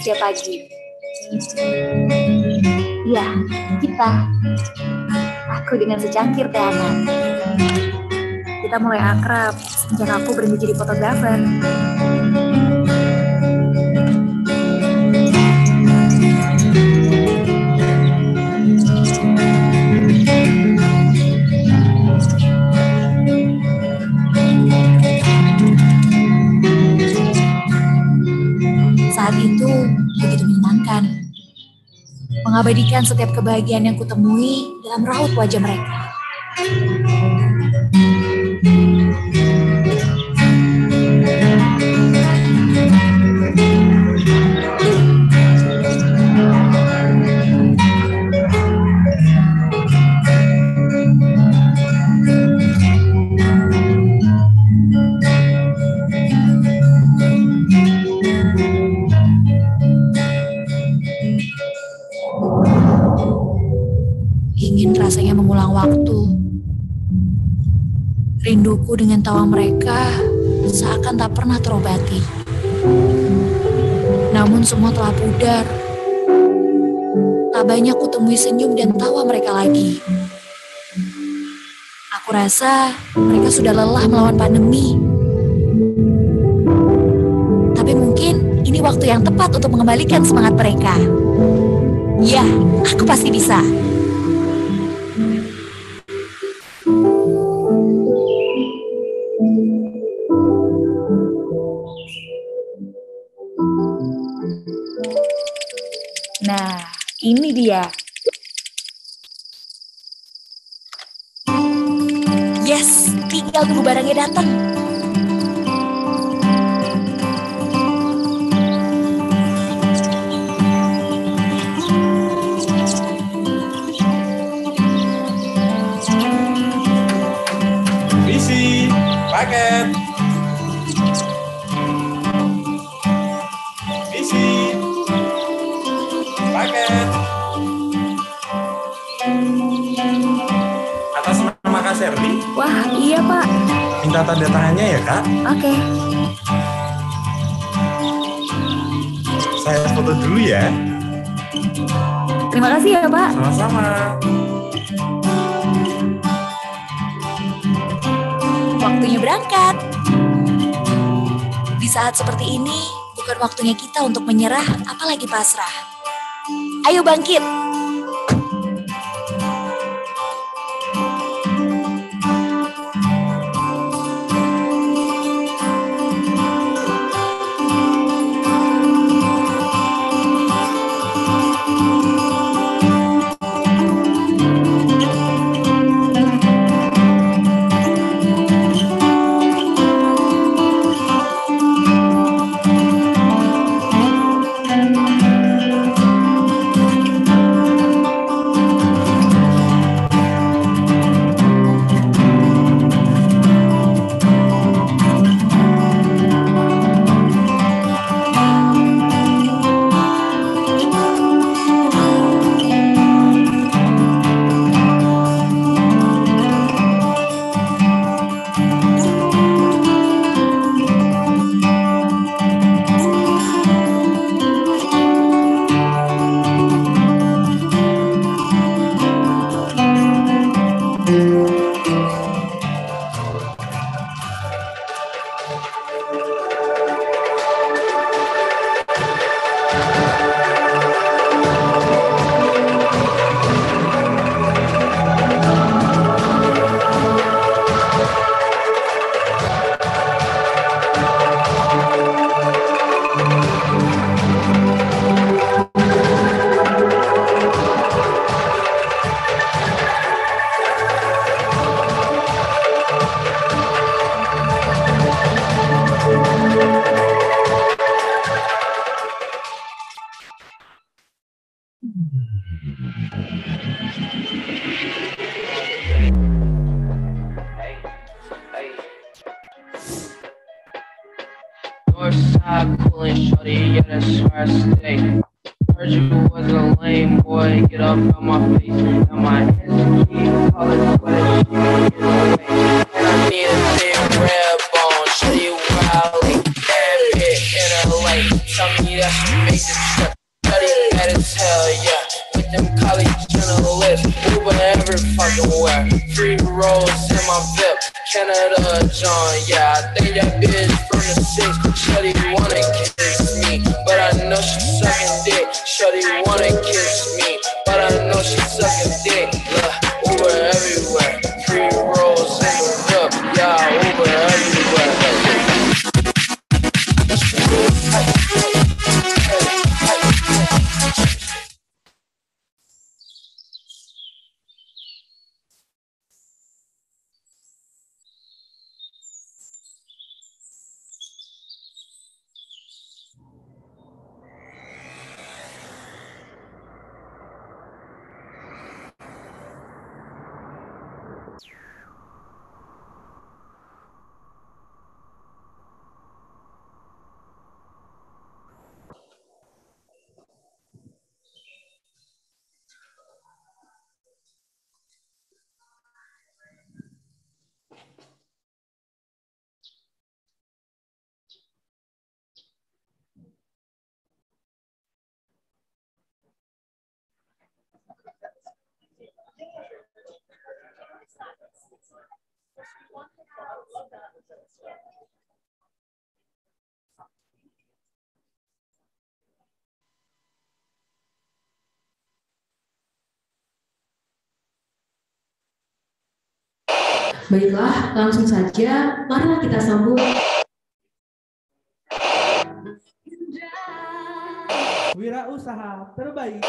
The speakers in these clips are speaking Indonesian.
setiap pagi. Ya, kita. Aku dengan secangkir teh hangat. Kita mulai akrab sejak aku berhenti jadi fotografer. mengabadikan setiap kebahagiaan yang kutemui dalam raut wajah mereka. pudar. Tak banyak kutemui senyum dan tawa mereka lagi. Aku rasa mereka sudah lelah melawan pandemi. Tapi mungkin ini waktu yang tepat untuk mengembalikan semangat mereka. Ya, aku pasti bisa. dia. Yes, tinggal tunggu barangnya datang. minta tanda tangannya ya kak? Oke. Okay. Saya foto dulu ya. Terima kasih ya Pak. Sama-sama. Waktunya berangkat. Di saat seperti ini, bukan waktunya kita untuk menyerah apalagi pasrah. Ayo bangkit! Baiklah, langsung saja marilah kita sambung wirausaha terbaik.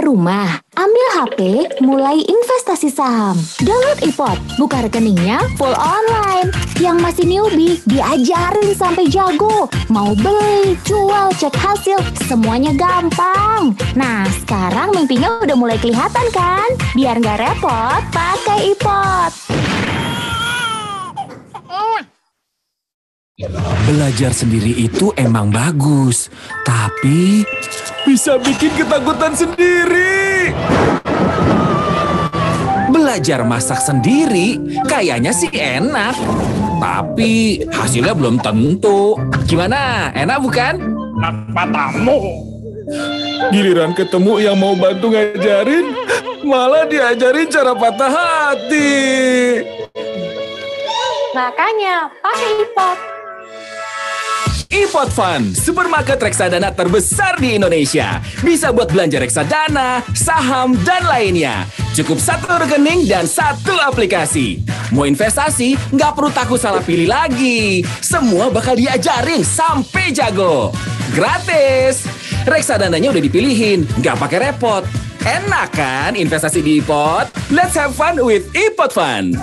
keluar rumah, ambil HP, mulai investasi saham. Download iPod, buka rekeningnya full online. Yang masih newbie, diajarin sampai jago. Mau beli, jual, cek hasil, semuanya gampang. Nah, sekarang mimpinya udah mulai kelihatan kan? Biar nggak repot, pakai iPod. Oh, Belajar sendiri itu emang bagus, tapi bisa bikin ketakutan sendiri. Belajar masak sendiri kayaknya sih enak, tapi hasilnya belum tentu. Gimana? Enak bukan? Apa tamu? Giliran ketemu yang mau bantu ngajarin, malah diajarin cara patah hati. Makanya pakai pot iPot Fun, supermarket reksadana terbesar di Indonesia. Bisa buat belanja reksadana, saham, dan lainnya. Cukup satu rekening dan satu aplikasi. Mau investasi, nggak perlu takut salah pilih lagi. Semua bakal diajarin sampai jago. Gratis! Reksadananya udah dipilihin, nggak pakai repot. Enak kan investasi di iPot? Let's have fun with iPot Fun.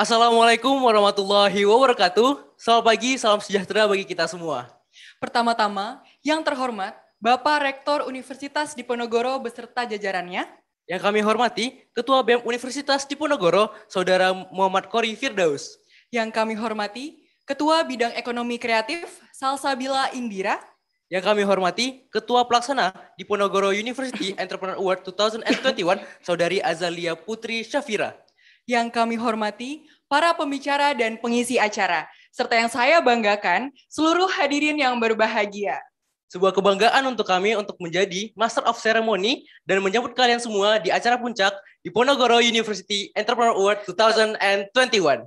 Assalamualaikum warahmatullahi wabarakatuh. Selamat pagi, salam sejahtera bagi kita semua. Pertama-tama, yang terhormat Bapak Rektor Universitas Diponegoro beserta jajarannya. Yang kami hormati, Ketua BEM Universitas Diponegoro, Saudara Muhammad Kori Firdaus. Yang kami hormati, Ketua Bidang Ekonomi Kreatif, Salsabila Indira. Yang kami hormati, Ketua Pelaksana Diponegoro University Entrepreneur Award 2021, Saudari Azalia Putri Syafira. Yang kami hormati, para pembicara dan pengisi acara, serta yang saya banggakan, seluruh hadirin yang berbahagia. Sebuah kebanggaan untuk kami untuk menjadi Master of Ceremony dan menyambut kalian semua di acara puncak di Ponorogo University Entrepreneur Award 2021.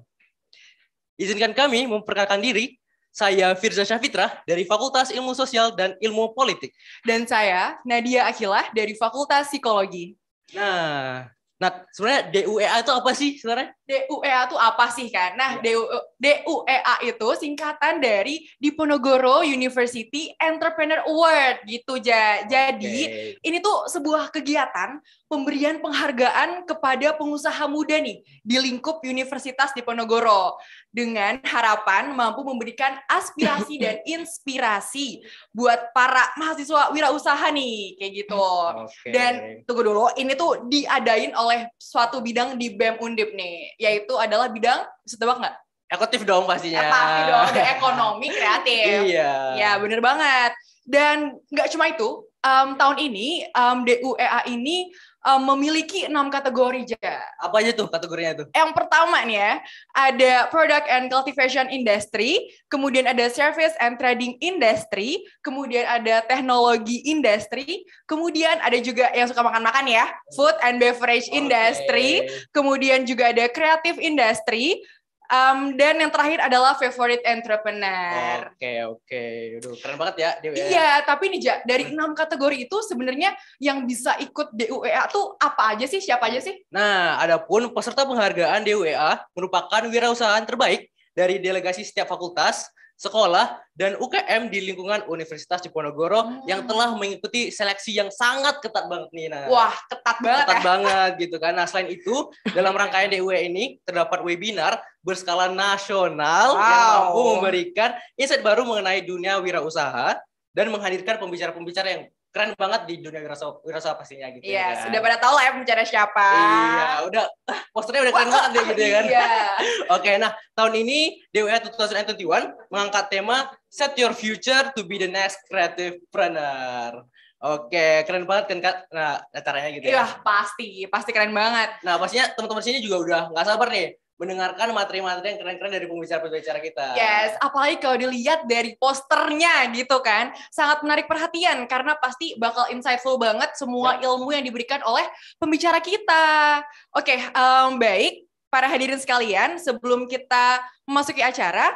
Izinkan kami memperkenalkan diri saya Firza Syafitra dari Fakultas Ilmu Sosial dan Ilmu Politik. Dan saya Nadia Akilah dari Fakultas Psikologi. Nah, Nah, sebenarnya DUEA itu apa sih sebenarnya? DUEA itu apa sih kan? Nah, yeah. DUEA e itu singkatan dari Diponegoro University Entrepreneur Award gitu ja. Jadi okay. ini tuh sebuah kegiatan pemberian penghargaan kepada pengusaha muda nih di lingkup Universitas Diponegoro dengan harapan mampu memberikan aspirasi dan inspirasi buat para mahasiswa wirausaha nih kayak gitu. Okay. Dan tunggu dulu, ini tuh diadain oleh suatu bidang di BEM Undip nih, yaitu adalah bidang setebak nggak? Ekotif dong pastinya. pasti dong, ekonomi kreatif. iya. Ya bener banget. Dan nggak cuma itu, um, tahun ini um, DUEA ini um, memiliki enam kategori aja. Apa aja tuh kategorinya tuh? Yang pertama nih ya, ada product and cultivation industry, kemudian ada service and trading industry, kemudian ada teknologi industry, kemudian ada juga yang suka makan-makan ya, food and beverage okay. industry, kemudian juga ada creative industry, Um, dan yang terakhir adalah favorite entrepreneur. Oke, okay, oke. Okay. Udah keren banget ya DWEA. Ya. Iya, tapi nih ja, dari enam kategori itu sebenarnya yang bisa ikut DUEA tuh apa aja sih? Siapa aja sih? Nah, adapun peserta penghargaan DUEA merupakan wirausahaan terbaik dari delegasi setiap fakultas sekolah dan UKM di lingkungan Universitas Diponegoro hmm. yang telah mengikuti seleksi yang sangat ketat banget nih nah. Wah, ketat banget. Ketat ya. banget gitu kan. Nah, selain itu, dalam rangkaian DUE ini terdapat webinar berskala nasional wow. yang mampu memberikan insight baru mengenai dunia wirausaha dan menghadirkan pembicara-pembicara yang keren banget di dunia wirausaha, wirausaha pastinya gitu. Iya, ya kan? sudah pada tahu lah ya pembicara siapa. Iya, udah posternya udah keren banget deh gitu ya kan. Iya. Oke, nah tahun ini DWA 2021 mengangkat tema Set Your Future to be the next creative planner. Oke, keren banget kan Kak? Nah, acaranya gitu ya. Iya, pasti, pasti keren banget. Nah, pastinya teman-teman sini juga udah nggak sabar nih mendengarkan materi-materi yang keren-keren dari pembicara-pembicara kita. Yes, apalagi kalau dilihat dari posternya gitu kan, sangat menarik perhatian karena pasti bakal insightful banget semua yeah. ilmu yang diberikan oleh pembicara kita. Oke, okay, um, baik para hadirin sekalian, sebelum kita memasuki acara,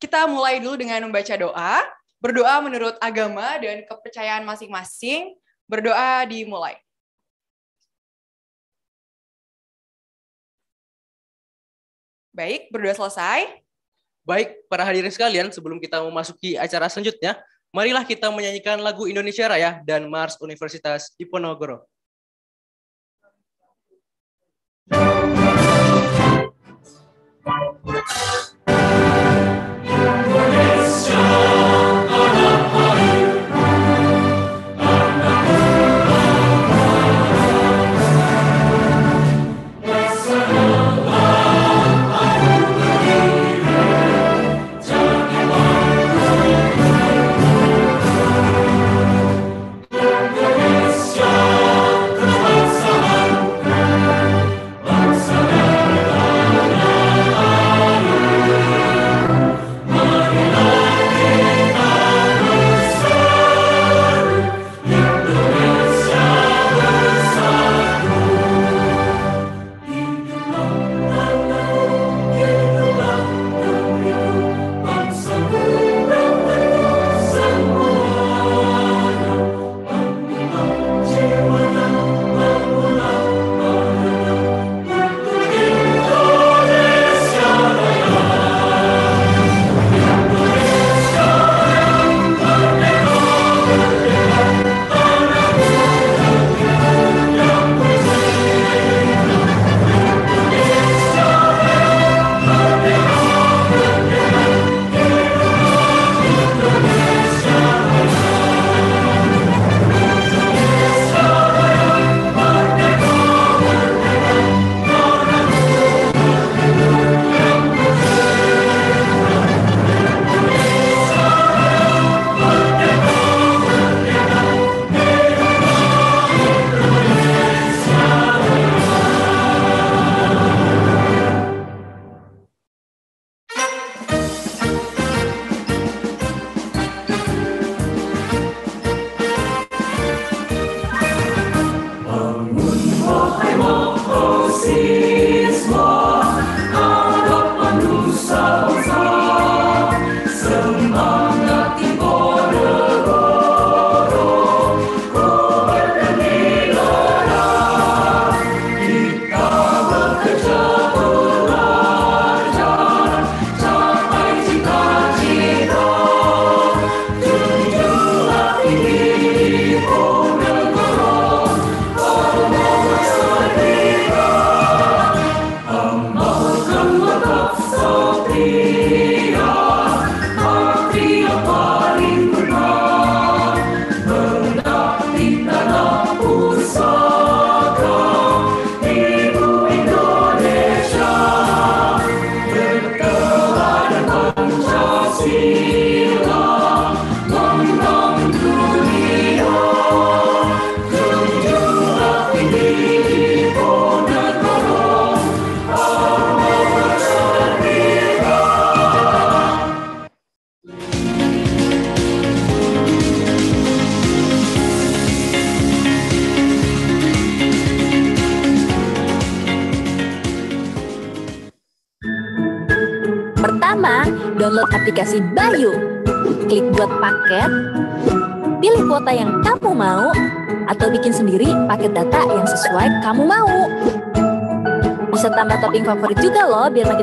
kita mulai dulu dengan membaca doa. Berdoa menurut agama dan kepercayaan masing-masing. Berdoa dimulai. Baik, berdua selesai. Baik, para hadirin sekalian, sebelum kita memasuki acara selanjutnya, marilah kita menyanyikan lagu Indonesia Raya dan Mars Universitas Diponegoro. Thank you.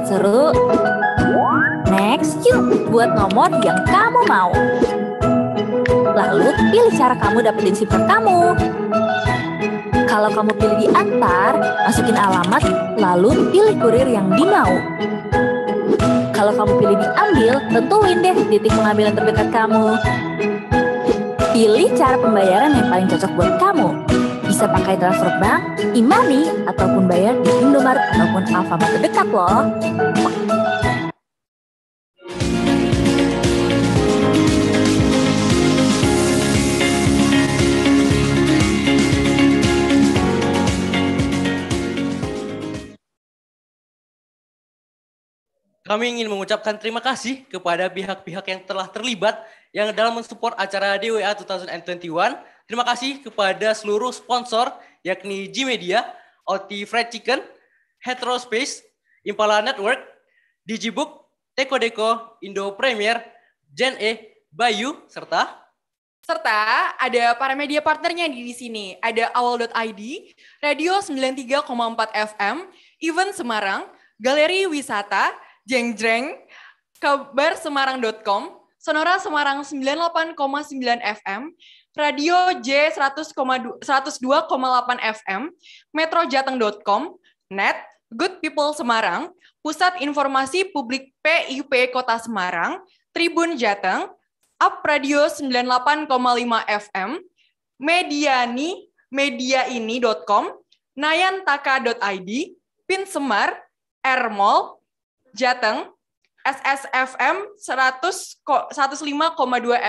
Seru? Next, yuk buat nomor yang kamu mau. Lalu pilih cara kamu dapetin shipper kamu. Kalau kamu pilih diantar, masukin alamat, lalu pilih kurir yang dimau. Kalau kamu pilih diambil, tentuin deh titik pengambilan terdekat kamu. Pilih cara pembayaran yang paling cocok buat kamu. Bisa pakai transfer bank e ataupun bayar di Indomaret ataupun Alfamart terdekat loh. Kami ingin mengucapkan terima kasih kepada pihak-pihak yang telah terlibat yang dalam mensupport acara DWA 2021. Terima kasih kepada seluruh sponsor yakni G Media, OT Fried Chicken, Heterospace, Impala Network, Digibook, Teko Deko, Indo Premier, Gen E, Bayu, serta serta ada para media partnernya di sini. Ada awal.id, Radio 93,4 FM, Event Semarang, Galeri Wisata, Jeng Jeng, Kabar Semarang.com, Sonora Semarang 98,9 FM, Radio J 102,8 FM, metrojateng.com, net, Good People Semarang, Pusat Informasi Publik PIP Kota Semarang, Tribun Jateng, Up Radio 98,5 FM, Mediani, mediaini.com, nayantaka.id, Pin Semar, Ermol, Jateng, SSFM 105,2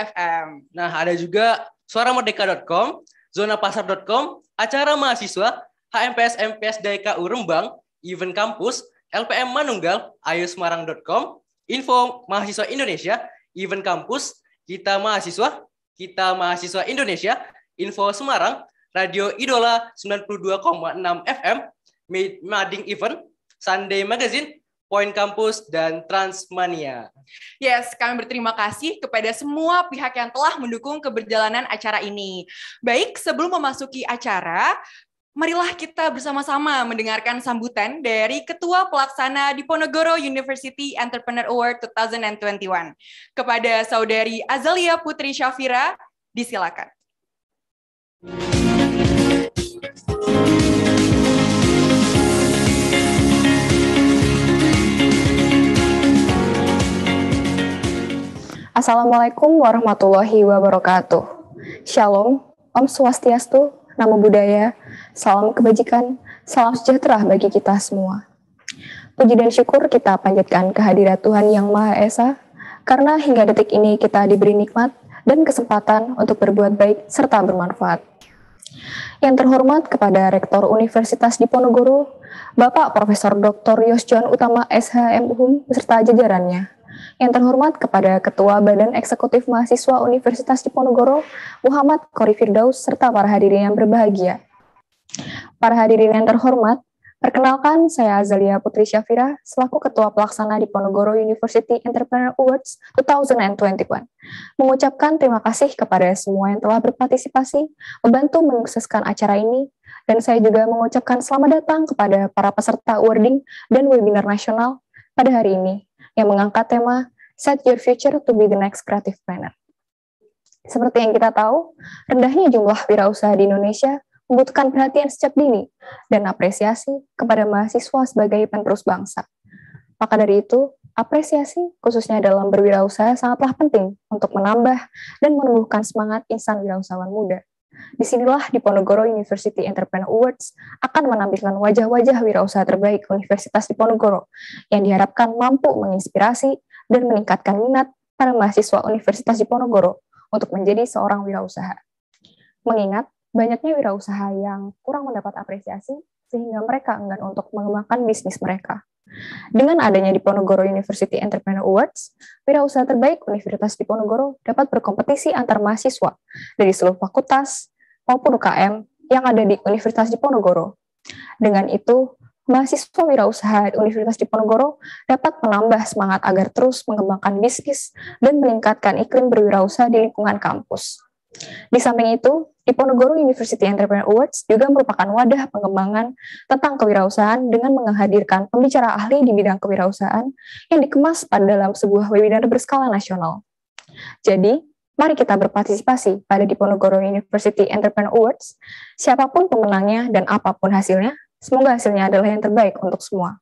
FM. Nah, ada juga suaramerdeka.com, zonapasar.com, acara mahasiswa, HMPS MPS DK Rembang, event kampus, LPM Manunggal, ayusmarang.com, info mahasiswa Indonesia, event kampus, kita mahasiswa, kita mahasiswa Indonesia, info Semarang, Radio Idola 92,6 FM, Mading Event, Sunday Magazine, Poin Kampus, dan Transmania. Yes, kami berterima kasih kepada semua pihak yang telah mendukung keberjalanan acara ini. Baik, sebelum memasuki acara, marilah kita bersama-sama mendengarkan sambutan dari Ketua Pelaksana Diponegoro University Entrepreneur Award 2021. Kepada Saudari Azalia Putri Syafira, disilakan. Thank you. Assalamualaikum warahmatullahi wabarakatuh. Shalom, Om Swastiastu, Namo Buddhaya, Salam Kebajikan, Salam Sejahtera bagi kita semua. Puji dan syukur kita panjatkan kehadiran Tuhan Yang Maha Esa, karena hingga detik ini kita diberi nikmat dan kesempatan untuk berbuat baik serta bermanfaat. Yang terhormat kepada Rektor Universitas Diponegoro, Bapak Profesor Dr. Yosjon Utama SHM UHUM beserta jajarannya. Yang terhormat kepada Ketua Badan Eksekutif Mahasiswa Universitas Diponegoro, Muhammad Kori Firdaus, serta para hadirin yang berbahagia. Para hadirin yang terhormat, Perkenalkan, saya Azalia Putri Syafira, selaku Ketua Pelaksana Diponegoro University Entrepreneur Awards 2021. Mengucapkan terima kasih kepada semua yang telah berpartisipasi, membantu menyukseskan acara ini, dan saya juga mengucapkan selamat datang kepada para peserta awarding dan webinar nasional pada hari ini yang mengangkat tema Set Your Future to be the Next Creative Planner. Seperti yang kita tahu, rendahnya jumlah wirausaha di Indonesia membutuhkan perhatian sejak dini dan apresiasi kepada mahasiswa sebagai penerus bangsa. Maka dari itu, apresiasi khususnya dalam berwirausaha sangatlah penting untuk menambah dan menumbuhkan semangat insan wirausahawan muda. Disinilah di Ponegoro University Entrepreneur Awards akan menampilkan wajah-wajah wirausaha terbaik Universitas Diponegoro yang diharapkan mampu menginspirasi dan meningkatkan minat para mahasiswa Universitas Diponegoro untuk menjadi seorang wirausaha. Mengingat banyaknya wirausaha yang kurang mendapat apresiasi sehingga mereka enggan untuk mengembangkan bisnis mereka. Dengan adanya Diponegoro University Entrepreneur Awards, wirausaha terbaik Universitas Diponegoro dapat berkompetisi antar mahasiswa dari seluruh fakultas maupun UKM yang ada di Universitas Diponegoro. Dengan itu, mahasiswa wirausaha Universitas Diponegoro dapat menambah semangat agar terus mengembangkan bisnis dan meningkatkan iklim berwirausaha di lingkungan kampus. Di samping itu, Diponegoro University Entrepreneur Awards juga merupakan wadah pengembangan tentang kewirausahaan dengan menghadirkan pembicara ahli di bidang kewirausahaan yang dikemas pada dalam sebuah webinar berskala nasional. Jadi, mari kita berpartisipasi pada Diponegoro University Entrepreneur Awards, siapapun pemenangnya dan apapun hasilnya, semoga hasilnya adalah yang terbaik untuk semua.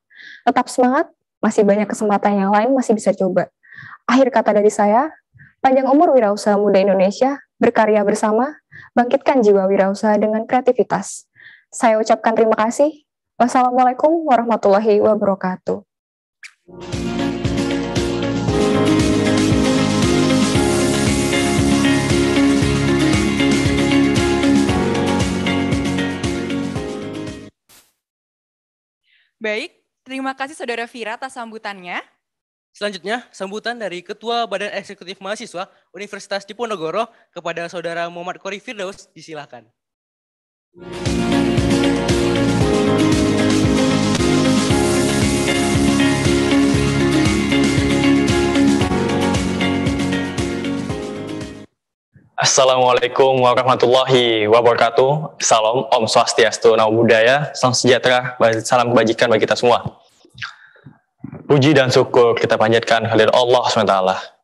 Tetap semangat, masih banyak kesempatan yang lain masih bisa coba. Akhir kata dari saya, panjang umur wirausaha muda Indonesia, berkarya bersama, bangkitkan jiwa wirausaha dengan kreativitas. Saya ucapkan terima kasih. Wassalamualaikum warahmatullahi wabarakatuh. Baik, terima kasih Saudara Vira atas sambutannya. Selanjutnya, sambutan dari Ketua Badan Eksekutif Mahasiswa Universitas Diponegoro kepada Saudara Muhammad Kori Firdaus, disilahkan. Assalamualaikum warahmatullahi wabarakatuh. Salam Om Swastiastu, Namo Buddhaya, Salam Sejahtera, Salam Kebajikan bagi kita semua. Puji dan syukur kita panjatkan kehadirat Allah SWT.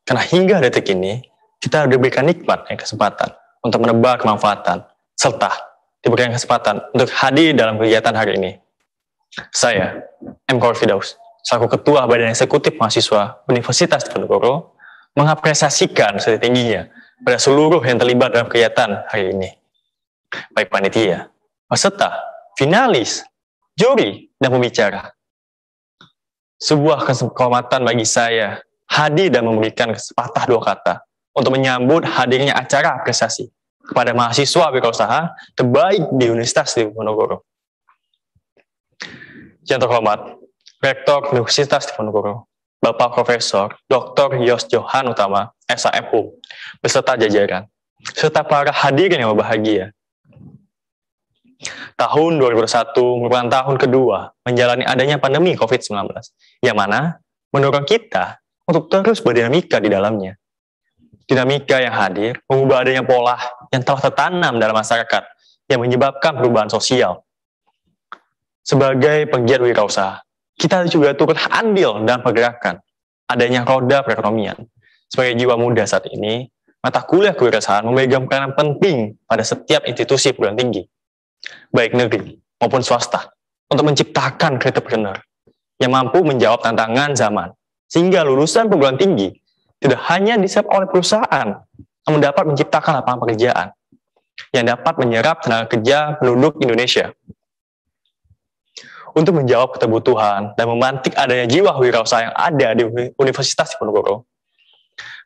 Karena hingga detik ini, kita diberikan nikmat dan kesempatan untuk menebar kemanfaatan, serta diberikan kesempatan untuk hadir dalam kegiatan hari ini. Saya, M. Korfidaus, selaku Ketua Badan Eksekutif Mahasiswa Universitas Diponegoro, mengapresiasikan setingginya pada seluruh yang terlibat dalam kegiatan hari ini. Baik panitia, peserta, finalis, juri, dan pembicara sebuah kesempatan bagi saya hadir dan memberikan sepatah dua kata untuk menyambut hadirnya acara apresiasi kepada mahasiswa wirausaha terbaik di Universitas di Diponegoro. Yang terhormat, Rektor Universitas di Diponegoro, Bapak Profesor Dr. Yos Johan Utama, SAMU, beserta jajaran, serta para hadirin yang berbahagia, Tahun 2021 merupakan tahun kedua menjalani adanya pandemi COVID-19, yang mana mendorong kita untuk terus berdinamika di dalamnya. Dinamika yang hadir mengubah adanya pola yang telah tertanam dalam masyarakat yang menyebabkan perubahan sosial. Sebagai penggiat wirausaha, kita juga turut andil dalam pergerakan adanya roda perekonomian. Sebagai jiwa muda saat ini, mata kuliah kewirausahaan memegang peranan penting pada setiap institusi perguruan tinggi baik negeri maupun swasta, untuk menciptakan entrepreneur yang mampu menjawab tantangan zaman. Sehingga lulusan perguruan tinggi tidak hanya disiap oleh perusahaan, namun dapat menciptakan lapangan pekerjaan yang dapat menyerap tenaga kerja penduduk Indonesia. Untuk menjawab kebutuhan dan memantik adanya jiwa wirausaha yang ada di Universitas Diponegoro,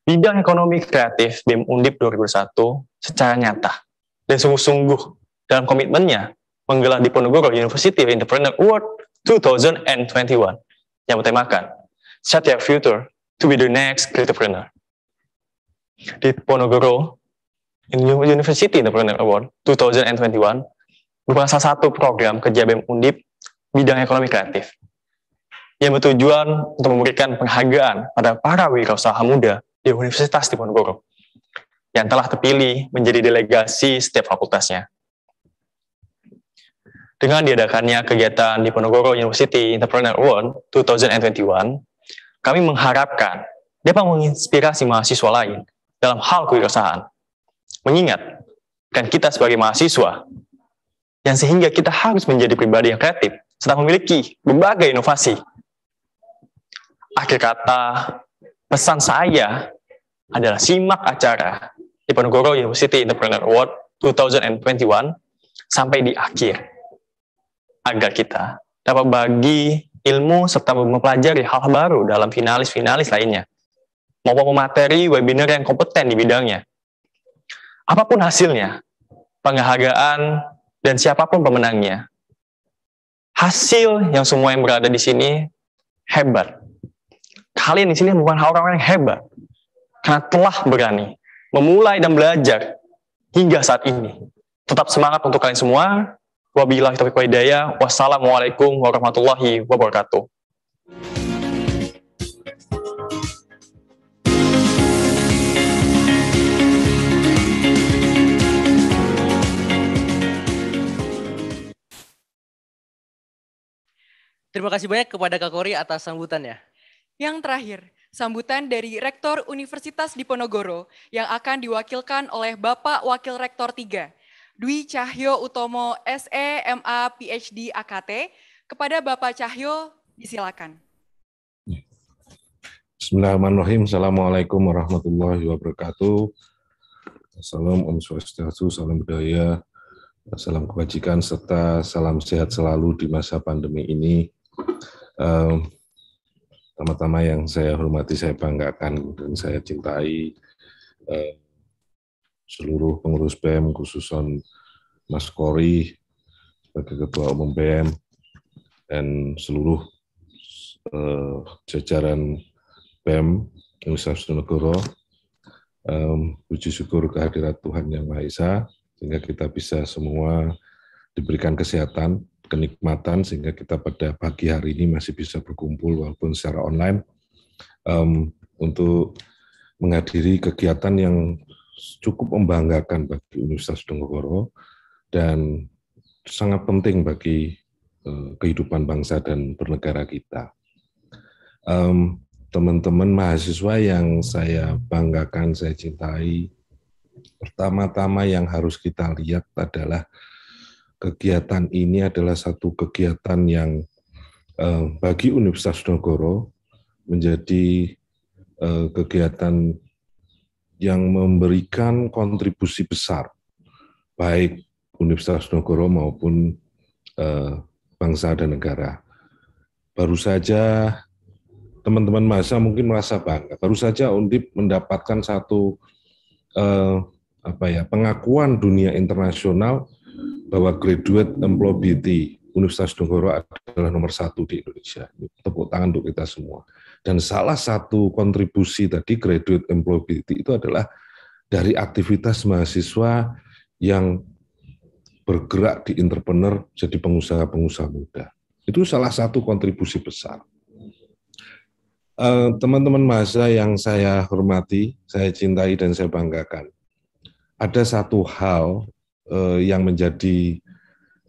bidang ekonomi kreatif BEM Undip 2001 secara nyata dan sungguh-sungguh dalam komitmennya menggelar di Diponegoro University Entrepreneur Award 2021 yang bertemakan Set Your Future to be the next entrepreneur. Diponegoro University Entrepreneur Award 2021 merupakan salah satu program kerja BEM Undip bidang ekonomi kreatif yang bertujuan untuk memberikan penghargaan pada para wirausaha muda di Universitas Diponegoro yang telah terpilih menjadi delegasi setiap fakultasnya dengan diadakannya kegiatan di Ponorogo University Entrepreneur Award 2021, kami mengharapkan dapat menginspirasi mahasiswa lain dalam hal kewirausahaan. Mengingat, dan kita sebagai mahasiswa, yang sehingga kita harus menjadi pribadi yang kreatif, serta memiliki berbagai inovasi. Akhir kata, pesan saya adalah simak acara di Ponorogo University Entrepreneur Award 2021 sampai di akhir agar kita dapat bagi ilmu serta mempelajari hal-hal baru dalam finalis-finalis lainnya, maupun materi webinar yang kompeten di bidangnya. Apapun hasilnya, penghargaan, dan siapapun pemenangnya, hasil yang semua yang berada di sini hebat. Kalian di sini bukan orang-orang yang hebat, karena telah berani memulai dan belajar hingga saat ini. Tetap semangat untuk kalian semua, Wabillahi taufiq hidayah. Wassalamualaikum warahmatullahi wabarakatuh. Terima kasih banyak kepada Kak Kori atas sambutannya. Yang terakhir, sambutan dari Rektor Universitas Diponegoro yang akan diwakilkan oleh Bapak Wakil Rektor 3, Dwi Cahyo Utomo SE MA PhD AKT. Kepada Bapak Cahyo, disilakan. Bismillahirrahmanirrahim. Assalamualaikum warahmatullahi wabarakatuh. Salam Om Swastiastu, salam budaya, salam kebajikan, serta salam sehat selalu di masa pandemi ini. Pertama-tama um, yang saya hormati, saya banggakan, dan saya cintai um, seluruh pengurus BM khususan Mas Kori sebagai Ketua Umum BM dan seluruh uh, jajaran BEM Indonesia Sunegoro um, puji syukur kehadirat Tuhan Yang Maha Esa sehingga kita bisa semua diberikan kesehatan, kenikmatan sehingga kita pada pagi hari ini masih bisa berkumpul walaupun secara online um, untuk menghadiri kegiatan yang cukup membanggakan bagi Universitas Diponegoro dan sangat penting bagi eh, kehidupan bangsa dan bernegara kita. teman teman-teman mahasiswa yang saya banggakan, saya cintai, pertama-tama yang harus kita lihat adalah kegiatan ini adalah satu kegiatan yang um, bagi Universitas Nogoro menjadi uh, kegiatan yang memberikan kontribusi besar baik Universitas Nogoro maupun eh, bangsa dan negara. Baru saja teman-teman masa mungkin merasa bangga. Baru saja Undip mendapatkan satu eh, apa ya pengakuan dunia internasional bahwa graduate employability Universitas Nogoro adalah nomor satu di Indonesia. Tepuk tangan untuk kita semua. Dan salah satu kontribusi tadi graduate employability itu adalah dari aktivitas mahasiswa yang bergerak di entrepreneur jadi pengusaha-pengusaha muda. Itu salah satu kontribusi besar. Eh, teman-teman mahasiswa yang saya hormati, saya cintai dan saya banggakan, ada satu hal eh, yang menjadi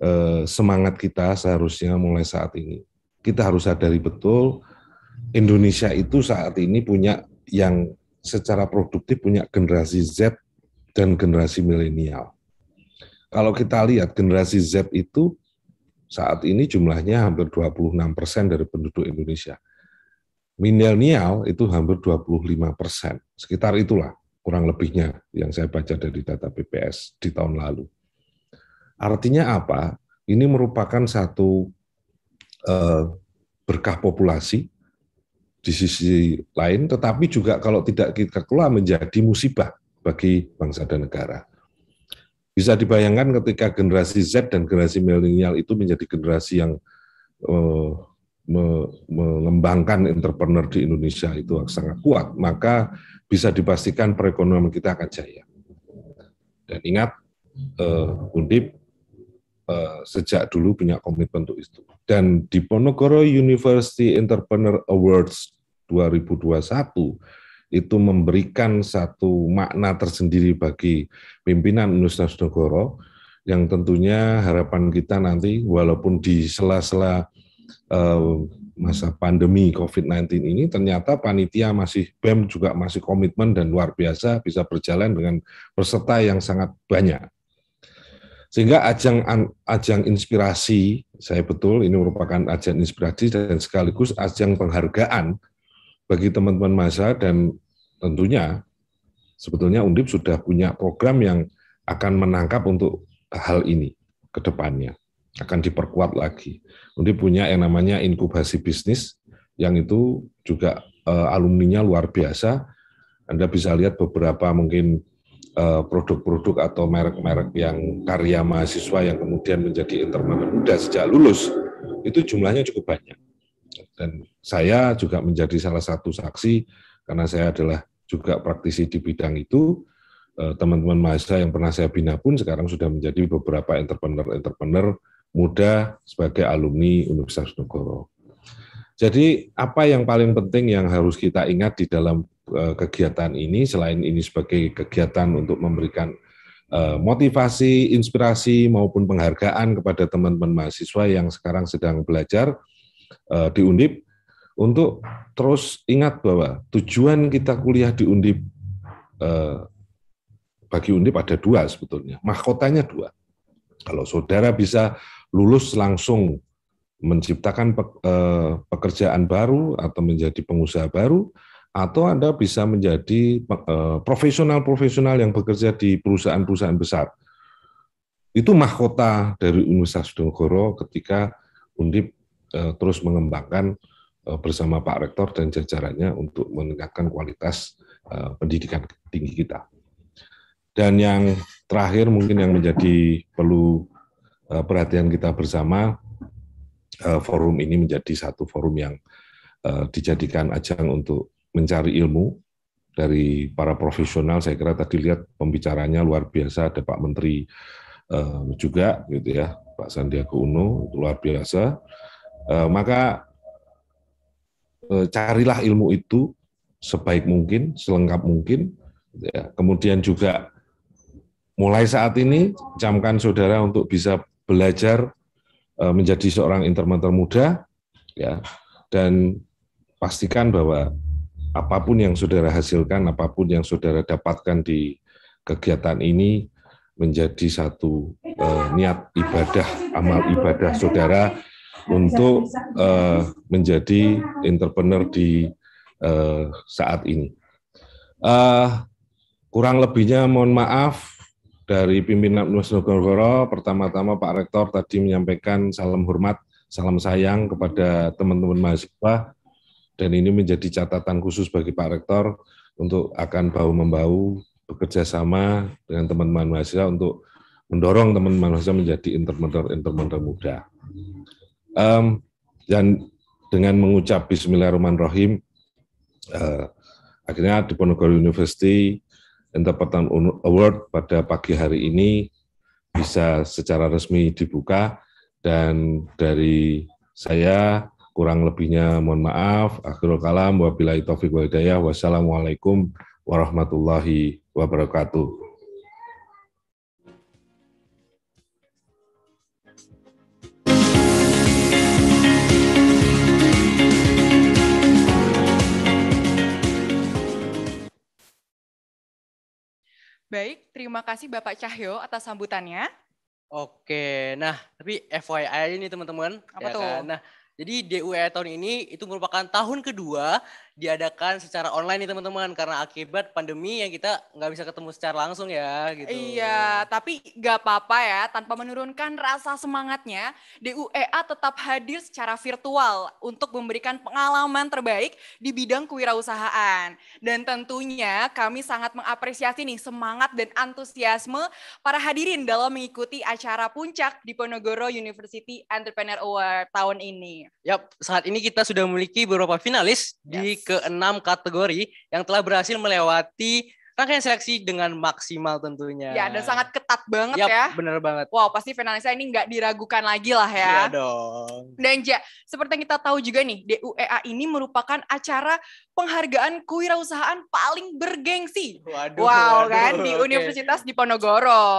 eh, semangat kita seharusnya mulai saat ini. Kita harus sadari betul Indonesia itu saat ini punya yang secara produktif punya generasi Z dan generasi milenial. Kalau kita lihat generasi Z itu saat ini jumlahnya hampir 26 persen dari penduduk Indonesia. Milenial itu hampir 25 persen, sekitar itulah kurang lebihnya yang saya baca dari data BPS di tahun lalu. Artinya apa? Ini merupakan satu eh, berkah populasi di sisi lain, tetapi juga kalau tidak kita kelola menjadi musibah bagi bangsa dan negara. Bisa dibayangkan ketika generasi Z dan generasi milenial itu menjadi generasi yang uh, me, mengembangkan entrepreneur di Indonesia itu sangat kuat, maka bisa dipastikan perekonomian kita akan jaya. Dan ingat, uh, Undip uh, sejak dulu punya komitmen untuk itu dan di Diponegoro University Entrepreneur Awards 2021 itu memberikan satu makna tersendiri bagi pimpinan Universitas Negoro yang tentunya harapan kita nanti walaupun di sela-sela eh, masa pandemi COVID-19 ini ternyata panitia masih BEM juga masih komitmen dan luar biasa bisa berjalan dengan peserta yang sangat banyak. Sehingga ajang ajang inspirasi, saya betul ini merupakan ajang inspirasi dan sekaligus ajang penghargaan bagi teman-teman masa dan tentunya sebetulnya Undip sudah punya program yang akan menangkap untuk hal ini ke depannya akan diperkuat lagi. Undip punya yang namanya inkubasi bisnis yang itu juga eh, alumninya luar biasa. Anda bisa lihat beberapa mungkin Eh, produk-produk atau merek-merek yang karya mahasiswa yang kemudian menjadi intermana muda sejak lulus itu jumlahnya cukup banyak. Dan saya juga menjadi salah satu saksi karena saya adalah juga praktisi di bidang itu. Eh, teman-teman mahasiswa yang pernah saya bina pun sekarang sudah menjadi beberapa entrepreneur-entrepreneur muda sebagai alumni Universitas Nugoro. Jadi apa yang paling penting yang harus kita ingat di dalam Eh, kegiatan ini selain ini sebagai kegiatan untuk memberikan eh, motivasi, inspirasi maupun penghargaan kepada teman-teman mahasiswa yang sekarang sedang belajar eh, di Undip untuk terus ingat bahwa tujuan kita kuliah di Undip bagi Undip ada dua sebetulnya, mahkotanya dua. Kalau saudara bisa lulus langsung menciptakan pekerjaan baru atau menjadi pengusaha baru, atau Anda bisa menjadi eh, profesional-profesional yang bekerja di perusahaan-perusahaan besar. Itu mahkota dari Universitas Sudonggoro ketika Undip eh, terus mengembangkan eh, bersama Pak Rektor dan jajarannya untuk meningkatkan kualitas pendidikan tinggi kita. Dan yang terakhir mungkin yang menjadi perlu perhatian kita bersama, forum ini menjadi satu forum yang dijadikan ajang untuk mencari ilmu dari para profesional. Saya kira tadi lihat pembicaranya luar biasa ada Pak Menteri eh, juga gitu ya, Pak Sandiaga Uno itu luar biasa. Eh, maka eh, carilah ilmu itu sebaik mungkin, selengkap mungkin. Gitu ya. Kemudian juga mulai saat ini jamkan saudara untuk bisa belajar menjadi seorang intermenter muda, ya, dan pastikan bahwa apapun yang saudara hasilkan, apapun yang saudara dapatkan di kegiatan ini menjadi satu eh, niat ibadah, amal ibadah saudara untuk eh, menjadi entrepreneur di eh, saat ini. Eh, kurang lebihnya mohon maaf dari pimpinan Universitas Nogoro, pertama-tama Pak Rektor tadi menyampaikan salam hormat, salam sayang kepada teman-teman mahasiswa dan ini menjadi catatan khusus bagi Pak Rektor untuk akan bau membau bekerja sama dengan teman-teman mahasiswa untuk mendorong teman-teman mahasiswa menjadi entrepreneur-entrepreneur muda. Um, dan dengan mengucap Bismillahirrahmanirrahim, uh, akhirnya Diponegoro University Entrepreneur Award pada pagi hari ini bisa secara resmi dibuka dan dari saya Kurang lebihnya mohon maaf. Akhirul kalam, wabillahi taufiq wa hidayah. Wassalamualaikum warahmatullahi wabarakatuh. Baik, terima kasih Bapak Cahyo atas sambutannya. Oke, nah tapi FYI ini teman-teman. Apa ya kan? tuh? Kan? Nah, jadi DUE tahun ini itu merupakan tahun kedua diadakan secara online nih teman-teman karena akibat pandemi yang kita nggak bisa ketemu secara langsung ya gitu. Iya, tapi nggak apa-apa ya tanpa menurunkan rasa semangatnya, DUEA tetap hadir secara virtual untuk memberikan pengalaman terbaik di bidang kewirausahaan. Dan tentunya kami sangat mengapresiasi nih semangat dan antusiasme para hadirin dalam mengikuti acara puncak di Ponegoro University Entrepreneur Award tahun ini. Yap, saat ini kita sudah memiliki beberapa finalis yes. di ke enam kategori yang telah berhasil melewati rangkaian seleksi dengan maksimal tentunya. Ya, dan sangat ketat banget Yap, ya. bener banget. Wow, pasti finalisnya ini nggak diragukan lagi lah ya. Iya dong. Dan Ja, seperti yang kita tahu juga nih, DUEA ini merupakan acara penghargaan kewirausahaan paling bergengsi. Waduh, wow, kan? waduh, kan? Di Universitas okay. Diponegoro.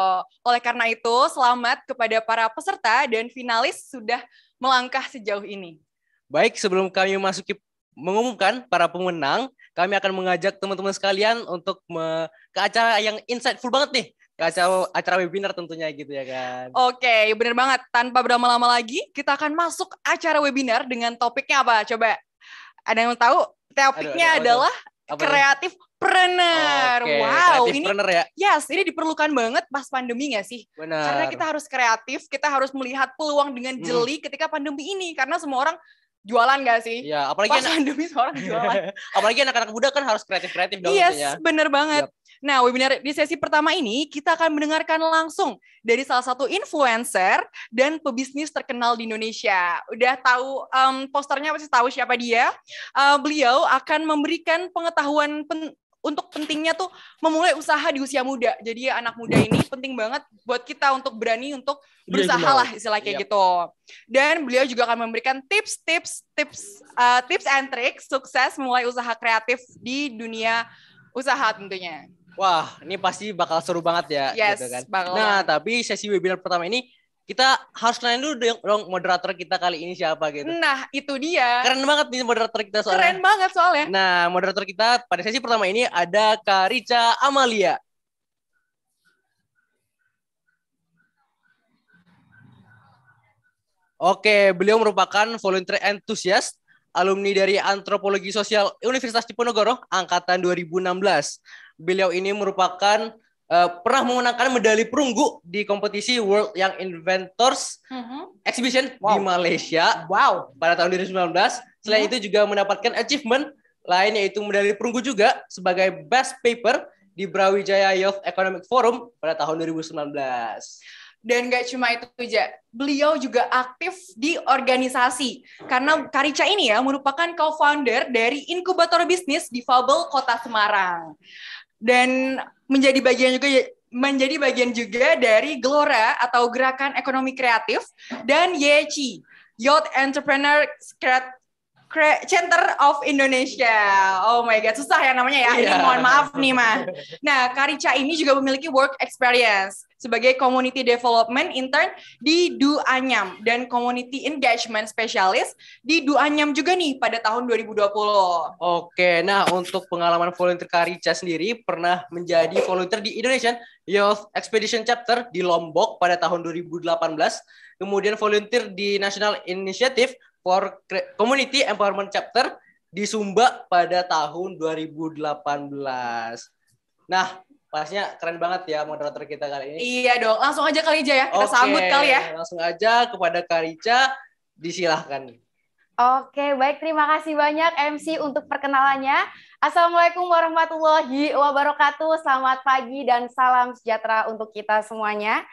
Oleh karena itu, selamat kepada para peserta dan finalis sudah melangkah sejauh ini. Baik, sebelum kami memasuki mengumumkan para pemenang, kami akan mengajak teman-teman sekalian untuk me, ke acara yang insightful banget nih. Ke acara, acara webinar tentunya gitu ya kan. Oke, okay, bener banget. Tanpa berlama-lama lagi, kita akan masuk acara webinar dengan topiknya apa? Coba ada yang tahu? Topiknya aduh, aduh, adalah kreatif Preneur. Okay, wow, kreatif ini preneur ya. Yes, ini diperlukan banget pas pandemi nggak sih? Bener. Karena kita harus kreatif, kita harus melihat peluang dengan hmm. jeli hmm. ketika pandemi ini karena semua orang jualan gak sih? Iya, apalagi Pas anak, pandemi seorang jualan. apalagi anak-anak muda kan harus kreatif-kreatif dong. Yes, iya, bener banget. Yep. Nah, webinar di sesi pertama ini kita akan mendengarkan langsung dari salah satu influencer dan pebisnis terkenal di Indonesia. Udah tahu um, posternya pasti tahu siapa dia. Uh, beliau akan memberikan pengetahuan pen untuk pentingnya tuh memulai usaha di usia muda. Jadi anak muda ini penting banget buat kita untuk berani untuk iya, berusaha lah istilah kayak yep. Iya. gitu. Dan beliau juga akan memberikan tips-tips tips uh, tips and tricks sukses memulai usaha kreatif di dunia usaha tentunya. Wah, ini pasti bakal seru banget ya. Gitu yes, gitu kan. bakal. Nah, tapi sesi webinar pertama ini kita harus nanya dulu dong moderator kita kali ini siapa gitu. Nah, itu dia. Keren banget nih moderator kita soalnya. Keren banget soalnya. Nah, moderator kita pada sesi pertama ini ada Kak Rica Amalia. Oke, beliau merupakan volunteer enthusiast alumni dari Antropologi Sosial Universitas Diponegoro angkatan 2016. Beliau ini merupakan Eh, pernah memenangkan medali perunggu di kompetisi World Young Inventors mm -hmm. Exhibition wow. di Malaysia. Wow. Pada tahun 2019. Selain mm -hmm. itu juga mendapatkan achievement lain yaitu medali perunggu juga sebagai best paper di Brawijaya Youth Economic Forum pada tahun 2019. Dan gak cuma itu aja, beliau juga aktif di organisasi. Karena Karica ini ya merupakan co-founder dari inkubator bisnis di Fable Kota Semarang dan menjadi bagian juga menjadi bagian juga dari Glora atau Gerakan Ekonomi Kreatif dan YECI, Youth Entrepreneur Center of Indonesia. Oh my god, susah ya namanya ya. Yeah. mohon maaf nih, mah. Nah, Karica ini juga memiliki work experience sebagai community development intern di Duanyam dan community engagement specialist di Duanyam juga nih pada tahun 2020. Oke, nah untuk pengalaman volunteer Karica sendiri pernah menjadi volunteer di Indonesian Youth Expedition Chapter di Lombok pada tahun 2018, kemudian volunteer di National Initiative for Community Empowerment Chapter di Sumba pada tahun 2018. Nah, pastinya keren banget ya moderator kita kali ini. Iya dong, langsung aja kali aja ya, kita Oke, sambut kali ya. Langsung aja kepada Karica, disilahkan. Oke, baik. Terima kasih banyak MC untuk perkenalannya. Assalamualaikum warahmatullahi wabarakatuh. Selamat pagi dan salam sejahtera untuk kita semuanya.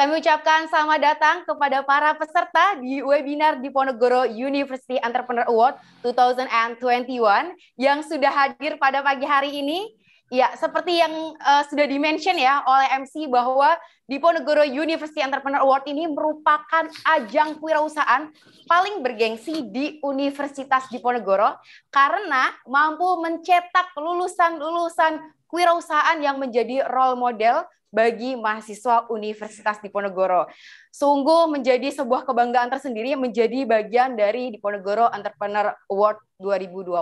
Kami ucapkan selamat datang kepada para peserta di webinar di Ponegoro University Entrepreneur Award 2021 yang sudah hadir pada pagi hari ini. Ya, seperti yang uh, sudah dimention ya oleh MC bahwa Diponegoro University Entrepreneur Award ini merupakan ajang kewirausahaan paling bergengsi di Universitas Diponegoro karena mampu mencetak lulusan-lulusan kewirausahaan yang menjadi role model bagi mahasiswa Universitas Diponegoro. Sungguh menjadi sebuah kebanggaan tersendiri menjadi bagian dari Diponegoro Entrepreneur Award 2021.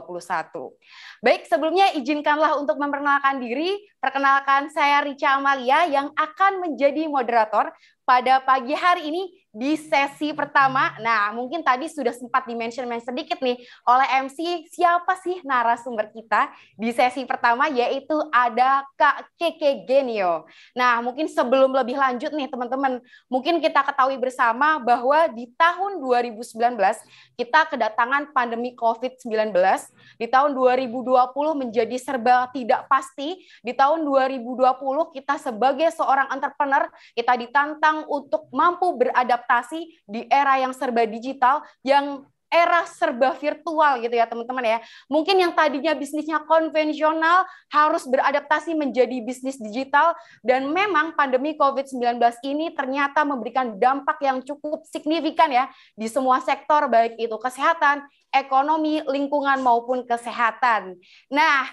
Baik, sebelumnya izinkanlah untuk memperkenalkan diri. Perkenalkan saya Rica Amalia yang akan menjadi moderator pada pagi hari ini di sesi pertama. Nah, mungkin tadi sudah sempat dimention sedikit nih oleh MC siapa sih narasumber kita di sesi pertama yaitu ada Kak Keke Genio. Nah, mungkin sebelum lebih lanjut nih teman-teman, mungkin kita ketahui bersama bahwa di tahun 2019 kita kedatangan pandemi COVID-19, di tahun 2020 menjadi serba tidak pasti, di tahun 2020 kita sebagai seorang entrepreneur kita ditantang untuk mampu berada beradaptasi di era yang serba digital yang era serba virtual gitu ya teman-teman ya. Mungkin yang tadinya bisnisnya konvensional harus beradaptasi menjadi bisnis digital dan memang pandemi COVID-19 ini ternyata memberikan dampak yang cukup signifikan ya di semua sektor baik itu kesehatan, ekonomi, lingkungan maupun kesehatan. Nah,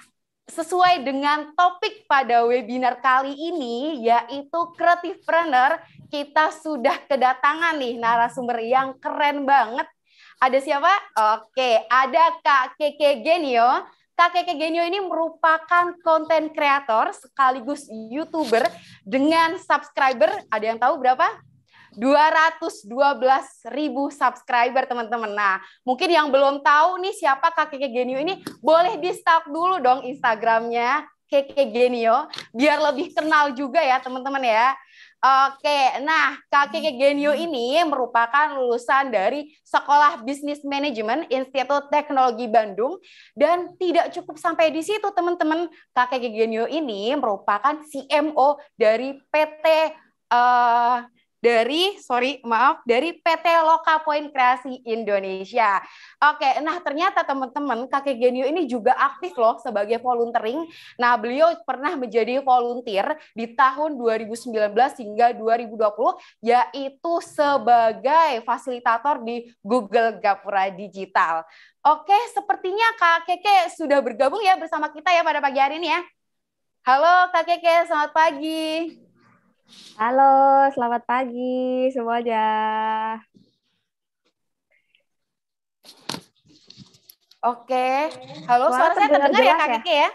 sesuai dengan topik pada webinar kali ini yaitu creative planner kita sudah kedatangan nih narasumber yang keren banget ada siapa oke ada kak Keke Genio kak Keke Genio ini merupakan konten kreator sekaligus youtuber dengan subscriber ada yang tahu berapa 212 ribu subscriber teman-teman. Nah, mungkin yang belum tahu nih siapa kakek Genio ini, boleh di stalk dulu dong Instagramnya kakek Genio, biar lebih kenal juga ya teman-teman ya. Oke, nah kakek Genio ini merupakan lulusan dari Sekolah Bisnis Manajemen Institut Teknologi Bandung dan tidak cukup sampai di situ teman-teman. Kakek Genio ini merupakan CMO dari PT uh, eh, dari sorry maaf dari PT Loka Point Kreasi Indonesia. Oke, nah ternyata teman-teman kakek Genio ini juga aktif loh sebagai volunteering. Nah beliau pernah menjadi volunteer di tahun 2019 hingga 2020 yaitu sebagai fasilitator di Google Gapura Digital. Oke, sepertinya Kak Keke sudah bergabung ya bersama kita ya pada pagi hari ini ya. Halo Kak Keke, selamat pagi. Halo, selamat pagi semuanya. Oke, halo Wah, suara saya terdengar ya Kak Keke ya? ya?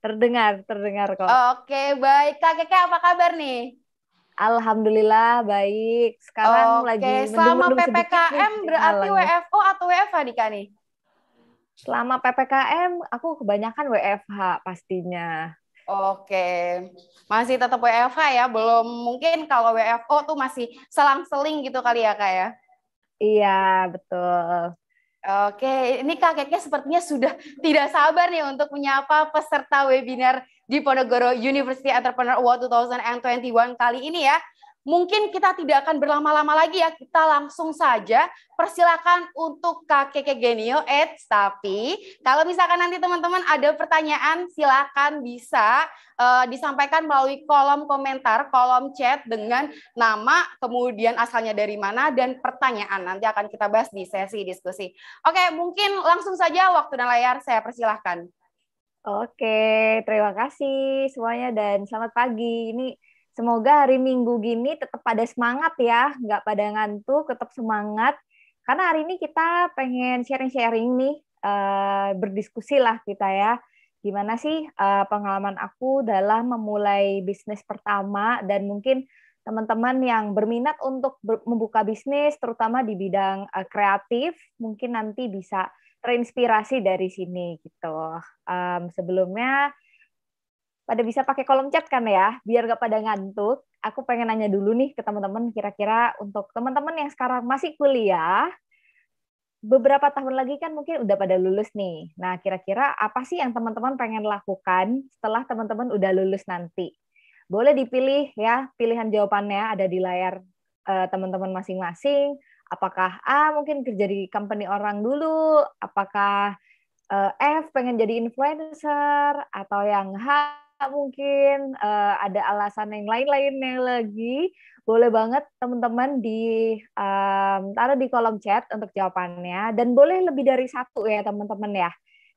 Terdengar, terdengar kok. Oke, baik. Kak Keke apa kabar nih? Alhamdulillah baik. Sekarang Oke, lagi selama PPKM berarti wfh WFO atau WFH nih Kak nih? Selama PPKM aku kebanyakan WFH pastinya. Oke, masih tetap WFH ya, belum mungkin kalau WFO tuh masih selang-seling gitu kali ya kak ya? Iya betul. Oke, ini kakeknya sepertinya sudah tidak sabar nih untuk menyapa peserta webinar di Ponegoro University Entrepreneur Award 2021 kali ini ya. Mungkin kita tidak akan berlama-lama lagi ya, kita langsung saja persilakan untuk kakek Genio Eds Tapi kalau misalkan nanti teman-teman ada pertanyaan, silakan bisa uh, disampaikan melalui kolom komentar, kolom chat dengan nama, kemudian asalnya dari mana, dan pertanyaan. Nanti akan kita bahas di sesi diskusi. Oke, mungkin langsung saja waktu dan layar saya persilahkan. Oke, terima kasih semuanya dan selamat pagi. Ini Semoga hari Minggu gini tetap pada semangat ya, nggak pada ngantuk, tetap semangat. Karena hari ini kita pengen sharing-sharing nih, eh, berdiskusi lah kita ya. Gimana sih eh, pengalaman aku dalam memulai bisnis pertama dan mungkin teman-teman yang berminat untuk membuka bisnis, terutama di bidang eh, kreatif, mungkin nanti bisa terinspirasi dari sini gitu. sebelumnya pada bisa pakai kolom chat kan ya, biar gak pada ngantuk. Aku pengen nanya dulu nih ke teman-teman kira-kira untuk teman-teman yang sekarang masih kuliah, beberapa tahun lagi kan mungkin udah pada lulus nih. Nah, kira-kira apa sih yang teman-teman pengen lakukan setelah teman-teman udah lulus nanti? Boleh dipilih ya, pilihan jawabannya ada di layar eh, teman-teman masing-masing. Apakah A mungkin kerja di company orang dulu, apakah eh, F pengen jadi influencer atau yang H mungkin uh, ada alasan yang lain-lainnya lagi, boleh banget teman-teman di um, taruh di kolom chat untuk jawabannya dan boleh lebih dari satu ya teman-teman ya.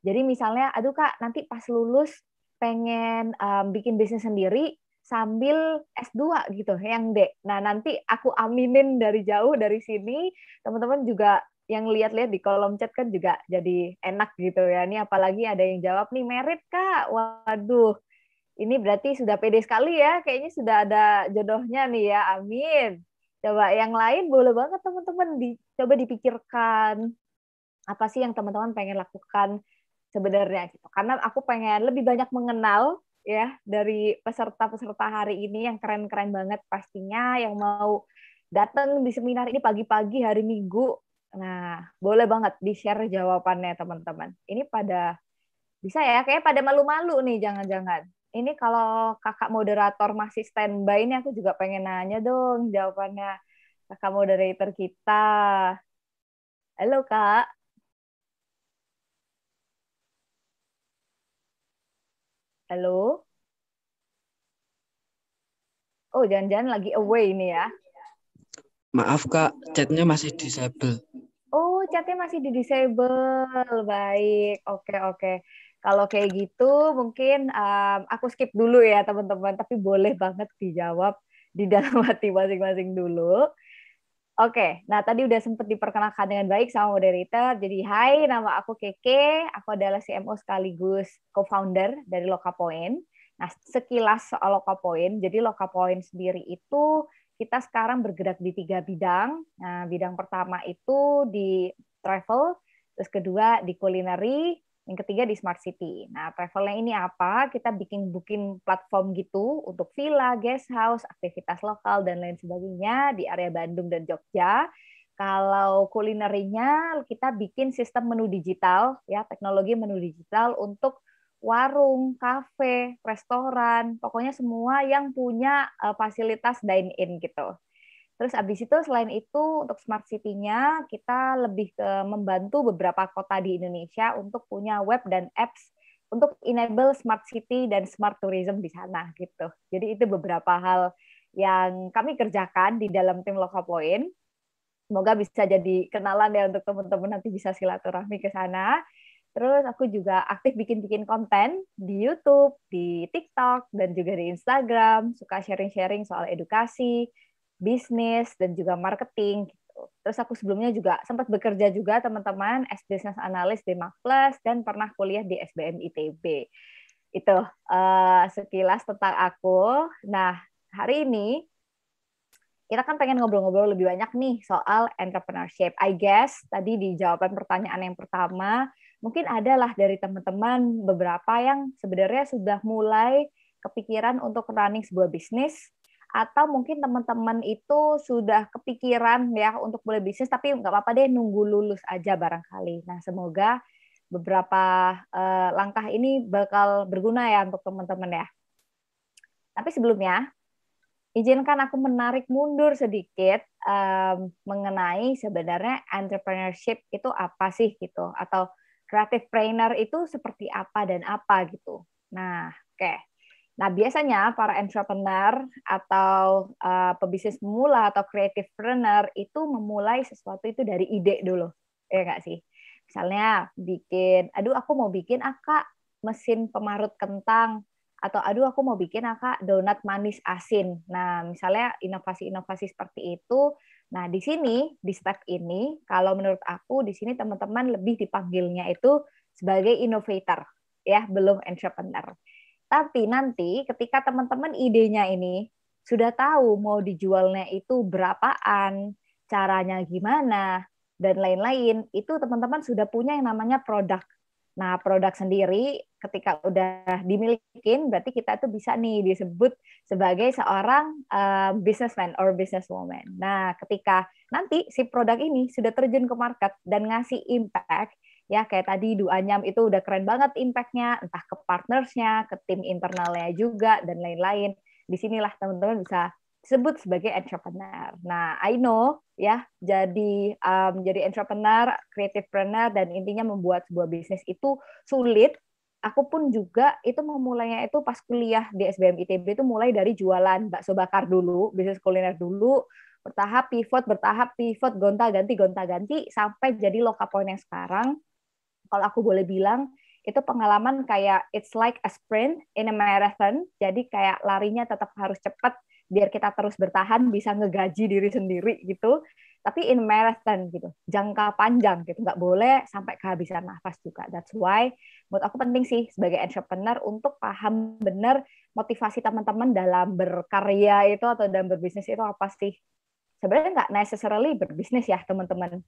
Jadi misalnya, aduh kak nanti pas lulus pengen um, bikin bisnis sendiri sambil S2 gitu yang D. Nah nanti aku aminin dari jauh dari sini, teman-teman juga yang lihat-lihat di kolom chat kan juga jadi enak gitu ya. Ini apalagi ada yang jawab nih merit kak, waduh ini berarti sudah pede sekali ya, kayaknya sudah ada jodohnya nih ya, amin. Coba yang lain boleh banget teman-teman dicoba dipikirkan apa sih yang teman-teman pengen lakukan sebenarnya gitu. Karena aku pengen lebih banyak mengenal ya dari peserta-peserta hari ini yang keren-keren banget pastinya yang mau datang di seminar ini pagi-pagi hari Minggu. Nah, boleh banget di-share jawabannya teman-teman. Ini pada bisa ya, kayak pada malu-malu nih jangan-jangan ini kalau kakak moderator masih standby ini aku juga pengen nanya dong jawabannya kakak moderator kita. Halo kak. Halo. Oh jangan-jangan lagi away ini ya. Maaf kak, chatnya masih disable. Oh, chatnya masih di disable. Baik, oke oke. Kalau kayak gitu mungkin um, aku skip dulu ya teman-teman, tapi boleh banget dijawab di dalam hati masing-masing dulu. Oke, nah tadi udah sempat diperkenalkan dengan baik sama moderator. Jadi hai, nama aku Keke, aku adalah CMO sekaligus co-founder dari Lokapoint. Nah, sekilas soal Lokapoint, jadi Lokapoint sendiri itu kita sekarang bergerak di tiga bidang. Nah, bidang pertama itu di travel, terus kedua di culinary, yang ketiga di smart city. Nah, travelnya ini apa? Kita bikin bikin platform gitu untuk villa, guest house, aktivitas lokal dan lain sebagainya di area Bandung dan Jogja. Kalau kulinernya kita bikin sistem menu digital ya, teknologi menu digital untuk warung, kafe, restoran, pokoknya semua yang punya eh, fasilitas dine in gitu. Terus abis itu selain itu untuk smart city-nya kita lebih ke membantu beberapa kota di Indonesia untuk punya web dan apps untuk enable smart city dan smart tourism di sana gitu. Jadi itu beberapa hal yang kami kerjakan di dalam tim Lokapoin. Semoga bisa jadi kenalan ya untuk teman-teman nanti bisa silaturahmi ke sana. Terus aku juga aktif bikin-bikin konten di YouTube, di TikTok, dan juga di Instagram. Suka sharing-sharing soal edukasi, bisnis dan juga marketing gitu. Terus aku sebelumnya juga sempat bekerja juga teman-teman as business analyst di makplus dan pernah kuliah di SBM ITB. Itu uh, sekilas tentang aku. Nah, hari ini kita kan pengen ngobrol-ngobrol lebih banyak nih soal entrepreneurship. I guess tadi di jawaban pertanyaan yang pertama, mungkin adalah dari teman-teman beberapa yang sebenarnya sudah mulai kepikiran untuk running sebuah bisnis, atau mungkin teman-teman itu sudah kepikiran ya untuk mulai bisnis tapi nggak apa-apa deh nunggu lulus aja barangkali. Nah semoga beberapa uh, langkah ini bakal berguna ya untuk teman-teman ya. Tapi sebelumnya izinkan aku menarik mundur sedikit um, mengenai sebenarnya entrepreneurship itu apa sih gitu atau creative trainer itu seperti apa dan apa gitu. Nah oke. Okay Nah, biasanya para entrepreneur atau uh, pebisnis pemula atau creative planner itu memulai sesuatu itu dari ide dulu, ya enggak sih? Misalnya bikin, aduh aku mau bikin ah, Aka mesin pemarut kentang, atau aduh aku mau bikin ah, Aka donat manis asin. Nah, misalnya inovasi-inovasi seperti itu. Nah, di sini, di step ini, kalau menurut aku, di sini teman-teman lebih dipanggilnya itu sebagai innovator, ya, belum entrepreneur tapi nanti ketika teman-teman idenya ini sudah tahu mau dijualnya itu berapaan, caranya gimana, dan lain-lain, itu teman-teman sudah punya yang namanya produk. Nah, produk sendiri ketika udah dimilikin, berarti kita itu bisa nih disebut sebagai seorang uh, businessman or businesswoman. Nah, ketika nanti si produk ini sudah terjun ke market dan ngasih impact, ya kayak tadi duanyam itu udah keren banget impactnya entah ke partnersnya ke tim internalnya juga dan lain-lain disinilah teman-teman bisa disebut sebagai entrepreneur. Nah, I know ya, jadi um, jadi entrepreneur, creativepreneur, dan intinya membuat sebuah bisnis itu sulit. Aku pun juga itu memulainya itu pas kuliah di SBM ITB itu mulai dari jualan bakso bakar dulu, bisnis kuliner dulu, bertahap pivot, bertahap pivot, gonta-ganti, gonta-ganti, sampai jadi loka point yang sekarang kalau aku boleh bilang itu pengalaman kayak it's like a sprint in a marathon. Jadi kayak larinya tetap harus cepat biar kita terus bertahan bisa ngegaji diri sendiri gitu. Tapi in marathon gitu, jangka panjang gitu, nggak boleh sampai kehabisan nafas juga. That's why menurut aku penting sih sebagai entrepreneur untuk paham benar motivasi teman-teman dalam berkarya itu atau dalam berbisnis itu apa sih. Sebenarnya nggak necessarily berbisnis ya teman-teman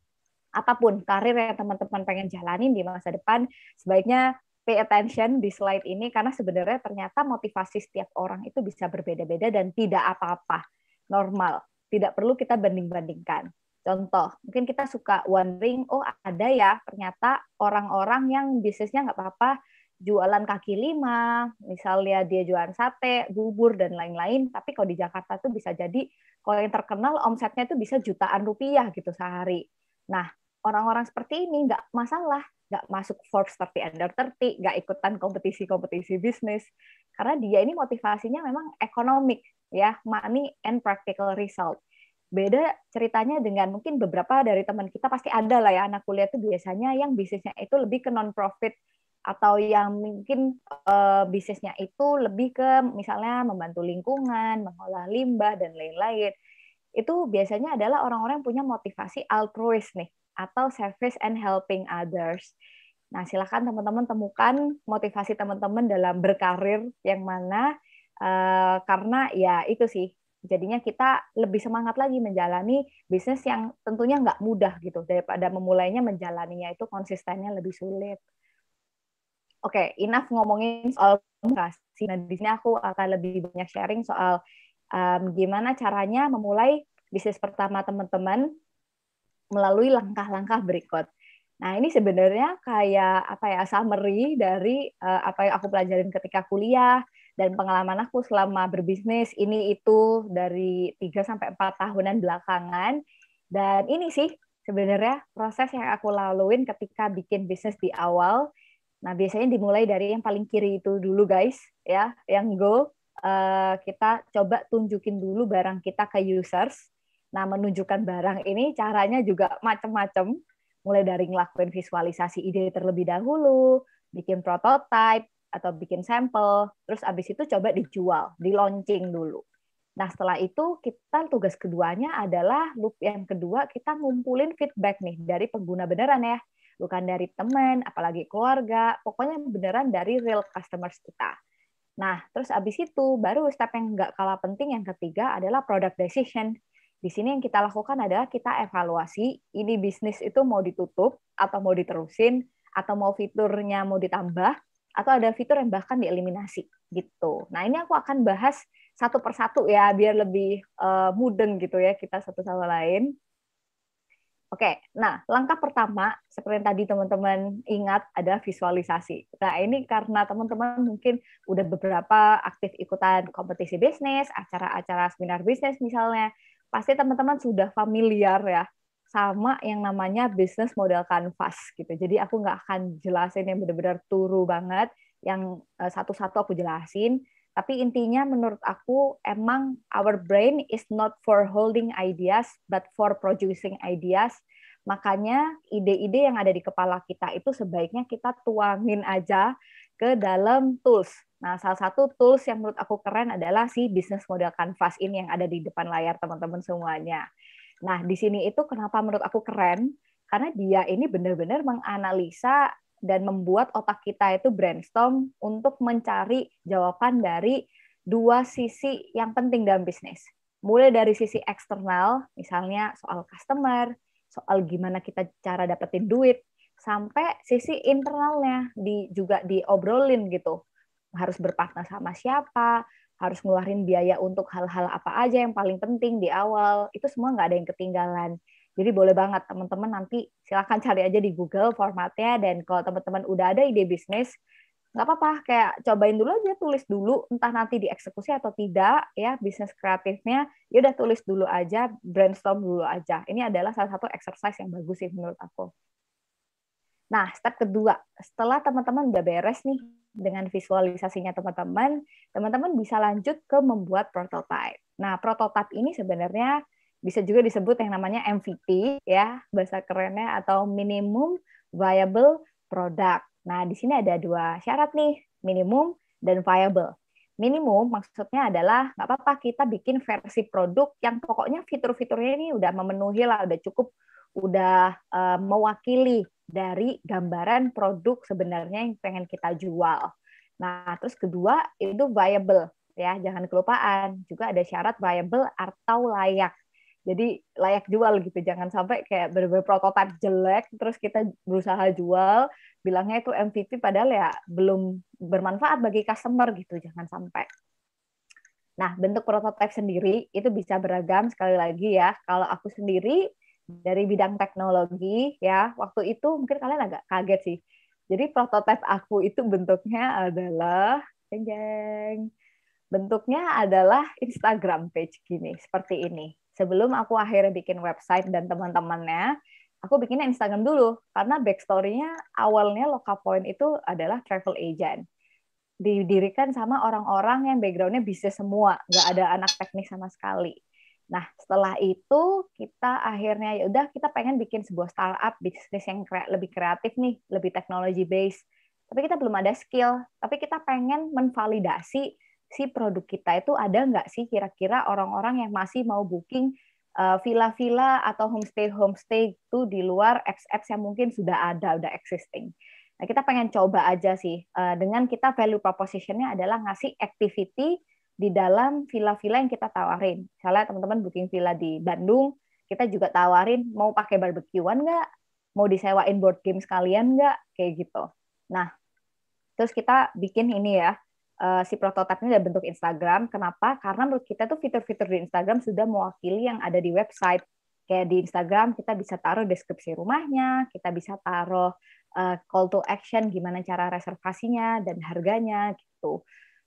apapun karir yang teman-teman pengen jalanin di masa depan, sebaiknya pay attention di slide ini karena sebenarnya ternyata motivasi setiap orang itu bisa berbeda-beda dan tidak apa-apa. Normal, tidak perlu kita banding-bandingkan. Contoh, mungkin kita suka wondering, oh ada ya ternyata orang-orang yang bisnisnya nggak apa-apa, jualan kaki lima, misalnya dia jualan sate, bubur, dan lain-lain, tapi kalau di Jakarta tuh bisa jadi, kalau yang terkenal omsetnya itu bisa jutaan rupiah gitu sehari. Nah, orang-orang seperti ini nggak masalah nggak masuk Forbes 30 under 30, nggak ikutan kompetisi-kompetisi bisnis. Karena dia ini motivasinya memang ekonomik, ya, money and practical result. Beda ceritanya dengan mungkin beberapa dari teman kita pasti ada lah ya anak kuliah itu biasanya yang bisnisnya itu lebih ke non profit atau yang mungkin uh, bisnisnya itu lebih ke misalnya membantu lingkungan, mengolah limbah dan lain-lain. Itu biasanya adalah orang-orang yang punya motivasi altruis nih atau service and helping others. Nah, silakan teman-teman temukan motivasi teman-teman dalam berkarir yang mana uh, karena ya itu sih jadinya kita lebih semangat lagi menjalani bisnis yang tentunya nggak mudah gitu daripada memulainya menjalaninya itu konsistennya lebih sulit. Oke, okay, enough ngomongin soal komunikasi. Nah, di sini aku akan lebih banyak sharing soal um, gimana caranya memulai bisnis pertama teman-teman melalui langkah-langkah berikut. Nah, ini sebenarnya kayak apa ya summary dari uh, apa yang aku pelajarin ketika kuliah dan pengalaman aku selama berbisnis ini itu dari 3 sampai 4 tahunan belakangan dan ini sih sebenarnya proses yang aku laluin ketika bikin bisnis di awal. Nah, biasanya dimulai dari yang paling kiri itu dulu guys, ya, yang go uh, eh, kita coba tunjukin dulu barang kita ke users Nah, menunjukkan barang ini caranya juga macam-macam, mulai dari ngelakuin visualisasi ide terlebih dahulu, bikin prototipe atau bikin sampel, terus abis itu coba dijual, di launching dulu. Nah, setelah itu kita tugas keduanya adalah loop yang kedua kita ngumpulin feedback nih dari pengguna beneran ya. Bukan dari teman, apalagi keluarga, pokoknya beneran dari real customers kita. Nah, terus abis itu baru step yang nggak kalah penting yang ketiga adalah product decision di sini yang kita lakukan adalah kita evaluasi ini bisnis itu mau ditutup atau mau diterusin atau mau fiturnya mau ditambah atau ada fitur yang bahkan dieliminasi gitu. Nah, ini aku akan bahas satu persatu ya biar lebih uh, mudeng gitu ya kita satu sama lain. Oke, nah langkah pertama seperti yang tadi teman-teman ingat ada visualisasi. Nah ini karena teman-teman mungkin udah beberapa aktif ikutan kompetisi bisnis, acara-acara seminar bisnis misalnya pasti teman-teman sudah familiar ya sama yang namanya bisnis model kanvas gitu. Jadi aku nggak akan jelasin yang benar-benar turu banget, yang eh, satu-satu aku jelasin. Tapi intinya menurut aku emang our brain is not for holding ideas but for producing ideas. Makanya ide-ide yang ada di kepala kita itu sebaiknya kita tuangin aja ke dalam tools. Nah, salah satu tools yang menurut aku keren adalah si bisnis model canvas ini yang ada di depan layar teman-teman semuanya. Nah, di sini itu kenapa menurut aku keren? Karena dia ini benar-benar menganalisa dan membuat otak kita itu brainstorm untuk mencari jawaban dari dua sisi yang penting dalam bisnis. Mulai dari sisi eksternal, misalnya soal customer, soal gimana kita cara dapetin duit, sampai sisi internalnya di juga diobrolin gitu harus berpartner sama siapa harus ngeluarin biaya untuk hal-hal apa aja yang paling penting di awal itu semua nggak ada yang ketinggalan jadi boleh banget teman-teman nanti silahkan cari aja di Google formatnya dan kalau teman-teman udah ada ide bisnis nggak apa-apa kayak cobain dulu aja tulis dulu entah nanti dieksekusi atau tidak ya bisnis kreatifnya ya udah tulis dulu aja brainstorm dulu aja ini adalah salah satu exercise yang bagus sih menurut aku Nah, step kedua, setelah teman-teman udah beres nih dengan visualisasinya teman-teman, teman-teman bisa lanjut ke membuat prototype. Nah, prototype ini sebenarnya bisa juga disebut yang namanya MVP ya, bahasa kerennya atau minimum viable product. Nah, di sini ada dua syarat nih, minimum dan viable. Minimum maksudnya adalah nggak apa-apa kita bikin versi produk yang pokoknya fitur-fiturnya ini udah memenuhi lah, udah cukup, udah uh, mewakili dari gambaran produk sebenarnya yang pengen kita jual. Nah, terus kedua itu viable ya, jangan kelupaan. Juga ada syarat viable atau layak. Jadi layak jual gitu, jangan sampai kayak berbagai prototipe jelek terus kita berusaha jual, bilangnya itu MVP padahal ya belum bermanfaat bagi customer gitu, jangan sampai. Nah, bentuk prototipe sendiri itu bisa beragam sekali lagi ya. Kalau aku sendiri dari bidang teknologi ya waktu itu mungkin kalian agak kaget sih jadi prototipe aku itu bentuknya adalah jeng bentuknya adalah Instagram page gini seperti ini sebelum aku akhirnya bikin website dan teman-temannya aku bikinnya Instagram dulu karena backstorynya awalnya Local Point itu adalah travel agent didirikan sama orang-orang yang backgroundnya bisnis semua nggak ada anak teknik sama sekali Nah, setelah itu kita akhirnya ya udah kita pengen bikin sebuah startup bisnis yang kre lebih kreatif nih, lebih teknologi base Tapi kita belum ada skill, tapi kita pengen menvalidasi si produk kita itu ada nggak sih kira-kira orang-orang yang masih mau booking eh, villa-villa atau homestay-homestay itu di luar apps-apps yang mungkin sudah ada, udah existing. Nah, kita pengen coba aja sih eh, dengan kita value propositionnya adalah ngasih activity di dalam villa-villa yang kita tawarin. Misalnya teman-teman booking villa di Bandung, kita juga tawarin mau pakai barbekyuan nggak, mau disewain board game sekalian nggak, kayak gitu. Nah, terus kita bikin ini ya, eh, si prototipe ini dalam bentuk Instagram. Kenapa? Karena menurut kita tuh fitur-fitur di Instagram sudah mewakili yang ada di website. Kayak di Instagram kita bisa taruh deskripsi rumahnya, kita bisa taruh eh, call to action, gimana cara reservasinya dan harganya gitu.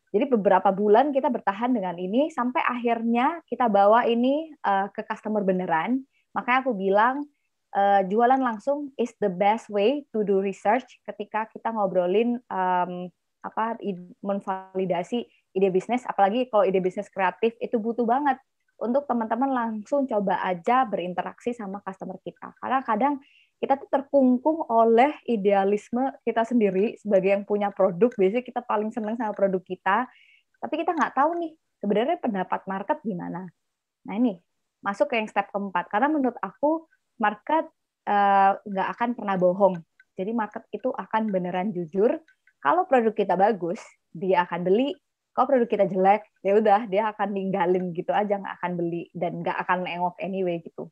Jadi beberapa bulan kita bertahan dengan ini sampai akhirnya kita bawa ini uh, ke customer beneran. Makanya aku bilang uh, jualan langsung is the best way to do research ketika kita ngobrolin um, apa menvalidasi ide bisnis apalagi kalau ide bisnis kreatif itu butuh banget untuk teman-teman langsung coba aja berinteraksi sama customer kita. Karena kadang kita tuh terkungkung oleh idealisme kita sendiri sebagai yang punya produk biasanya kita paling seneng sama produk kita tapi kita nggak tahu nih sebenarnya pendapat market gimana nah ini masuk ke yang step keempat karena menurut aku market eh, nggak uh, akan pernah bohong jadi market itu akan beneran jujur kalau produk kita bagus dia akan beli kalau produk kita jelek ya udah dia akan ninggalin gitu aja nggak akan beli dan nggak akan nengok anyway gitu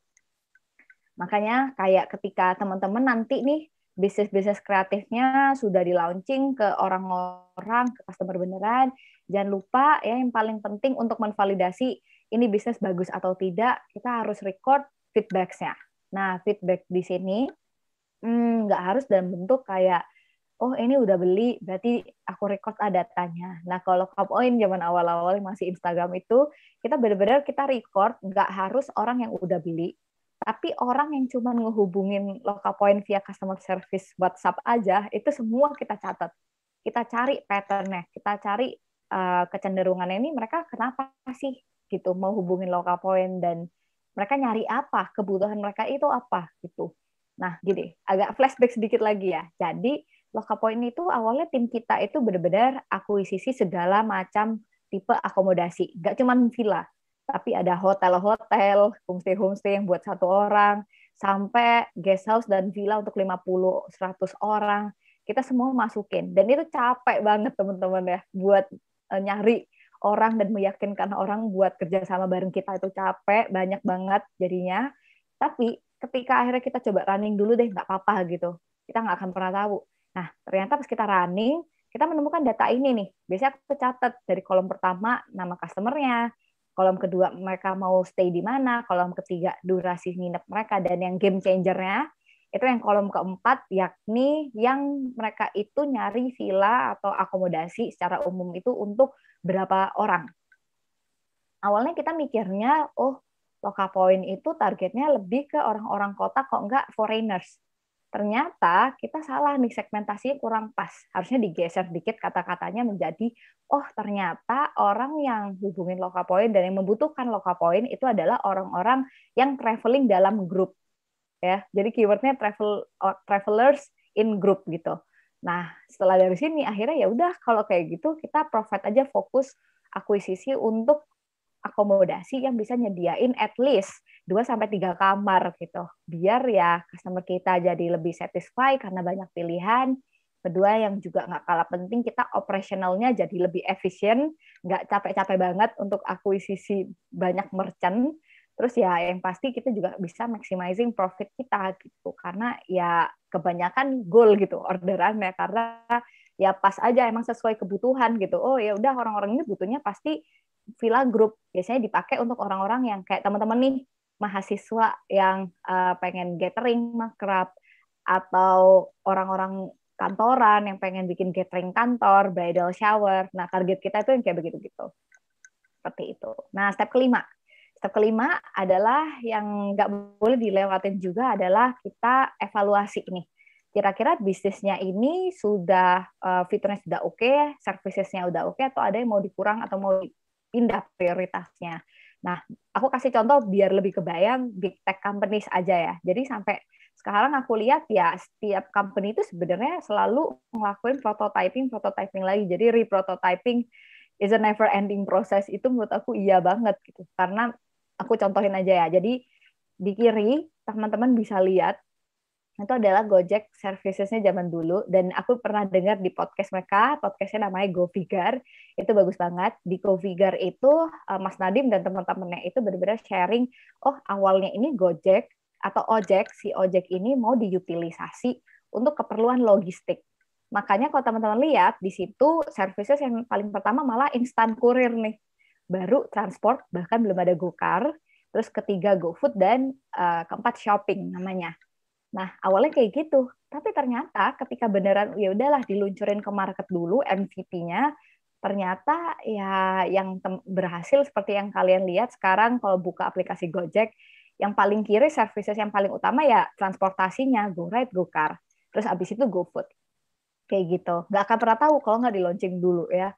Makanya kayak ketika teman-teman nanti nih bisnis-bisnis kreatifnya sudah di launching ke orang-orang, ke customer beneran, jangan lupa ya yang paling penting untuk menvalidasi ini bisnis bagus atau tidak, kita harus record feedbacknya. Nah, feedback di sini hmm, nggak hmm, harus dalam bentuk kayak oh ini udah beli berarti aku record ada ah, datanya nah kalau kapoin oh, zaman awal-awal masih Instagram itu kita benar-benar kita record nggak harus orang yang udah beli tapi orang yang cuma ngehubungin local point via customer service WhatsApp aja, itu semua kita catat. Kita cari patternnya, kita cari uh, kecenderungannya ini mereka kenapa sih gitu mau hubungin local point dan mereka nyari apa, kebutuhan mereka itu apa gitu. Nah, gini, agak flashback sedikit lagi ya. Jadi, local point itu awalnya tim kita itu benar-benar akuisisi segala macam tipe akomodasi, nggak cuma villa tapi ada hotel-hotel, homestay-homestay yang buat satu orang, sampai guest house dan villa untuk 50, 100 orang. Kita semua masukin. Dan itu capek banget teman-teman ya buat eh, nyari orang dan meyakinkan orang buat kerjasama bareng kita itu capek banyak banget jadinya tapi ketika akhirnya kita coba running dulu deh nggak apa-apa gitu kita nggak akan pernah tahu nah ternyata pas kita running kita menemukan data ini nih biasanya aku catat dari kolom pertama nama customernya kolom kedua mereka mau stay di mana, kolom ketiga durasi nginep mereka dan yang game changernya itu yang kolom keempat yakni yang mereka itu nyari villa atau akomodasi secara umum itu untuk berapa orang. Awalnya kita mikirnya, oh loka point itu targetnya lebih ke orang-orang kota kok enggak foreigners ternyata kita salah nih segmentasi kurang pas. Harusnya digeser dikit kata-katanya menjadi oh ternyata orang yang hubungin loka point dan yang membutuhkan loka point itu adalah orang-orang yang traveling dalam grup. Ya, jadi keywordnya travel oh, travelers in group gitu. Nah, setelah dari sini akhirnya ya udah kalau kayak gitu kita profit aja fokus akuisisi untuk akomodasi yang bisa nyediain at least dua sampai tiga kamar gitu. Biar ya customer kita jadi lebih satisfy karena banyak pilihan. Kedua yang juga nggak kalah penting kita operasionalnya jadi lebih efisien, nggak capek-capek banget untuk akuisisi banyak merchant. Terus ya yang pasti kita juga bisa maximizing profit kita gitu karena ya kebanyakan goal gitu orderannya karena ya pas aja emang sesuai kebutuhan gitu. Oh ya udah orang-orang ini butuhnya pasti Villa Group biasanya dipakai untuk orang-orang yang kayak teman-teman nih mahasiswa yang uh, pengen gathering makrab atau orang-orang kantoran yang pengen bikin gathering kantor, bridal shower. Nah, target kita itu yang kayak begitu-gitu. Seperti itu. Nah, step kelima. Step kelima adalah yang nggak boleh dilewatin juga adalah kita evaluasi ini. Kira-kira bisnisnya ini sudah uh, eh, fiturnya sudah oke, okay, servicesnya sudah oke, okay, atau ada yang mau dikurang atau mau pindah prioritasnya. Nah, aku kasih contoh biar lebih kebayang big tech companies aja ya. Jadi sampai sekarang aku lihat ya setiap company itu sebenarnya selalu ngelakuin prototyping, prototyping lagi. Jadi reprototyping is a never ending process itu menurut aku iya banget gitu. Karena aku contohin aja ya. Jadi di kiri teman-teman bisa lihat itu adalah Gojek servicesnya zaman dulu dan aku pernah dengar di podcast mereka podcastnya namanya Go itu bagus banget di Go itu eh, Mas Nadim dan teman-temannya itu benar-benar sharing oh awalnya ini Gojek atau ojek si ojek ini mau diutilisasi untuk keperluan logistik makanya kalau teman-teman lihat di situ services yang paling pertama malah instan kurir nih baru transport bahkan belum ada gokar terus ketiga GoFood dan uh, keempat shopping namanya Nah, awalnya kayak gitu. Tapi ternyata ketika beneran ya udahlah diluncurin ke market dulu MVP-nya, ternyata ya yang berhasil seperti yang kalian lihat sekarang kalau buka aplikasi Gojek, yang paling kiri services yang paling utama ya transportasinya, GoRide, GoCar. Terus abis itu GoFood. Kayak gitu. Nggak akan pernah tahu kalau nggak di dulu ya.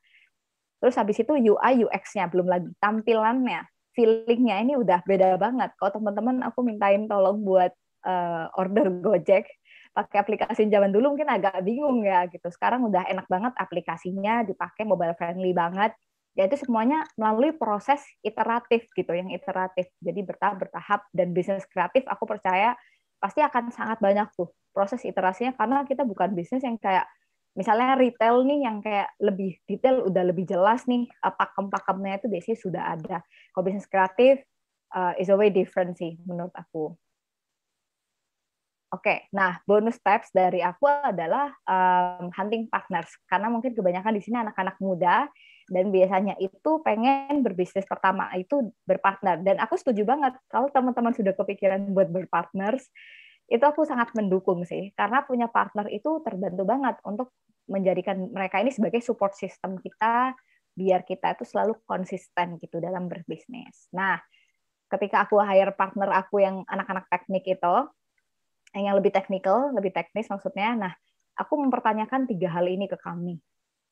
Terus habis itu UI UX-nya belum lagi tampilannya, feeling-nya ini udah beda banget. Kalau teman-teman aku mintain tolong buat uh, order Gojek pakai aplikasi zaman dulu mungkin agak bingung ya gitu. Sekarang udah enak banget aplikasinya dipakai mobile friendly banget. Ya semuanya melalui proses iteratif gitu, yang iteratif. Jadi bertahap-bertahap dan bisnis kreatif aku percaya pasti akan sangat banyak tuh proses iterasinya karena kita bukan bisnis yang kayak misalnya retail nih yang kayak lebih detail udah lebih jelas nih eh, pakem-pakemnya itu biasanya sudah ada. Kalau bisnis kreatif uh, is a way different sih menurut aku. Oke, okay. nah bonus tips dari aku adalah um, hunting partners karena mungkin kebanyakan di sini anak-anak muda dan biasanya itu pengen berbisnis pertama itu berpartner dan aku setuju banget kalau teman-teman sudah kepikiran buat berpartners itu aku sangat mendukung sih karena punya partner itu terbantu banget untuk menjadikan mereka ini sebagai support system kita biar kita itu selalu konsisten gitu dalam berbisnis. Nah, ketika aku hire partner aku yang anak-anak teknik itu, yang lebih teknikal, lebih teknis maksudnya. Nah, aku mempertanyakan tiga hal ini ke kami.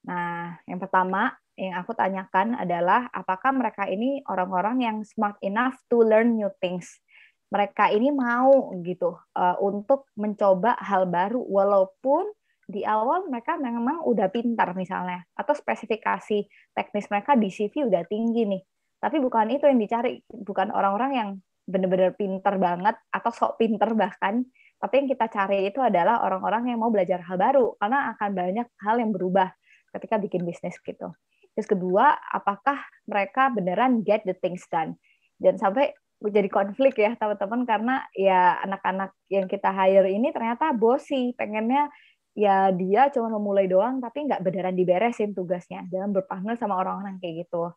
Nah, yang pertama yang aku tanyakan adalah apakah mereka ini orang-orang yang smart enough to learn new things. Mereka ini mau gitu uh, untuk mencoba hal baru walaupun di awal mereka memang udah pintar misalnya atau spesifikasi teknis mereka di CV udah tinggi nih. Tapi bukan itu yang dicari, bukan orang-orang yang benar-benar pintar banget atau sok pintar bahkan tapi yang kita cari itu adalah orang-orang yang mau belajar hal baru karena akan banyak hal yang berubah ketika bikin bisnis gitu. Terus kedua, apakah mereka beneran get the things done? Dan sampai jadi konflik ya teman-teman karena ya anak-anak yang kita hire ini ternyata bosi pengennya ya dia cuma memulai doang tapi nggak beneran diberesin tugasnya jangan berpartner sama orang-orang kayak gitu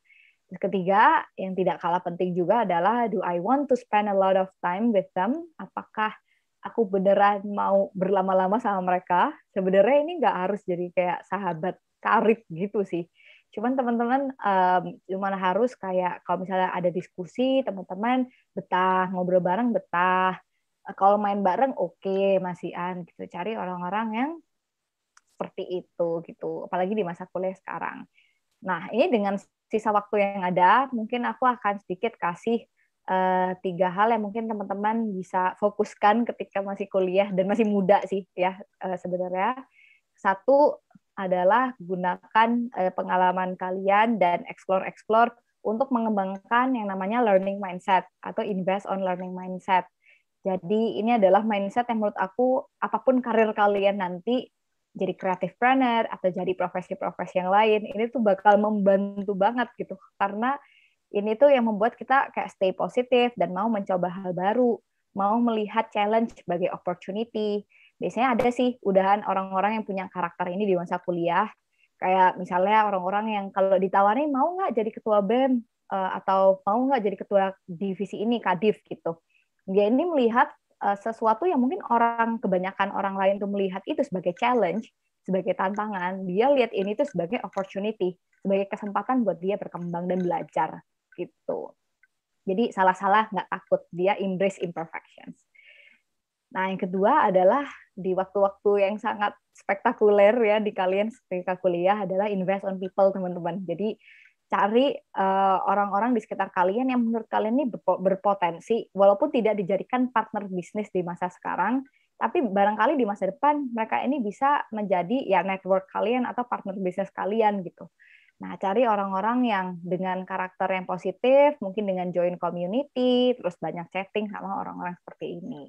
Terus ketiga yang tidak kalah penting juga adalah do I want to spend a lot of time with them apakah aku beneran mau berlama-lama sama mereka sebenarnya ini nggak harus jadi kayak sahabat karib gitu sih cuman teman-teman um, cuman harus kayak kalau misalnya ada diskusi teman-teman betah ngobrol bareng betah kalau main bareng oke okay, masihan gitu cari orang-orang yang seperti itu gitu apalagi di masa kuliah sekarang nah ini dengan sisa waktu yang ada mungkin aku akan sedikit kasih uh, tiga hal yang mungkin teman-teman bisa fokuskan ketika masih kuliah dan masih muda sih ya uh, sebenarnya. Satu adalah gunakan uh, pengalaman kalian dan explore-explore untuk mengembangkan yang namanya learning mindset atau invest on learning mindset. Jadi ini adalah mindset yang menurut aku apapun karir kalian nanti jadi creative planner atau jadi profesi-profesi yang lain ini tuh bakal membantu banget gitu karena ini tuh yang membuat kita kayak stay positif dan mau mencoba hal baru, mau melihat challenge sebagai opportunity. Biasanya ada sih udahan orang-orang yang punya karakter ini di masa kuliah. Kayak misalnya orang-orang yang kalau ditawarin mau nggak jadi ketua BEM eh, atau mau nggak jadi ketua divisi ini kadif gitu. Dia ini melihat eh, sesuatu yang mungkin orang kebanyakan orang lain tuh melihat itu sebagai challenge, sebagai tantangan. Dia lihat ini tuh sebagai opportunity, sebagai kesempatan buat dia berkembang dan belajar gitu. Jadi salah-salah nggak takut, dia embrace imperfections. Nah, yang kedua adalah di waktu-waktu yang sangat spektakuler ya di kalian ketika kuliah adalah invest on people, teman-teman. Jadi cari eh, orang-orang uh, di sekitar kalian yang menurut kalian ini berpotensi walaupun tidak dijadikan partner bisnis di masa sekarang, tapi barangkali di masa depan mereka ini bisa menjadi ya network kalian atau partner bisnis kalian gitu. Nah, cari orang-orang yang dengan karakter yang positif, mungkin dengan join community, terus banyak chatting sama orang-orang seperti ini.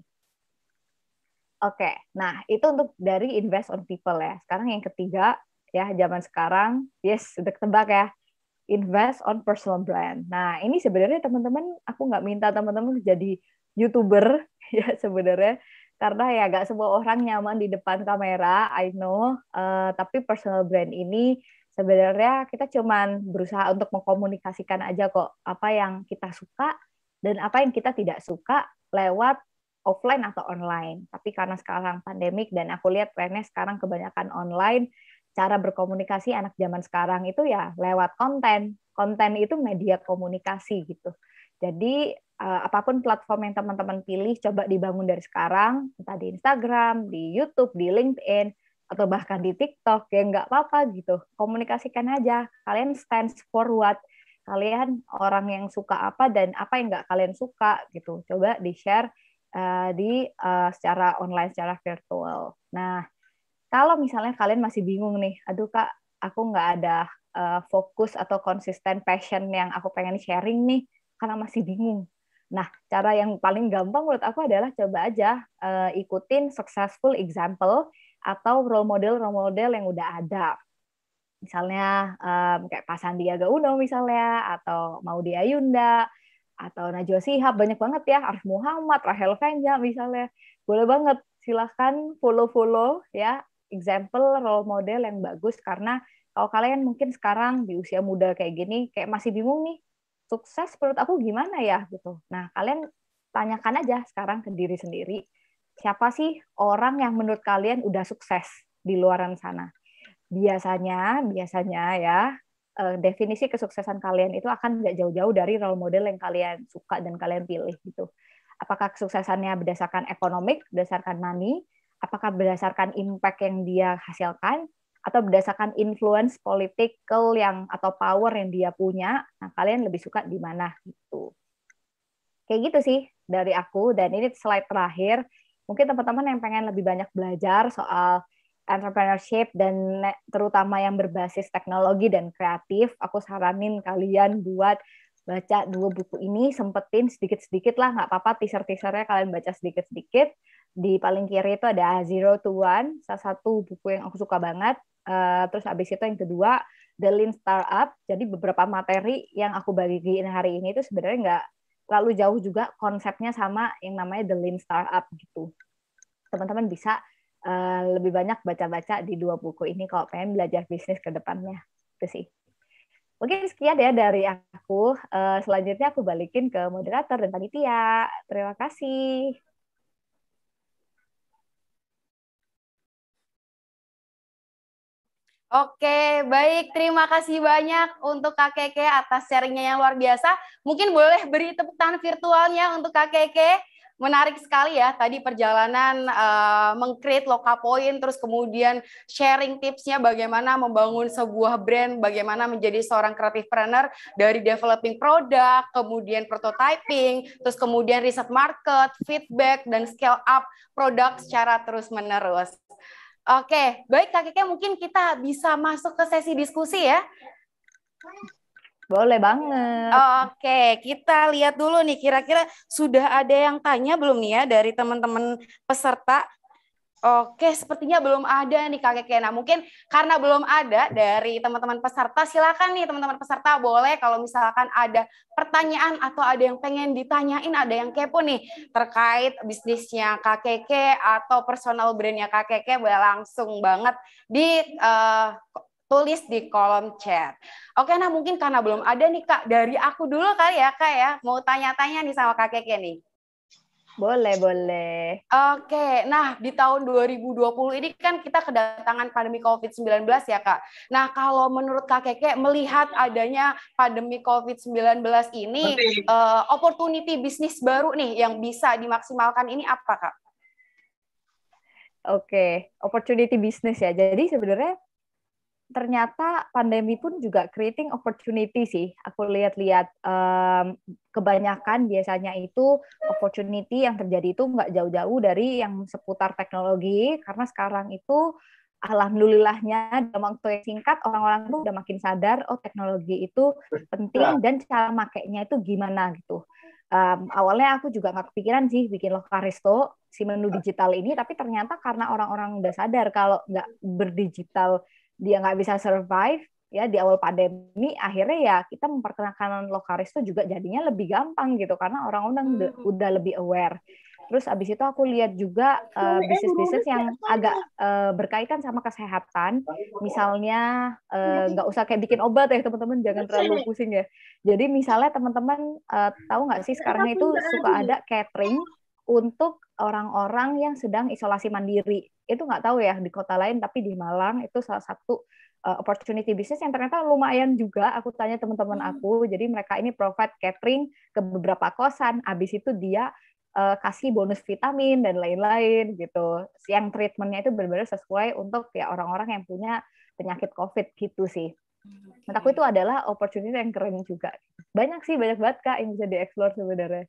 Oke, okay. nah itu untuk dari invest on people ya. Sekarang yang ketiga ya zaman sekarang, yes udah ketebak ya, invest on personal brand. Nah ini sebenarnya teman-teman aku nggak minta teman-teman jadi youtuber ya sebenarnya karena ya gak semua orang nyaman di depan kamera, I know. Uh, tapi personal brand ini sebenarnya kita cuman berusaha untuk mengkomunikasikan aja kok apa yang kita suka dan apa yang kita tidak suka lewat offline atau online. Tapi karena sekarang pandemik dan aku lihat trennya sekarang kebanyakan online, cara berkomunikasi anak zaman sekarang itu ya lewat konten. Konten itu media komunikasi gitu. Jadi eh, apapun platform yang teman-teman pilih coba dibangun dari sekarang, entah di Instagram, di YouTube, di LinkedIn atau bahkan di TikTok ya nggak apa-apa gitu komunikasikan aja kalian stands for what kalian orang yang suka apa dan apa yang nggak kalian suka gitu coba eh, di share uh, di uh, secara online secara virtual nah kalau misalnya kalian masih bingung nih aduh kak aku nggak ada uh, fokus atau konsisten passion yang aku pengen sharing nih karena masih bingung Nah, cara yang paling gampang menurut aku adalah coba aja uh, ikutin successful example atau role model role model yang udah ada misalnya um, kayak Pak Sandiaga Uno misalnya atau Maudie Ayunda atau Najwa Sihab banyak banget ya Arif Muhammad Rahel Fenja misalnya boleh banget silahkan follow follow ya example role model yang bagus karena kalau kalian mungkin sekarang di usia muda kayak gini kayak masih bingung nih sukses menurut aku gimana ya gitu nah kalian tanyakan aja sekarang ke diri sendiri siapa sih orang yang menurut kalian udah sukses di luaran sana? Biasanya, biasanya ya, eh, definisi kesuksesan kalian itu akan nggak jauh-jauh dari role model yang kalian suka dan kalian pilih gitu. Apakah kesuksesannya berdasarkan ekonomik, berdasarkan money, apakah berdasarkan impact yang dia hasilkan, atau berdasarkan influence political yang atau power yang dia punya, nah kalian lebih suka di mana gitu. Kayak gitu sih dari aku dan ini slide terakhir mungkin teman-teman yang pengen lebih banyak belajar soal entrepreneurship dan terutama yang berbasis teknologi dan kreatif, aku saranin kalian buat baca dua buku ini, sempetin sedikit-sedikit lah, nggak apa-apa teaser-teasernya kalian baca sedikit-sedikit. Di paling kiri itu ada Zero to One, salah satu buku yang aku suka banget. Uh, terus abis itu yang kedua, The Lean Startup. Jadi beberapa materi yang aku bagiin hari ini itu sebenarnya nggak terlalu jauh juga konsepnya sama yang namanya the lean startup gitu. Teman-teman bisa eh, lebih banyak baca-baca di dua buku ini kalau pengen belajar bisnis ke depannya. Itu sih. Mungkin sekian ya dari aku. Eh, selanjutnya aku balikin ke moderator dan panitia. Terima kasih. Oke, baik. Terima kasih banyak untuk Kak Keke atas sharingnya yang luar biasa. Mungkin boleh beri tepuk tangan virtualnya untuk Kak Keke. Menarik sekali ya tadi perjalanan uh, meng-create loka point, terus kemudian sharing tipsnya bagaimana membangun sebuah brand, bagaimana menjadi seorang creative planner dari developing produk, kemudian prototyping, terus kemudian riset market, feedback, dan scale up produk secara terus-menerus. Oke, baik Kak Kike, mungkin kita bisa masuk ke sesi diskusi ya. Boleh banget. Oke, kita lihat dulu nih kira-kira sudah ada yang tanya belum nih ya dari teman-teman peserta Oke, sepertinya belum ada nih Kak kena. mungkin karena belum ada dari teman-teman peserta, silakan nih teman-teman peserta boleh kalau misalkan ada pertanyaan atau ada yang pengen ditanyain, ada yang kepo nih terkait bisnisnya kakek Keke atau personal brandnya kakek Keke, boleh langsung banget di uh, tulis di kolom chat. Oke, nah mungkin karena belum ada nih Kak, dari aku dulu kali ya Kak ya, mau tanya-tanya nih sama Kak Keke nih. Boleh, boleh. Oke, nah di tahun 2020 ini kan kita kedatangan pandemi COVID-19 ya Kak. Nah kalau menurut Kak Keke melihat adanya pandemi COVID-19 ini, uh, opportunity bisnis baru nih yang bisa dimaksimalkan ini apa Kak? Oke, opportunity bisnis ya. Jadi sebenarnya ternyata pandemi pun juga creating opportunity sih. Aku lihat-lihat um, kebanyakan biasanya itu opportunity yang terjadi itu nggak jauh-jauh dari yang seputar teknologi karena sekarang itu alhamdulillahnya dalam waktu yang singkat orang-orang tuh udah makin sadar oh teknologi itu penting iya. dan cara makainya itu gimana gitu. Um, awalnya aku juga nggak kepikiran sih bikin Lokaristo si menu digital ini tapi ternyata karena orang-orang udah sadar kalau nggak berdigital dia nggak bisa survive ya di awal pandemi akhirnya ya kita memperkenalkan lokaris itu juga jadinya lebih gampang gitu karena orang-orang hmm. udah lebih aware. Terus abis itu aku lihat juga uh, bisnis-bisnis kan yang agak uh, berkaitan sama kesehatan. Misalnya iya, eh, iya. nggak uh, usah kayak bikin obat ya teman-teman, jangan terlalu pusing ya. Jadi misalnya teman-teman uh, tahu nggak sih sekarang itu suka ada catering untuk orang-orang yang sedang isolasi mandiri. Itu nggak tahu ya di kota lain, tapi di Malang itu salah satu uh, opportunity bisnis yang ternyata lumayan juga. Aku tanya teman-teman hmm. aku, jadi mereka ini provide catering ke beberapa kosan. Abis itu dia uh, kasih bonus vitamin dan lain-lain gitu. Yang treatmentnya itu benar-benar sesuai untuk ya orang-orang yang punya penyakit COVID gitu sih. Menurut aku itu adalah opportunity yang keren juga. Banyak sih, banyak banget kak yang bisa dieksplor sebenarnya.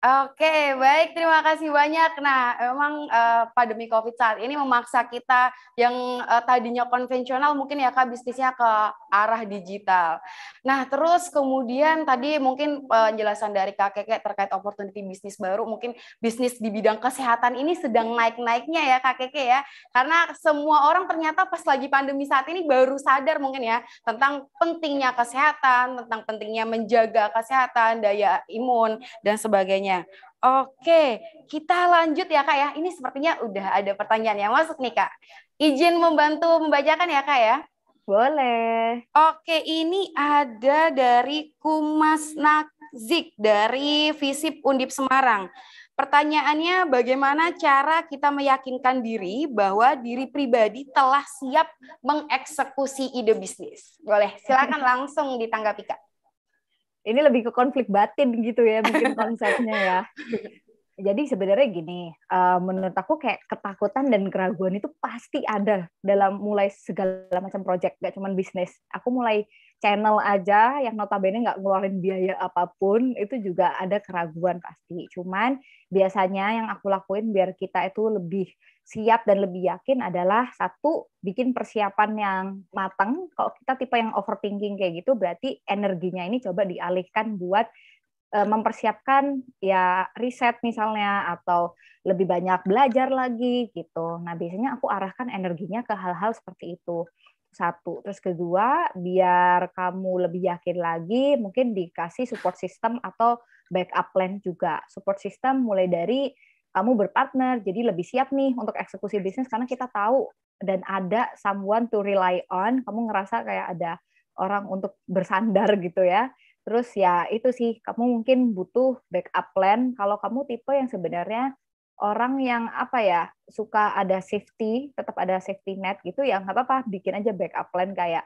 Oke, baik. Terima kasih banyak. Nah, memang uh, eh, pandemi COVID saat ini memaksa kita yang uh, tadinya konvensional mungkin ya Kak bisnisnya ke arah digital. Nah, terus kemudian tadi mungkin penjelasan dari Kak Keke terkait opportunity bisnis baru, mungkin bisnis di bidang kesehatan ini sedang naik-naiknya ya Kak Keke ya. Karena semua orang ternyata pas lagi pandemi saat ini baru sadar mungkin ya tentang pentingnya kesehatan, tentang pentingnya menjaga kesehatan, daya imun dan sebagainya. Oke, kita lanjut ya Kak ya. Ini sepertinya udah ada pertanyaan yang masuk nih Kak. Izin membantu membacakan ya Kak ya. Boleh. Oke, ini ada dari Kumas Nakzik dari Visip Undip Semarang. Pertanyaannya bagaimana cara kita meyakinkan diri bahwa diri pribadi telah siap mengeksekusi ide bisnis? Boleh, silakan langsung ditanggapi Kak ini lebih ke konflik batin gitu ya bikin konsepnya ya. Jadi sebenarnya gini, uh, menurut aku kayak ketakutan dan keraguan itu pasti ada dalam mulai segala macam project, gak cuman bisnis. Aku mulai channel aja yang notabene nggak ngeluarin biaya apapun itu juga ada keraguan pasti. Cuman biasanya yang aku lakuin biar kita itu lebih siap dan lebih yakin adalah satu bikin persiapan yang matang. Kalau kita tipe yang overthinking kayak gitu berarti energinya ini coba dialihkan buat e, mempersiapkan ya riset misalnya atau lebih banyak belajar lagi gitu. Nah, biasanya aku arahkan energinya ke hal-hal seperti itu. Satu, terus kedua, biar kamu lebih yakin lagi, mungkin dikasih support system atau backup plan juga. Support system mulai dari kamu berpartner jadi lebih siap nih untuk eksekusi bisnis karena kita tahu dan ada someone to rely on kamu ngerasa kayak ada orang untuk bersandar gitu ya terus ya itu sih kamu mungkin butuh backup plan kalau kamu tipe yang sebenarnya orang yang apa ya suka ada safety tetap ada safety net gitu ya nggak apa-apa bikin aja backup plan kayak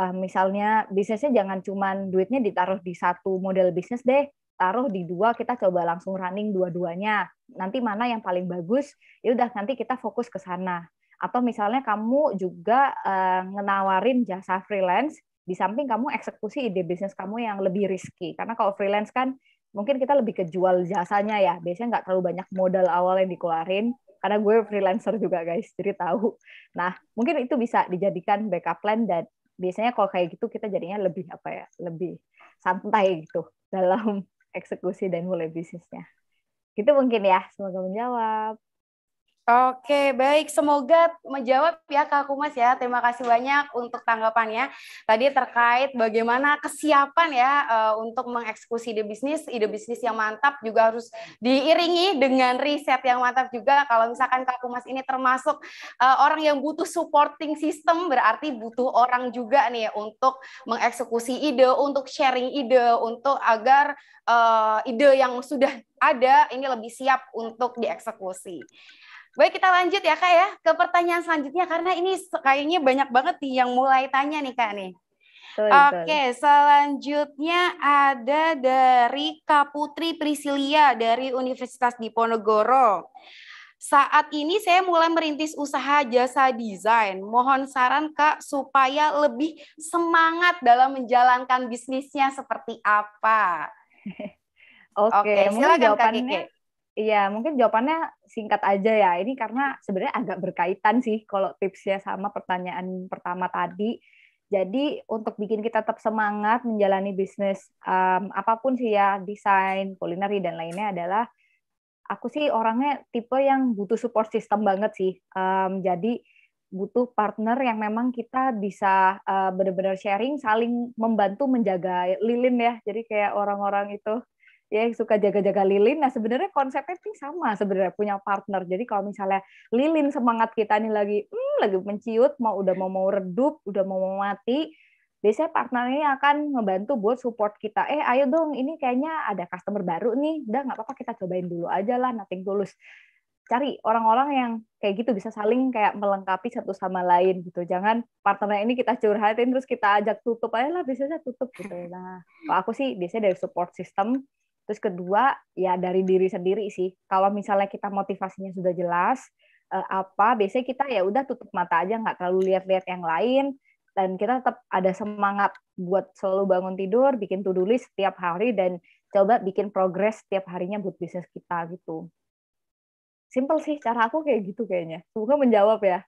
uh, misalnya bisnisnya jangan cuman duitnya ditaruh di satu model bisnis deh taruh di dua kita coba langsung running dua-duanya nanti mana yang paling bagus ya udah nanti kita fokus ke sana atau misalnya kamu juga uh, ngenawarin jasa freelance di samping kamu eksekusi ide bisnis kamu yang lebih risky karena kalau freelance kan mungkin kita lebih kejual jasanya ya biasanya nggak terlalu banyak modal awal yang dikeluarin karena gue freelancer juga guys jadi tahu nah mungkin itu bisa dijadikan backup plan dan biasanya kalau kayak gitu kita jadinya lebih apa ya lebih santai gitu dalam eksekusi dan mulai bisnisnya. itu mungkin ya, semoga menjawab. Oke, baik. Semoga menjawab ya Kak Kumas ya. Terima kasih banyak untuk tanggapannya. Tadi terkait bagaimana kesiapan ya eh, untuk mengeksekusi ide bisnis, ide bisnis yang mantap juga harus diiringi dengan riset yang mantap juga. Kalau misalkan Kak Kumas ini termasuk eh, orang yang butuh supporting system, berarti butuh orang juga nih untuk mengeksekusi ide, untuk sharing ide, untuk agar eh, ide yang sudah ada ini lebih siap untuk dieksekusi. Baik, kita lanjut ya Kak ya ke pertanyaan selanjutnya karena ini kayaknya banyak banget nih yang mulai tanya nih Kak nih. Oke, okay, selanjutnya ada dari Kak Putri Prisilia dari Universitas Diponegoro. Saat ini saya mulai merintis usaha jasa desain. Mohon saran Kak supaya lebih semangat dalam menjalankan bisnisnya seperti apa. Oke, okay, okay, silakan Kak Kiki. Iya, mungkin jawabannya singkat aja ya. Ini karena sebenarnya agak berkaitan sih kalau tipsnya sama pertanyaan pertama tadi. Jadi untuk bikin kita tetap semangat menjalani bisnis um, apapun sih ya, desain, kulineri dan lainnya adalah aku sih orangnya tipe yang butuh support system banget sih. Um, jadi butuh partner yang memang kita bisa uh, benar-benar sharing, saling membantu menjaga lilin ya. Jadi kayak orang-orang itu ya suka jaga-jaga lilin. Nah sebenarnya konsepnya sih sama sebenarnya punya partner. Jadi kalau misalnya lilin semangat kita nih lagi hmm, lagi menciut, mau udah mau mau redup, udah mau mau mati, biasanya partner ini akan membantu buat support kita. Eh ayo dong, ini kayaknya ada customer baru nih. Udah nggak apa-apa kita cobain dulu aja lah, nothing tulus. Cari orang-orang yang kayak gitu bisa saling kayak melengkapi satu sama lain gitu. Jangan partnernya ini kita curhatin terus kita ajak tutup aja lah, biasanya tutup gitu. Nah, kalau aku sih biasanya dari support system Terus kedua, ya dari diri sendiri sih. Kalau misalnya kita motivasinya sudah jelas, eh, apa biasanya kita ya udah tutup mata aja, nggak terlalu lihat-lihat yang lain, dan kita tetap ada semangat buat selalu bangun tidur, bikin to-do list setiap hari, dan coba bikin progres setiap harinya buat bisnis kita gitu. Simple sih, cara aku kayak gitu kayaknya. Semoga menjawab ya.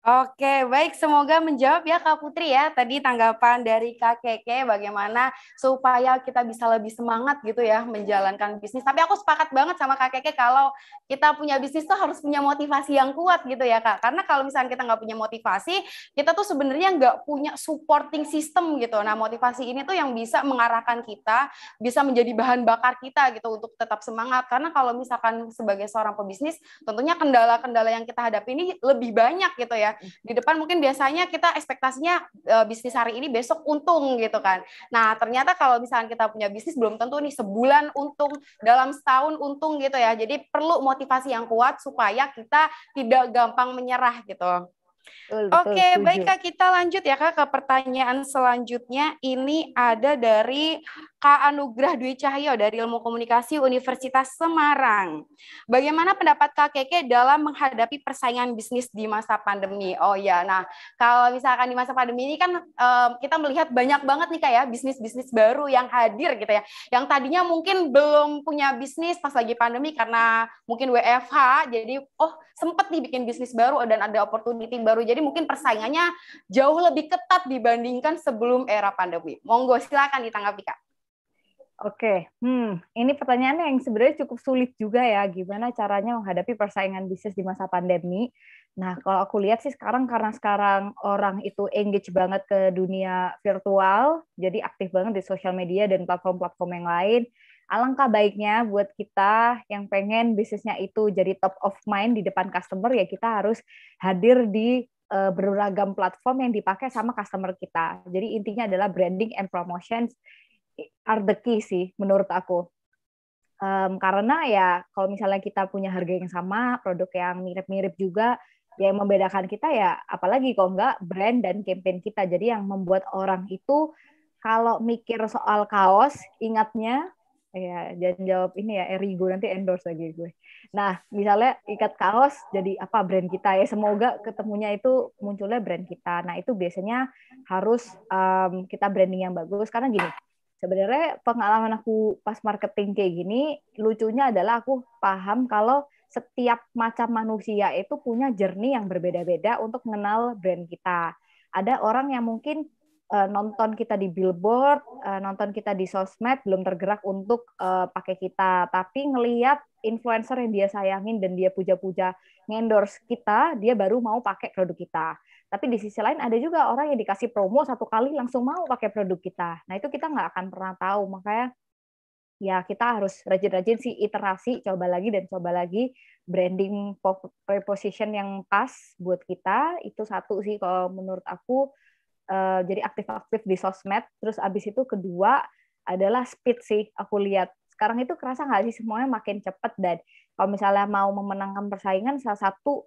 Oke, baik. Semoga menjawab ya Kak Putri ya. Tadi tanggapan dari Kak Keke bagaimana supaya kita bisa lebih semangat gitu ya menjalankan bisnis. Tapi aku sepakat banget sama Kak Keke kalau kita punya bisnis tuh harus punya motivasi yang kuat gitu ya Kak. Karena kalau misalnya kita nggak punya motivasi, kita tuh sebenarnya nggak punya supporting system gitu. Nah motivasi ini tuh yang bisa mengarahkan kita, bisa menjadi bahan bakar kita gitu untuk tetap semangat. Karena kalau misalkan sebagai seorang pebisnis, tentunya kendala-kendala yang kita hadapi ini lebih banyak gitu ya Iya. Di depan mungkin biasanya kita ekspektasinya e, bisnis hari ini besok untung gitu kan. Nah, ternyata kalau misalnya kita punya bisnis belum tentu nih sebulan untung, dalam setahun untung gitu ya. Jadi perlu motivasi yang kuat supaya kita tidak gampang menyerah gitu. Oke, okay, baik Kak, kita lanjut ya Kak ke pertanyaan selanjutnya. Ini ada dari Kak Anugrah Dwi Cahyo dari Ilmu Komunikasi Universitas Semarang. Bagaimana pendapat Kak Keke dalam menghadapi persaingan bisnis di masa pandemi? Oh ya, nah kalau misalkan di masa pandemi ini kan um, kita melihat banyak banget nih Kak ya bisnis-bisnis baru yang hadir gitu ya. Yang tadinya mungkin belum punya bisnis pas lagi pandemi karena mungkin WFH, jadi oh sempat nih bikin bisnis baru dan ada opportunity baru. Jadi mungkin persaingannya jauh lebih ketat dibandingkan sebelum era pandemi. Monggo silakan ditanggapi Kak. Oke, hmm, ini pertanyaannya yang sebenarnya cukup sulit juga ya, gimana caranya menghadapi persaingan bisnis di masa pandemi. Nah, kalau aku lihat sih sekarang karena sekarang orang itu engage banget ke dunia virtual, jadi aktif banget di sosial media dan platform-platform yang lain. Alangkah baiknya buat kita yang pengen bisnisnya itu jadi top of mind di depan customer ya kita harus hadir di eh, beragam platform yang dipakai sama customer kita. Jadi intinya adalah branding and promotions are the key sih menurut aku. Um, karena ya kalau misalnya kita punya harga yang sama, produk yang mirip-mirip juga, ya yang membedakan kita ya apalagi kalau enggak brand dan campaign kita. Jadi yang membuat orang itu kalau mikir soal kaos, ingatnya ya jangan jawab ini ya Erigo nanti endorse lagi gue. Nah, misalnya ikat kaos jadi apa brand kita ya. Semoga ketemunya itu munculnya brand kita. Nah, itu biasanya harus um, kita branding yang bagus karena gini, Sebenarnya pengalaman aku pas marketing kayak gini, lucunya adalah aku paham kalau setiap macam manusia itu punya jernih yang berbeda-beda untuk mengenal brand kita. Ada orang yang mungkin Eh, nonton kita di billboard, eh, nonton kita di sosmed belum tergerak untuk eh, pakai kita, tapi ngeliat influencer yang dia sayangin dan dia puja-puja ngendorse kita, dia baru mau pakai produk kita. Tapi di sisi lain ada juga orang yang dikasih promo satu kali langsung mau pakai produk kita. Nah itu kita nggak akan pernah tahu, makanya ya kita harus rajin-rajin sih iterasi, coba lagi dan coba lagi branding preposition yang pas buat kita itu satu sih kalau menurut aku Eh, jadi aktif-aktif di sosmed terus abis itu kedua adalah speed sih aku lihat sekarang itu kerasa nggak sih semuanya makin cepat dan kalau misalnya mau memenangkan persaingan salah satu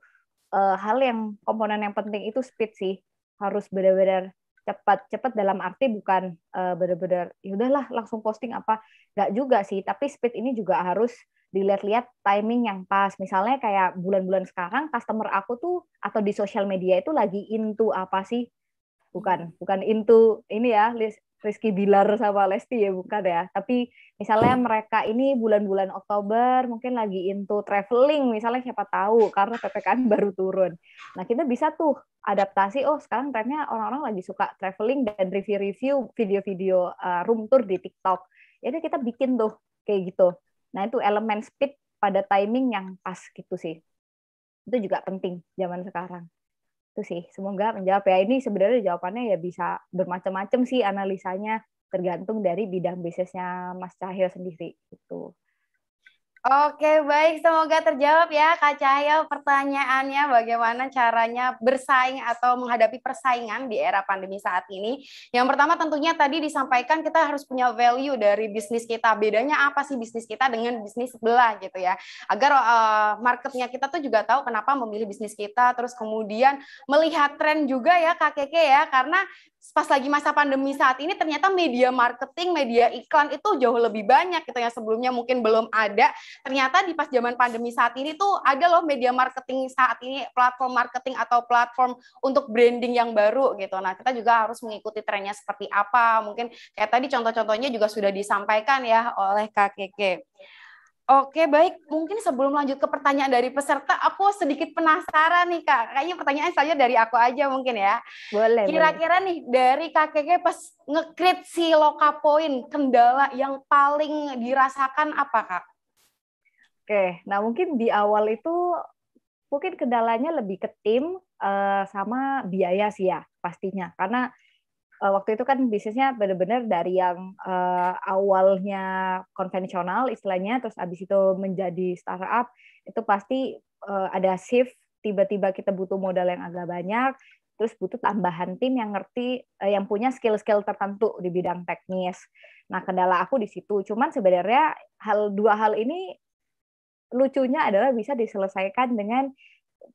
uh, hal yang komponen yang penting itu speed sih harus benar-benar cepat cepat dalam arti bukan uh, benar-benar yaudahlah langsung posting apa nggak juga sih tapi speed ini juga harus dilihat-lihat timing yang pas. Misalnya kayak bulan-bulan sekarang customer aku tuh atau di sosial media itu lagi into apa sih? bukan bukan into ini ya Rizky Bilar sama Lesti ya bukan ya tapi misalnya hmm. mereka ini bulan-bulan Oktober mungkin lagi into traveling misalnya siapa tahu karena ppkm baru turun nah kita bisa tuh adaptasi oh sekarang trennya orang-orang lagi suka traveling dan review-review video-video eh, room tour di TikTok jadi kita bikin tuh kayak gitu nah itu elemen speed pada timing yang pas gitu sih itu juga penting zaman sekarang itu sih semoga menjawab ya ini sebenarnya jawabannya ya bisa bermacam-macam sih analisanya tergantung dari bidang bisnisnya Mas Cahyo sendiri gitu Oke, baik. Semoga terjawab ya, Kak Cahyo. Pertanyaannya bagaimana caranya bersaing atau menghadapi persaingan di era pandemi saat ini? Yang pertama tentunya tadi disampaikan kita harus punya value dari bisnis kita. Bedanya apa sih bisnis kita dengan bisnis sebelah gitu ya? Agar uh, marketnya kita tuh juga tahu kenapa memilih bisnis kita, terus kemudian melihat tren juga ya, Kak Keke ya, karena pas lagi masa pandemi saat ini ternyata media marketing, media iklan itu jauh lebih banyak gitu ya sebelumnya mungkin belum ada ternyata di pas zaman pandemi saat ini tuh ada loh media marketing saat ini platform marketing atau platform untuk branding yang baru gitu. Nah, kita juga harus mengikuti trennya seperti apa. Mungkin kayak tadi contoh-contohnya juga sudah disampaikan ya oleh Kak Keke. Oke, baik. Mungkin sebelum lanjut ke pertanyaan dari peserta, aku sedikit penasaran nih, Kak. Kayaknya pertanyaan saja dari aku aja mungkin ya. Boleh. Kira-kira nih dari KKK pas ngekrit si loka poin, kendala yang paling dirasakan apa, Kak? Oke, nah mungkin di awal itu mungkin kendalanya lebih ke tim uh, sama biaya sih ya pastinya karena uh, waktu itu kan bisnisnya benar-benar dari yang uh, awalnya konvensional istilahnya terus abis itu menjadi startup itu pasti uh, ada shift tiba-tiba kita butuh modal yang agak banyak terus butuh tambahan tim yang ngerti uh, yang punya skill-skill tertentu di bidang teknis. Nah, kendala aku di situ. Cuman sebenarnya hal dua hal ini lucunya adalah bisa diselesaikan dengan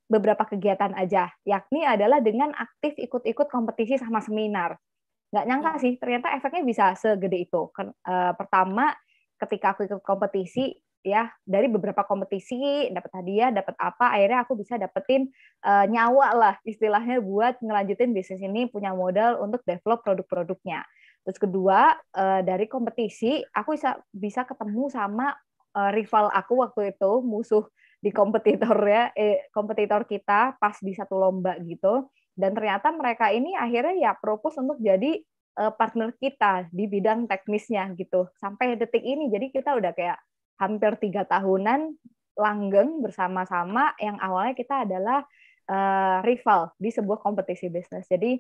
beberapa kegiatan aja, yakni adalah dengan aktif ikut-ikut kompetisi sama seminar. Nggak nyangka hmm. sih, ternyata efeknya bisa segede itu. Eh, pertama, ketika aku ikut kompetisi, ya dari beberapa kompetisi dapat hadiah dapat apa akhirnya aku bisa dapetin uh, nyawa lah istilahnya buat ngelanjutin bisnis ini punya modal untuk develop produk-produknya terus kedua uh, dari kompetisi aku bisa bisa ketemu sama uh, rival aku waktu itu musuh di kompetitornya eh, kompetitor kita pas di satu lomba gitu dan ternyata mereka ini akhirnya ya propose untuk jadi uh, partner kita di bidang teknisnya gitu sampai detik ini jadi kita udah kayak hampir tiga tahunan langgeng bersama-sama yang awalnya kita adalah uh, rival di sebuah kompetisi bisnis jadi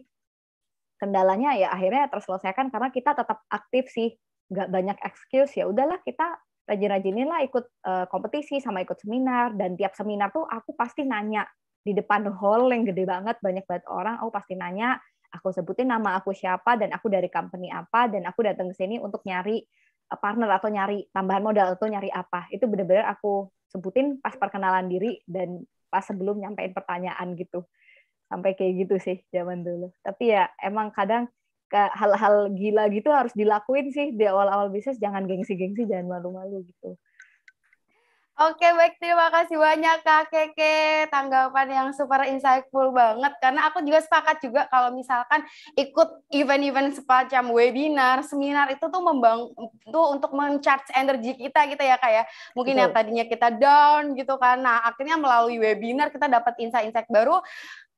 kendalanya ya akhirnya terselesaikan karena kita tetap aktif sih nggak banyak excuse ya udahlah kita rajin-rajinin lah ikut uh, kompetisi sama ikut seminar dan tiap seminar tuh aku pasti nanya di depan hall yang gede banget banyak banget orang aku pasti nanya aku sebutin nama aku siapa dan aku dari company apa dan aku datang ke sini untuk nyari eh, partner atau nyari tambahan modal atau nyari apa itu bener-bener aku sebutin pas perkenalan diri dan pas sebelum nyampein pertanyaan gitu sampai kayak gitu sih zaman dulu tapi ya emang kadang hal-hal gila gitu harus dilakuin sih di awal-awal bisnis jangan gengsi-gengsi jangan malu-malu gitu Oke baik terima kasih banyak Kak Keke tanggapan yang super insightful banget karena aku juga sepakat juga kalau misalkan ikut event-event semacam webinar, seminar itu tuh membang tuh untuk mencharge energi kita gitu ya Kak ya. Mungkin Betul. yang tadinya kita down gitu kan. Nah, akhirnya melalui webinar kita dapat insight-insight baru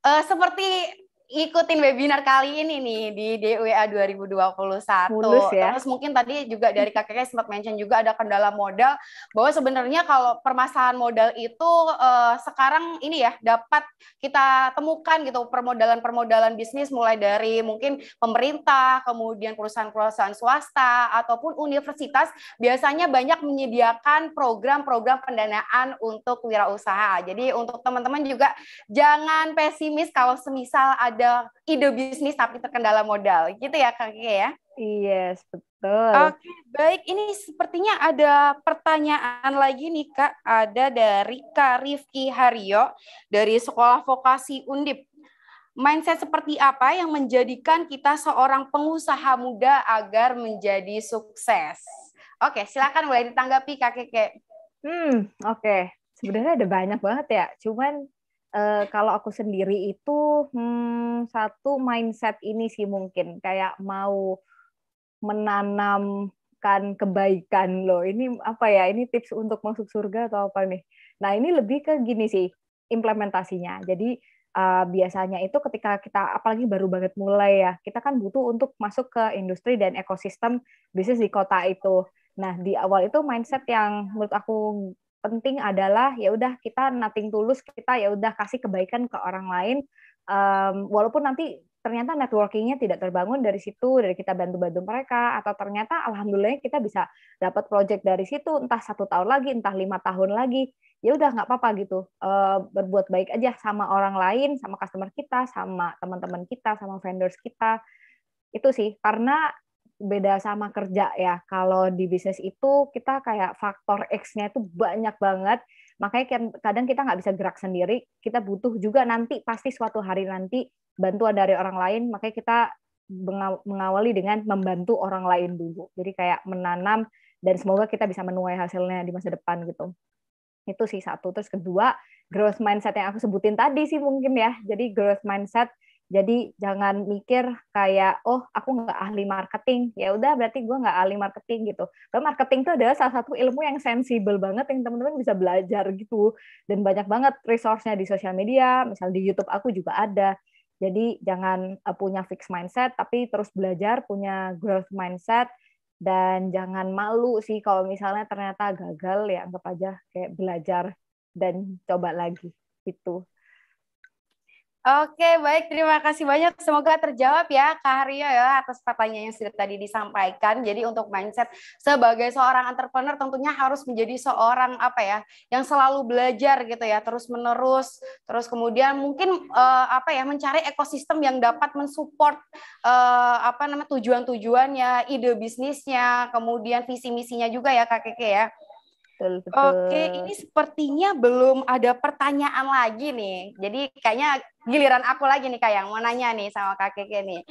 uh, seperti ikutin webinar kali ini nih di DWA 2021. Mulus ya. Terus mungkin tadi juga dari kakaknya sempat mention juga ada kendala modal bahwa sebenarnya kalau permasalahan modal itu uh, sekarang ini ya dapat kita temukan gitu permodalan-permodalan bisnis mulai dari mungkin pemerintah, kemudian perusahaan-perusahaan swasta ataupun universitas biasanya banyak menyediakan program-program pendanaan untuk wirausaha. Jadi untuk teman-teman juga jangan pesimis kalau semisal ada ada ide bisnis tapi terkendala modal. Gitu ya Kak Kiki ya? Yes, betul. Oke, baik. Ini sepertinya ada pertanyaan lagi nih Kak. Ada dari Kak Rifki Haryo dari Sekolah Vokasi Undip. Mindset seperti apa yang menjadikan kita seorang pengusaha muda agar menjadi sukses? Oke, silakan mulai ditanggapi Kak Keke. Hmm, oke. Okay. Sebenarnya ada banyak banget ya. Cuman uh, kalau aku sendiri itu hmm, satu mindset ini sih mungkin kayak mau menanamkan kebaikan loh. Ini apa ya? Ini tips untuk masuk surga atau apa nih? Nah, ini lebih ke gini sih implementasinya. Jadi uh, biasanya itu ketika kita apalagi baru banget mulai ya, kita kan butuh untuk masuk ke industri dan ekosistem bisnis di kota itu. Nah, di awal itu mindset yang menurut aku penting adalah ya udah kita nating tulus kita ya udah kasih kebaikan ke orang lain um, walaupun nanti ternyata networkingnya tidak terbangun dari situ dari kita bantu-bantu mereka atau ternyata alhamdulillah kita bisa dapat project dari situ entah satu tahun lagi entah lima tahun lagi ya udah nggak apa-apa gitu uh, berbuat baik aja sama orang lain sama customer kita sama teman-teman kita sama vendors kita itu sih karena beda sama kerja ya. Kalau di bisnis itu kita kayak faktor X-nya itu banyak banget. Makanya kadang kita nggak bisa gerak sendiri. Kita butuh juga nanti pasti suatu hari nanti bantuan dari orang lain. Makanya kita mengawali dengan membantu orang lain dulu. Jadi kayak menanam dan semoga kita bisa menuai hasilnya di masa depan gitu. Itu sih satu. Terus kedua, growth mindset yang aku sebutin tadi sih mungkin ya. Jadi growth mindset jadi jangan mikir kayak oh aku nggak ahli marketing ya udah berarti gue nggak ahli marketing gitu. Karena marketing itu adalah salah satu ilmu yang sensibel banget yang teman-teman bisa belajar gitu dan banyak banget resource-nya di sosial media, misal di YouTube aku juga ada. Jadi jangan eh, punya fixed mindset tapi terus belajar punya growth mindset dan jangan malu sih kalau misalnya ternyata gagal ya anggap aja kayak belajar dan coba lagi gitu. Oke, baik. Terima kasih banyak. Semoga terjawab ya, Kak Haryo ya, atas pertanyaan yang sudah tadi disampaikan. Jadi untuk mindset sebagai seorang entrepreneur tentunya harus menjadi seorang apa ya, yang selalu belajar gitu ya, terus menerus, terus kemudian mungkin uh, apa ya, mencari ekosistem yang dapat mensupport uh, apa namanya tujuan-tujuannya, ide bisnisnya, kemudian visi misinya juga ya, Kak Keke ya. Betul, betul. Oke, ini sepertinya belum ada pertanyaan lagi nih. Jadi kayaknya giliran aku lagi nih kayak mau nanya nih sama Kak Keke nih.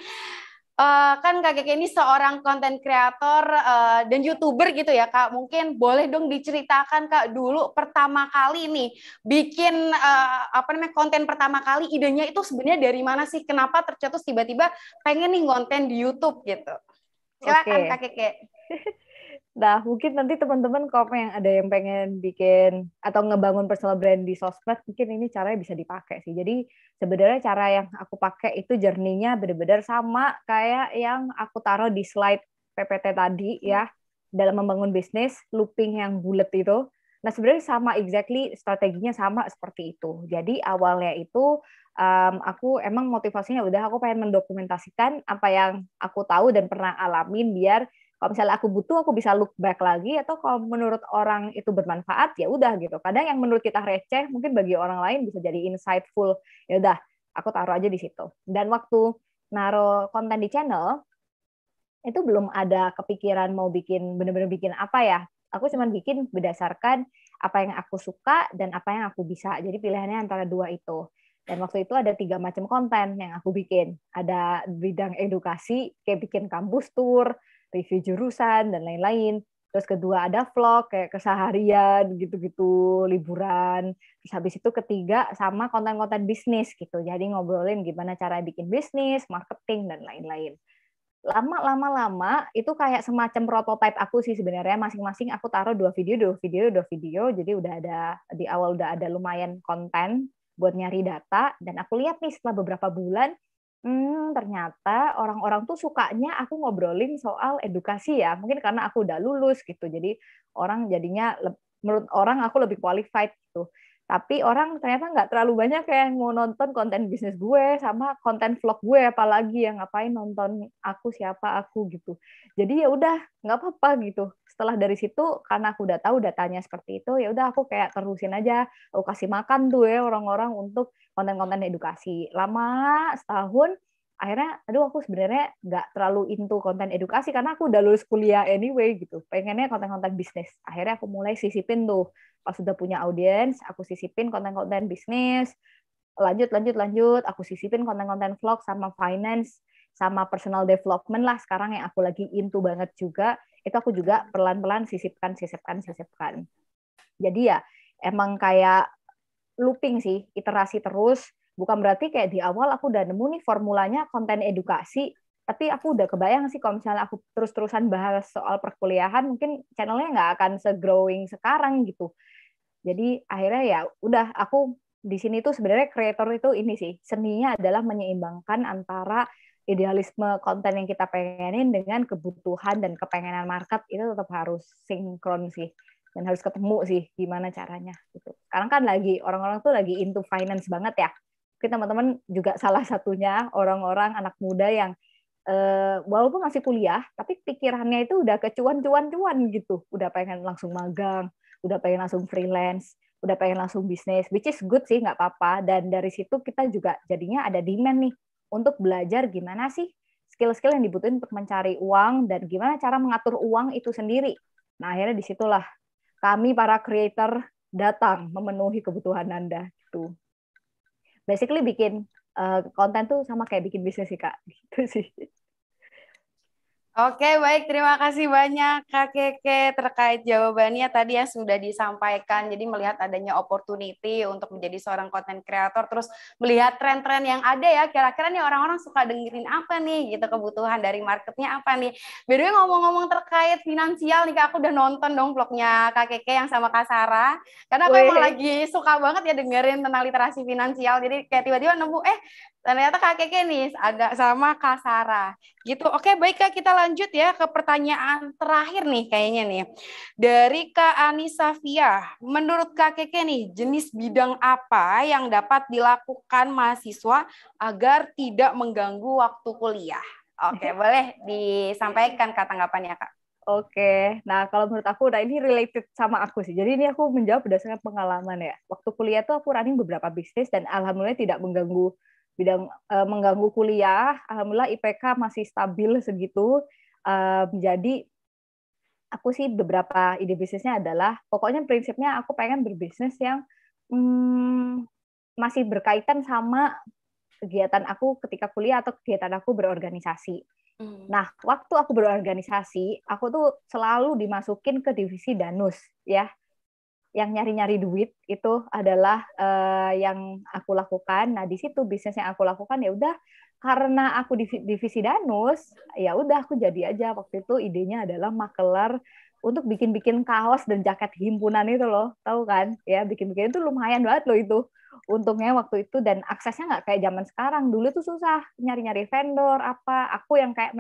Uh, kan Kak Keke ini seorang konten kreator uh, eh, dan youtuber gitu ya Kak. Mungkin boleh dong diceritakan Kak dulu pertama kali nih bikin uh, apa namanya konten pertama kali idenya itu sebenarnya dari mana sih? Kenapa tercetus tiba-tiba pengen nih konten di YouTube gitu? Silakan okay. Kak Keke. Nah, mungkin nanti teman-teman kalau yang ada yang pengen bikin atau ngebangun personal brand di sosmed, mungkin ini caranya bisa dipakai sih. Jadi sebenarnya cara yang aku pakai itu jernihnya benar-benar sama kayak yang aku taruh di slide PPT tadi ya dalam membangun bisnis looping yang bulat itu. Nah, sebenarnya sama exactly strateginya sama seperti itu. Jadi awalnya itu um, aku emang motivasinya udah aku pengen mendokumentasikan apa yang aku tahu dan pernah alamin biar kalau misalnya aku butuh aku bisa look back lagi atau kalau menurut orang itu bermanfaat ya udah gitu kadang yang menurut kita receh mungkin bagi orang lain bisa jadi insightful ya udah aku taruh aja di situ dan waktu naruh konten di channel itu belum ada kepikiran mau bikin bener-bener bikin apa ya aku cuma bikin berdasarkan apa yang aku suka dan apa yang aku bisa jadi pilihannya antara dua itu dan waktu itu ada tiga macam konten yang aku bikin. Ada bidang edukasi, kayak bikin kampus tour, review jurusan dan lain-lain. Terus kedua ada vlog kayak keseharian gitu-gitu, liburan. Terus habis itu ketiga sama konten-konten bisnis gitu. Jadi ngobrolin gimana cara bikin bisnis, marketing dan lain-lain. Lama-lama-lama itu kayak semacam prototipe aku sih sebenarnya masing-masing aku taruh dua video, dua video, dua video. Jadi udah ada di awal udah ada lumayan konten buat nyari data dan aku lihat nih setelah beberapa bulan Hmm, ternyata orang-orang tuh sukanya aku ngobrolin soal edukasi ya. Mungkin karena aku udah lulus gitu. Jadi orang jadinya menurut orang aku lebih qualified gitu. Tapi orang ternyata nggak terlalu banyak yang mau nonton konten bisnis gue sama konten vlog gue apalagi yang ngapain nonton aku siapa aku gitu. Jadi ya udah nggak apa-apa gitu setelah dari situ karena aku udah tahu datanya seperti itu ya udah aku kayak terusin aja aku kasih makan tuh ya orang-orang untuk konten-konten edukasi lama setahun akhirnya aduh aku sebenarnya nggak terlalu into konten edukasi karena aku udah lulus kuliah anyway gitu pengennya konten-konten bisnis akhirnya aku mulai sisipin tuh pas sudah punya audiens aku sisipin konten-konten bisnis lanjut lanjut lanjut aku sisipin konten-konten vlog sama finance sama personal development lah sekarang yang aku lagi into banget juga itu aku juga hmm. pelan-pelan sisipkan sisipkan sisipkan jadi ya emang kayak looping sih iterasi terus bukan berarti kayak di awal aku udah nemu nih formulanya konten edukasi tapi aku udah kebayang sih kalau misalnya aku terus-terusan bahas soal perkuliahan mungkin channelnya nggak akan segrowing sekarang gitu jadi akhirnya ya udah aku di sini tuh sebenarnya kreator itu ini sih seninya adalah menyeimbangkan antara idealisme konten yang kita pengenin dengan kebutuhan dan kepengenan market itu tetap harus sinkron sih dan harus ketemu sih gimana caranya gitu. Sekarang kan lagi orang-orang tuh lagi into finance banget ya. Mungkin teman-teman juga salah satunya orang-orang anak muda yang eh, walaupun masih kuliah tapi pikirannya itu udah kecuan-kecuan cuan cuan gitu. Udah pengen langsung magang, udah pengen langsung freelance, udah pengen langsung bisnis, which is good sih nggak apa-apa. Dan dari situ kita juga jadinya ada demand nih untuk belajar gimana sih skill-skill yang dibutuhin untuk mencari uang dan gimana cara mengatur uang itu sendiri. Nah, akhirnya disitulah kami para creator datang memenuhi kebutuhan Anda gitu. Basically bikin uh, konten tuh sama kayak bikin bisnis sih Kak, gitu sih. Oke, baik. Terima kasih banyak Kak Keke terkait jawabannya tadi yang sudah disampaikan. Jadi melihat adanya opportunity untuk menjadi seorang content creator, terus melihat tren-tren yang ada ya. Kira-kira nih orang-orang suka dengerin apa nih gitu, kebutuhan dari marketnya apa nih. Biar ngomong-ngomong terkait finansial nih Kak, aku udah nonton dong vlognya Kak Keke yang sama Kak Sarah. Karena aku emang lagi suka banget ya dengerin tentang literasi finansial. Jadi kayak tiba-tiba nemu, eh ternyata Kak Keke nih ada sama Kak Sarah. Gitu. Oke, baik Kak, kita lanjut lanjut ya ke pertanyaan terakhir nih kayaknya nih. Dari Kak Anissa Safia, menurut Kak Keke nih, jenis bidang apa yang dapat dilakukan mahasiswa agar tidak mengganggu waktu kuliah? Oke, boleh disampaikan Kak tanggapannya Kak. Oke, nah kalau menurut aku, nah ini related sama aku sih. Jadi ini aku menjawab berdasarkan pengalaman ya. Waktu kuliah tuh aku running beberapa bisnis dan alhamdulillah tidak mengganggu bidang uh, mengganggu kuliah. Alhamdulillah IPK masih stabil segitu. Um, jadi aku sih beberapa ide bisnisnya adalah pokoknya prinsipnya aku pengen berbisnis yang um, masih berkaitan sama kegiatan aku ketika kuliah atau kegiatan aku berorganisasi. Mm. Nah, waktu aku berorganisasi, aku tuh selalu dimasukin ke divisi danus, ya yang nyari-nyari duit itu adalah uh, yang aku lakukan. Nah, di situ bisnis yang aku lakukan ya udah karena aku divisi Danus, ya udah aku jadi aja waktu itu idenya adalah makelar untuk bikin-bikin kaos dan jaket himpunan itu loh, tahu kan? Ya, bikin-bikin itu lumayan banget loh itu. Untungnya waktu itu dan aksesnya nggak kayak zaman sekarang. Dulu tuh susah nyari-nyari vendor apa. Aku yang kayak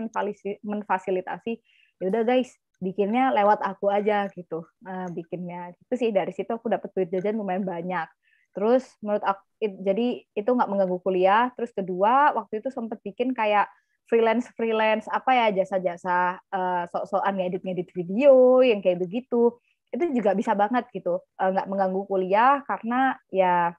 menfasilitasi. Ya udah guys, bikinnya lewat aku aja gitu uh, bikinnya itu sih dari situ aku dapat duit jajan lumayan banyak terus menurut aku it, jadi itu nggak mengganggu kuliah terus kedua waktu itu sempat bikin kayak freelance freelance apa ya jasa-jasa uh, sok-sokan ngedit ngedit video yang kayak begitu itu juga bisa banget gitu eh, nggak uh, mengganggu kuliah karena ya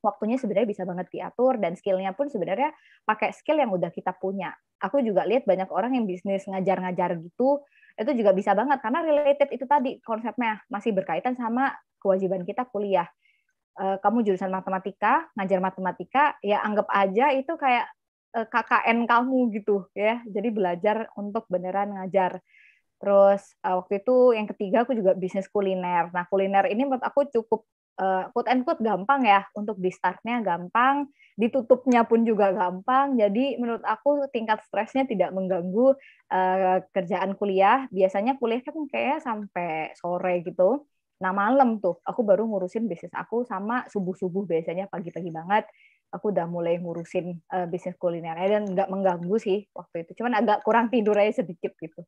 waktunya sebenarnya bisa banget diatur dan skillnya pun sebenarnya pakai skill yang udah kita punya. Aku juga lihat banyak orang yang bisnis ngajar-ngajar gitu itu juga bisa banget karena related itu tadi konsepnya masih berkaitan sama kewajiban kita kuliah. Eh, kamu jurusan matematika, ngajar matematika, ya anggap aja itu kayak eh, KKN kamu gitu ya. Jadi belajar untuk beneran ngajar. Terus eh, waktu itu yang ketiga aku juga bisnis kuliner. Nah kuliner ini menurut aku cukup uh, quote and quote gampang ya untuk di startnya gampang ditutupnya pun juga gampang jadi menurut aku tingkat stresnya tidak mengganggu uh, kerjaan kuliah biasanya kuliah kan kayak sampai sore gitu nah malam tuh aku baru ngurusin bisnis aku sama subuh subuh biasanya pagi-pagi banget aku udah mulai ngurusin uh, bisnis kulinernya dan nggak mengganggu sih waktu itu cuman agak kurang tidur aja sedikit gitu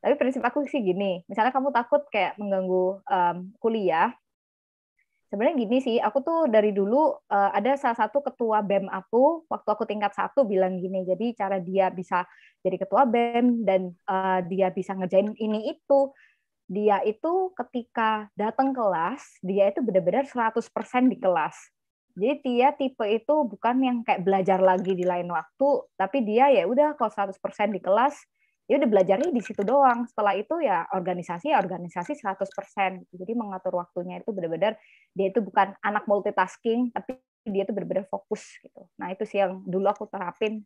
tapi prinsip aku sih gini misalnya kamu takut kayak mengganggu um, kuliah sebenarnya gini sih, aku tuh dari dulu uh, ada salah satu ketua BEM aku waktu aku tingkat satu bilang gini, jadi cara dia bisa jadi ketua BEM dan uh, dia bisa ngerjain ini itu, dia itu ketika datang kelas, dia itu benar-benar 100% di kelas. Jadi dia tipe itu bukan yang kayak belajar lagi di lain waktu, tapi dia ya udah kalau 100% di kelas, ya udah belajarnya di situ doang setelah itu ya organisasi ya organisasi 100% jadi mengatur waktunya itu benar-benar dia itu bukan anak multitasking tapi dia itu benar-benar fokus gitu nah itu sih yang dulu aku terapin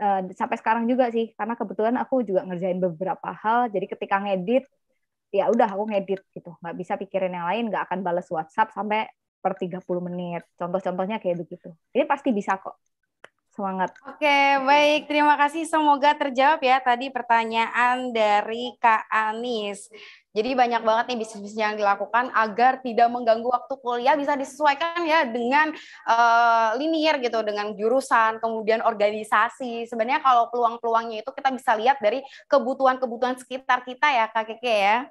eh, sampai sekarang juga sih karena kebetulan aku juga ngerjain beberapa hal jadi ketika ngedit ya udah aku ngedit gitu nggak bisa pikirin yang lain nggak akan balas WhatsApp sampai per 30 menit contoh-contohnya kayak begitu ini pasti bisa kok Semangat. Oke, baik. Terima kasih. Semoga terjawab ya tadi pertanyaan dari Kak Anis. Jadi banyak banget nih bisnis-bisnis yang dilakukan agar tidak mengganggu waktu kuliah bisa disesuaikan ya dengan uh, eh, linear gitu dengan jurusan, kemudian organisasi. Sebenarnya kalau peluang-peluangnya itu kita bisa lihat dari kebutuhan-kebutuhan sekitar kita ya Kak Keke ya.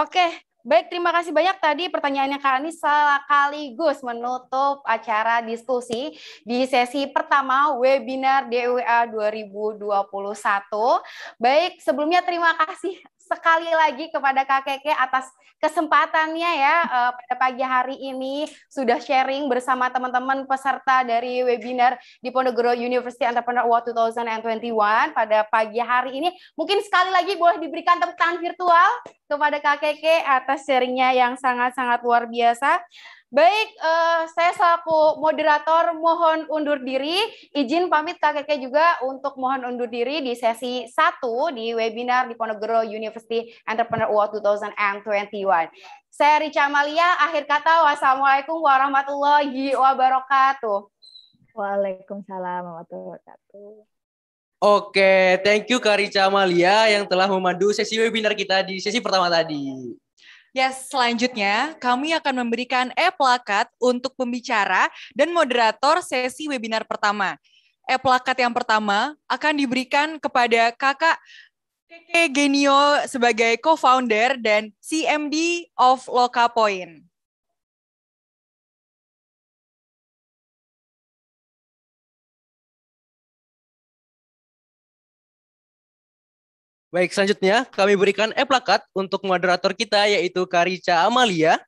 Oke, Baik, terima kasih banyak tadi pertanyaannya Kak Anis sekaligus menutup acara diskusi di sesi pertama webinar DWA 2021. Baik, sebelumnya terima kasih sekali lagi kepada Kak Keke atas kesempatannya ya uh, pada pagi hari ini sudah sharing bersama teman-teman peserta dari webinar di Ponegoro University Entrepreneur Award 2021 pada pagi hari ini. Mungkin sekali lagi boleh diberikan tepuk tangan virtual kepada Kak Keke atas sharingnya yang sangat-sangat luar biasa. Baik, uh, saya selaku moderator mohon undur diri. Izin pamit KKK juga untuk mohon undur diri di sesi 1 di webinar di Ponegoro University Entrepreneur Award 2021. Saya Rica Malia, akhir kata wassalamualaikum warahmatullahi wabarakatuh. Waalaikumsalam warahmatullahi wabarakatuh. Oke, thank you Kak Rica Amalia yang telah memandu sesi webinar kita di sesi pertama tadi. Yes, selanjutnya kami akan memberikan e-plakat untuk pembicara dan moderator sesi webinar pertama. E-plakat yang pertama akan diberikan kepada kakak Keke Genio sebagai co-founder dan CMD of Point. Baik, selanjutnya kami berikan e-plakat untuk moderator kita yaitu Karica Amalia.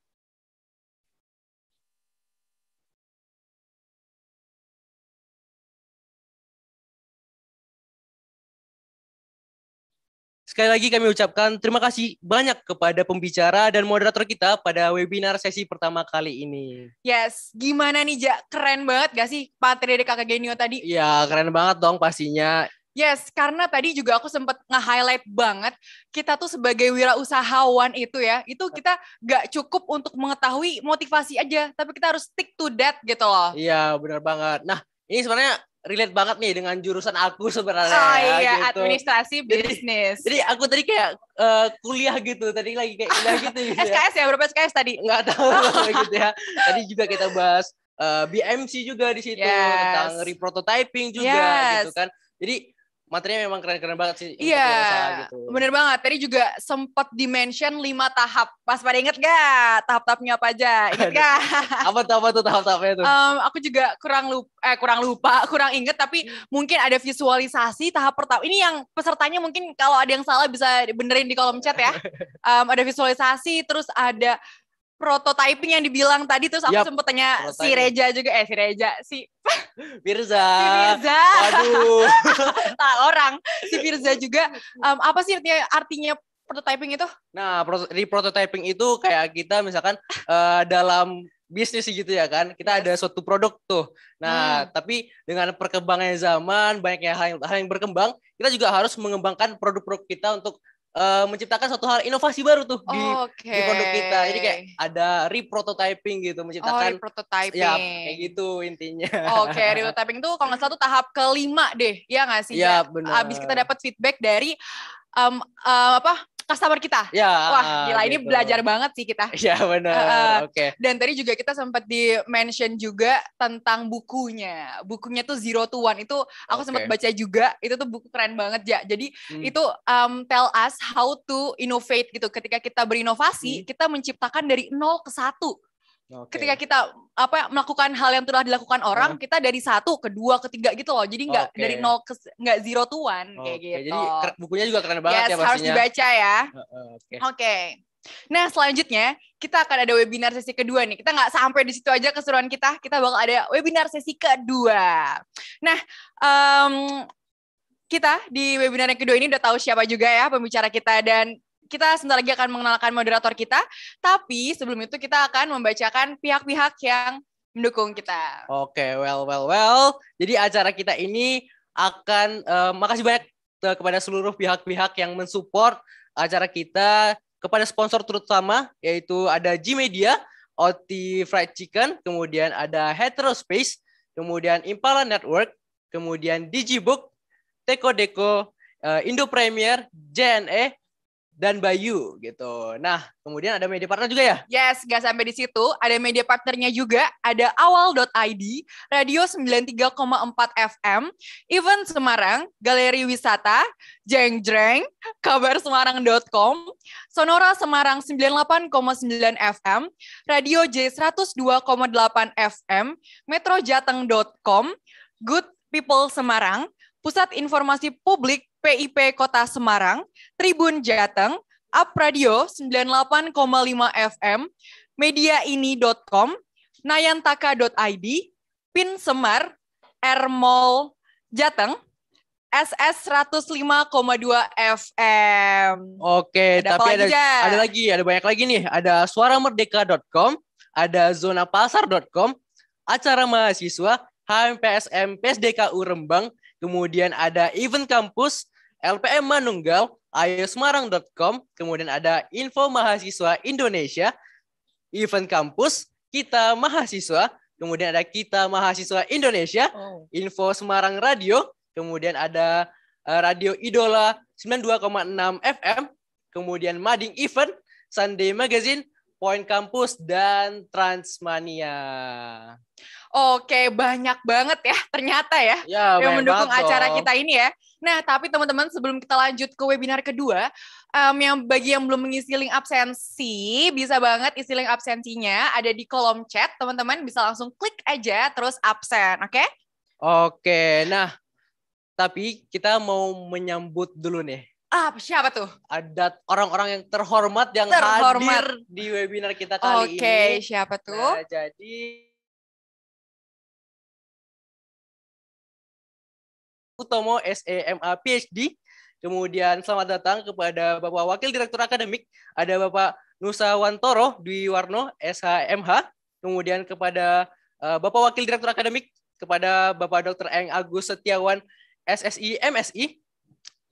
Sekali lagi kami ucapkan terima kasih banyak kepada pembicara dan moderator kita pada webinar sesi pertama kali ini. Yes, gimana nih Ja? Keren banget gak sih Patri dari Kakak Genio tadi? Ya, keren banget dong pastinya. Yes, karena tadi juga aku sempat nge-highlight banget, kita tuh sebagai wirausahawan itu ya, itu iya. kita gak cukup untuk mengetahui motivasi aja, tapi kita harus stick to that gitu loh. Iya, benar banget. Nah, ini sebenarnya relate banget nih dengan jurusan aku sebenarnya. Oh iya, gitu. administrasi bisnis. Jadi, jadi aku tadi kayak uh, kuliah gitu, tadi lagi kayak kuliah gitu. gitu SKS ya. ya, berapa SKS tadi? Enggak tahu gitu ya. Tadi juga kita bahas uh, eh, BMC juga di situ yes. tentang reprototyping juga yes. gitu kan. Jadi materinya memang keren-keren banget sih. Iya, gitu. bener banget. Tadi juga sempat dimention lima tahap. Pas pada inget gak tahap-tahapnya apa aja? Inget gak? apa tuh, apa tuh tahap-tahapnya tuh? Um, aku juga kurang lupa, eh, kurang lupa, kurang inget. Tapi hmm. mungkin ada visualisasi tahap pertama. Ini yang pesertanya mungkin kalau ada yang salah bisa benerin di kolom chat ya. Um, ada visualisasi, terus ada prototyping yang dibilang tadi terus aku yep. sempet tanya si Reja juga eh si Reja si Firza. Si Firza. Aduh. tak orang. Si Firza juga um, apa sih artinya, artinya prototyping itu? Nah, di prototyping itu kayak kita misalkan uh, dalam bisnis gitu ya kan. Kita yes. ada suatu produk tuh. Nah, hmm. tapi dengan perkembangan zaman, banyaknya hal yang, hal yang berkembang, kita juga harus mengembangkan produk-produk kita untuk uh, menciptakan suatu hal inovasi baru tuh di, okay. di produk kita. Jadi kayak ada reprototyping gitu menciptakan oh, reprototyping. Ya, kayak gitu intinya. Oke, okay, reprototyping tuh kalau nggak salah tuh tahap kelima deh. Ya nggak sih? Ya, ya? benar. Habis kita dapat feedback dari um, uh, apa customer kita. Ya, Wah, gila gitu. ini belajar banget sih kita. Iya, benar. Uh, Oke. Okay. Dan tadi juga kita sempat di mention juga tentang bukunya. Bukunya tuh Zero to One itu aku okay. sempat baca juga. Itu tuh buku keren banget ya. Jadi hmm. itu um, tell us how to innovate gitu. Ketika kita berinovasi, hmm. kita menciptakan dari nol ke satu Okay. Ketika kita apa melakukan hal yang telah dilakukan orang, hmm. kita dari satu, ke kedua, ketiga gitu loh. Jadi nggak okay. dari nol ke nggak zero tuan okay. kayak gitu. Jadi bukunya juga keren banget ya yes, ya pastinya. harus dibaca ya. Oke. Okay. Okay. Nah, selanjutnya kita akan ada webinar sesi kedua nih. Kita nggak sampai di situ aja keseruan kita. Kita bakal ada webinar sesi kedua. Nah, um, kita di webinar yang kedua ini udah tahu siapa juga ya pembicara kita dan kita sebentar lagi akan mengenalkan moderator kita, tapi sebelum itu kita akan membacakan pihak-pihak yang mendukung kita. Oke, okay, well, well, well. Jadi acara kita ini akan, uh, makasih banyak eh, kepada seluruh pihak-pihak yang mensupport acara kita, kepada sponsor terutama, yaitu ada G-Media, OT Fried Chicken, kemudian ada Heterospace, kemudian Impala Network, kemudian Digibook, Teko Deko, eh, Indo Premier, JNE, dan Bayu gitu. Nah, kemudian ada media partner juga ya? Yes, gak sampai di situ. Ada media partnernya juga, ada awal.id, radio 93,4 FM, event Semarang, galeri wisata, Jeng Jeng, kabar semarang.com, Sonora Semarang 98,9 FM, Radio J 102,8 FM, metrojateng.com, Good People Semarang, Pusat Informasi Publik PIP Kota Semarang, Tribun Jateng, Up Radio 98,5 FM, mediaini.com, nayantaka.id, PIN Semar, Ermol Jateng, SS 105,2 FM. Oke, ada tapi ada, aja? ada lagi, ada banyak lagi nih. Ada suaramerdeka.com, ada zonapasar.com, acara mahasiswa, HMPSM PSDKU Rembang, kemudian ada event kampus, LPM Manunggal, Semarang.com kemudian ada info mahasiswa Indonesia, event kampus, kita mahasiswa, kemudian ada kita mahasiswa Indonesia, oh. info Semarang Radio, kemudian ada eh, Radio Idola 92,6 FM, kemudian Mading Event, Sunday Magazine, Point Kampus, dan Transmania. Oke, banyak banget ya ternyata ya, ya yang mendukung dong. acara kita ini ya. Nah, tapi teman-teman sebelum kita lanjut ke webinar kedua, um, yang bagi yang belum mengisi link absensi, bisa banget isi link absensinya ada di kolom chat, teman-teman bisa langsung klik aja terus absen, oke? Okay? Oke, nah tapi kita mau menyambut dulu nih Ah, siapa tuh? Ada orang-orang yang terhormat yang terhormat. hadir di webinar kita kali okay, ini. Oke, siapa tuh? Nah, jadi Utomo SEMA PhD. Kemudian selamat datang kepada Bapak Wakil Direktur Akademik, ada Bapak Nusa Wantoro, Dwi Warno SHMH. Kemudian kepada eh, Bapak Wakil Direktur Akademik, kepada Bapak Dr. Eng Agus Setiawan SSI MSI.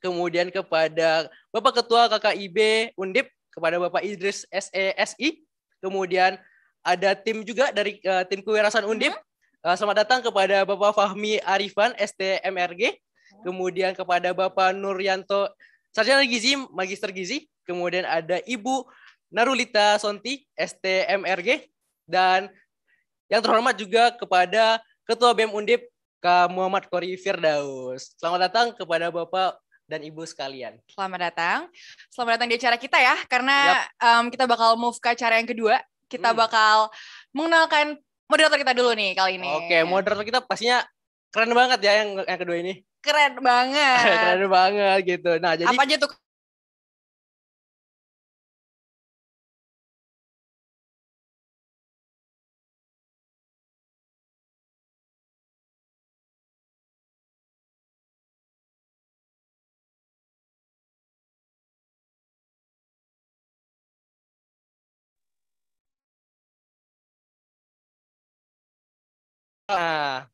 Kemudian kepada Bapak Ketua KKIB Undip, kepada Bapak Idris SESI. Kemudian ada tim juga dari uh, tim kewirasan Undip. Eh, selamat datang kepada Bapak Fahmi Arifan, STMRG. Kemudian kepada Bapak Nuryanto, Sarjana Gizi, Magister Gizi. Kemudian ada Ibu Narulita Sonti, STMRG. Dan yang terhormat juga kepada Ketua BEM Undip, Kak Muhammad Kori Firdaus. Selamat datang kepada Bapak dan Ibu sekalian. Selamat datang. Selamat datang di acara kita ya, karena yep. um, kita bakal move ke acara yang kedua. Kita hmm. bakal mengenalkan moderator kita dulu nih kali ini. Oke, moderator kita pastinya keren banget ya yang yang kedua ini. Keren banget. keren banget gitu. Nah, jadi Apa aja tuh Nah,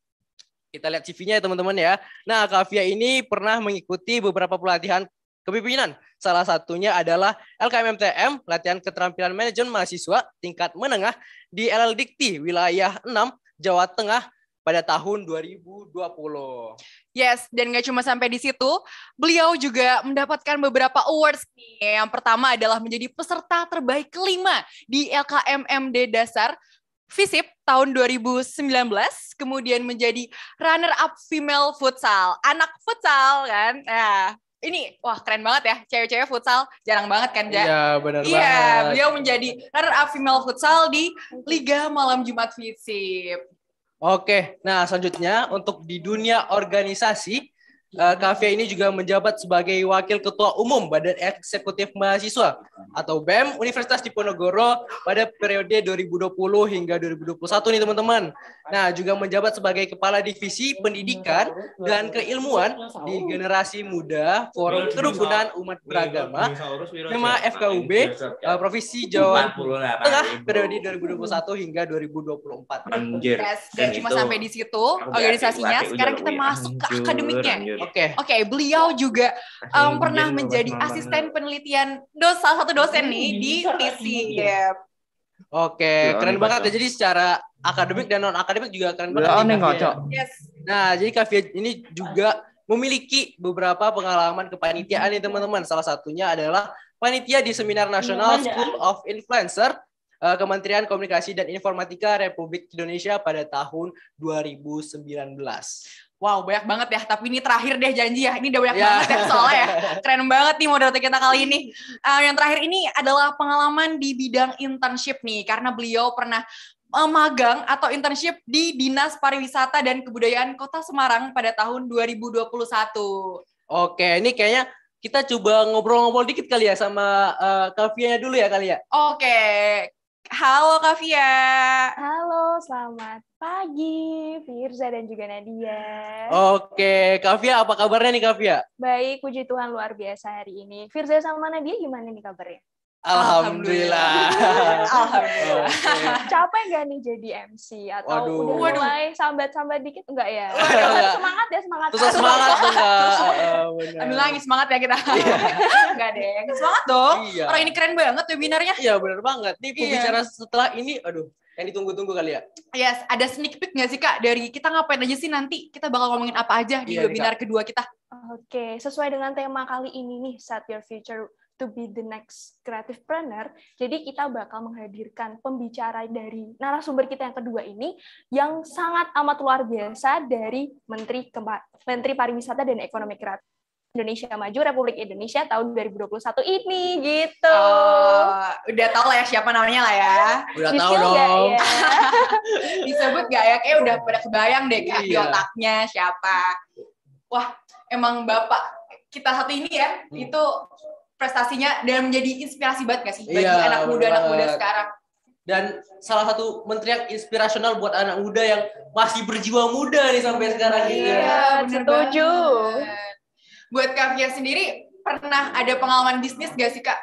kita lihat CV-nya ya teman-teman ya. Nah, Kavia ini pernah mengikuti beberapa pelatihan kepemimpinan. Salah satunya adalah LKMMTM, latihan keterampilan manajemen mahasiswa tingkat menengah di LL Dikti, wilayah 6, Jawa Tengah, pada tahun 2020. Yes, dan nggak cuma sampai di situ, beliau juga mendapatkan beberapa awards nih. Yang pertama adalah menjadi peserta terbaik kelima di LKMMD Dasar FISIP tahun 2019, kemudian menjadi runner-up female futsal, anak futsal kan. Nah, ini wah keren banget ya cewek-cewek futsal jarang banget kan ya iya benar iya beliau menjadi runner up female futsal di Liga Malam Jumat Fisip Oke, nah selanjutnya untuk di dunia organisasi Eh, Kafe ini juga menjabat sebagai Wakil Ketua Umum Badan Eksekutif Mahasiswa atau BEM Universitas Diponegoro pada periode 2020 hingga 2021 nih teman-teman. Nah, juga menjabat sebagai Kepala Divisi Pendidikan dan Keilmuan di Generasi Muda Forum Kerukunan Umat Beragama tema FKUB eh, Provinsi Jawa Tengah periode 2021 hingga 2024. Anjir. dan cuma sampai di situ organisasinya. Sekarang kita masuk ke akademiknya. Iya. Oke. Okay. Oke, okay, beliau juga um, pernah menjadi asisten penelitian dos salah satu dosen nih hmm, di TC. Oke, keren banget ya. Jadi secara akademik dan non akademik juga keren banget. nih ngocok. Yes. Nah, jadi Kavia ini juga memiliki beberapa pengalaman kepanitiaan nih hmm. teman-teman. Salah satunya adalah panitia di seminar hmm, nasional School of Influencer eh, Kementerian Komunikasi dan Informatika Republik Indonesia pada tahun 2019. Wow, banyak banget ya. Tapi ini terakhir deh janji ya. Ini udah banyak yeah. banget ya soalnya ya. Keren banget nih moderator kita kali ini. Uh, yang terakhir ini adalah pengalaman di bidang internship nih. Karena beliau pernah magang atau internship di Dinas Pariwisata dan Kebudayaan Kota Semarang pada tahun 2021. Oke, ini kayaknya kita coba ngobrol-ngobrol dikit kali ya sama uh, eh, Kavianya dulu ya kali ya. Oke, Halo Kak Fia. Halo, selamat pagi Firza dan juga Nadia. Oke, Kak Fia apa kabarnya nih Kak Fia? Baik, puji Tuhan luar biasa hari ini. Firza sama Nadia gimana nih kabarnya? Alhamdulillah. Alhamdulillah. Okay. Capek nggak nih jadi MC atau Waduh. udah mulai sambat-sambat dikit enggak ya? Waduh, semangat ya semangat. Terus semangat dong enggak. Iya. Ambil lagi semangat ya kita. enggak iya. deh. Semangat dong. Iya. Orang ini keren banget webinarnya. Iya benar banget. Nih iya. bicara setelah ini aduh yang ditunggu-tunggu kali ya. Yes, ada sneak peek nggak sih Kak dari kita ngapain aja sih nanti? Kita bakal ngomongin apa aja di iya, webinar kedua kita. Oke, okay. sesuai dengan tema kali ini nih, set your future to be the next creative planner. Jadi kita bakal menghadirkan pembicara dari narasumber kita yang kedua ini yang sangat amat luar biasa dari Menteri Kema Menteri Pariwisata dan Ekonomi Kreatif. Indonesia Maju Republik Indonesia tahun 2021 ini gitu. Oh, udah tahu lah ya siapa namanya lah ya. Udah tahu dong. ya? Disebut gak ya? Kayak udah pada kebayang deh kayak iya. otaknya siapa. Wah, emang bapak kita satu ini ya hmm. itu prestasinya dan menjadi inspirasi banget gak sih bagi iya, anak muda anak muda sekarang dan salah satu menteri yang inspirasional buat anak muda yang masih berjiwa muda nih sampai sekarang ini Iya, iya setuju. Buat Kavia sendiri pernah ada pengalaman bisnis gak sih Kak?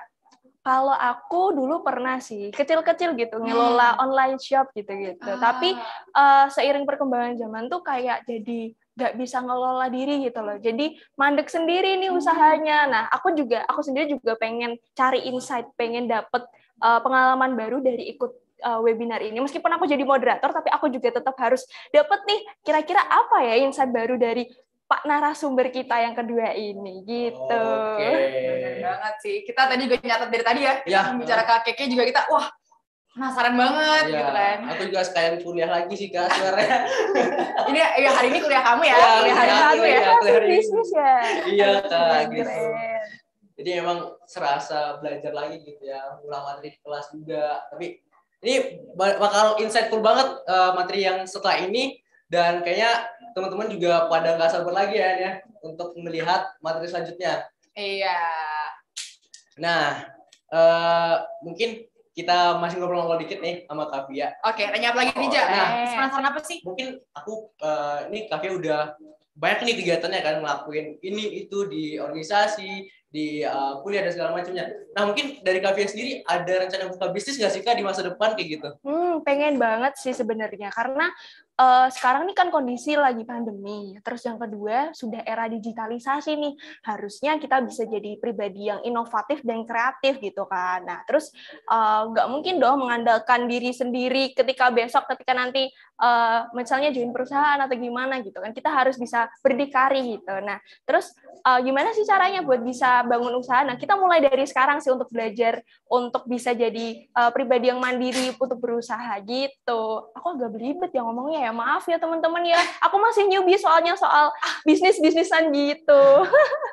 Kalau aku dulu pernah sih, kecil-kecil gitu, hmm. ngelola hmm. online shop gitu-gitu. Ah. Tapi uh, seiring perkembangan zaman tuh kayak jadi nggak bisa ngelola diri gitu loh. Jadi mandek sendiri nih hmm. usahanya. Nah, aku juga aku sendiri juga pengen cari insight, pengen dapet uh, pengalaman baru dari ikut uh, webinar ini. Meskipun aku jadi moderator, tapi aku juga tetap harus dapet nih kira-kira apa ya insight baru dari Pak narasumber kita yang kedua ini gitu. Oke. Okay. banget sih. Kita tadi juga nyatet dari tadi ya. ya. Bicara kakeknya juga kita wah penasaran banget ya, gitu kan. Aku juga sekalian kuliah lagi sih kak sebenarnya. ini ya hari ini kuliah kamu ya, ya kuliah hari ya. ya kuliah bisnis ya. Iya kak gitu. Jadi emang serasa belajar lagi gitu ya, ulang materi di kelas juga. Tapi ini bakal insightful banget uh, materi yang setelah ini dan kayaknya teman-teman juga pada nggak sabar lagi ya, ya untuk melihat materi selanjutnya. Iya. Nah, uh, mungkin kita masih ngobrol-ngobrol dikit nih sama Kavia. Oke, tanya apa lagi nih, Oh, Nah, eh. penasaran apa sih? Mungkin aku, uh, eh, nih Kavia udah banyak nih kegiatannya kan ngelakuin ini itu di organisasi, di uh, kuliah dan segala macamnya. Nah, mungkin dari Kavia sendiri ada rencana buka bisnis nggak sih Kak di masa depan kayak gitu? Hmm, pengen banget sih sebenarnya karena uh, sekarang ini kan kondisi lagi pandemi. Terus yang kedua, sudah era digitalisasi nih. Harusnya kita bisa jadi pribadi yang inovatif dan kreatif gitu kan. Nah, terus eh, nggak uh, mungkin dong mengandalkan diri sendiri ketika besok, ketika nanti uh, misalnya join perusahaan atau gimana gitu kan. Kita harus bisa berdikari gitu. Nah, terus uh, gimana sih caranya buat bisa bangun usaha? Nah, kita mulai dari sekarang sih untuk belajar untuk bisa jadi uh, pribadi yang mandiri untuk berusaha gitu. Aku agak belibet yang ngomongnya ya ya maaf ya teman-teman ya, aku masih newbie soalnya soal bisnis-bisnisan gitu.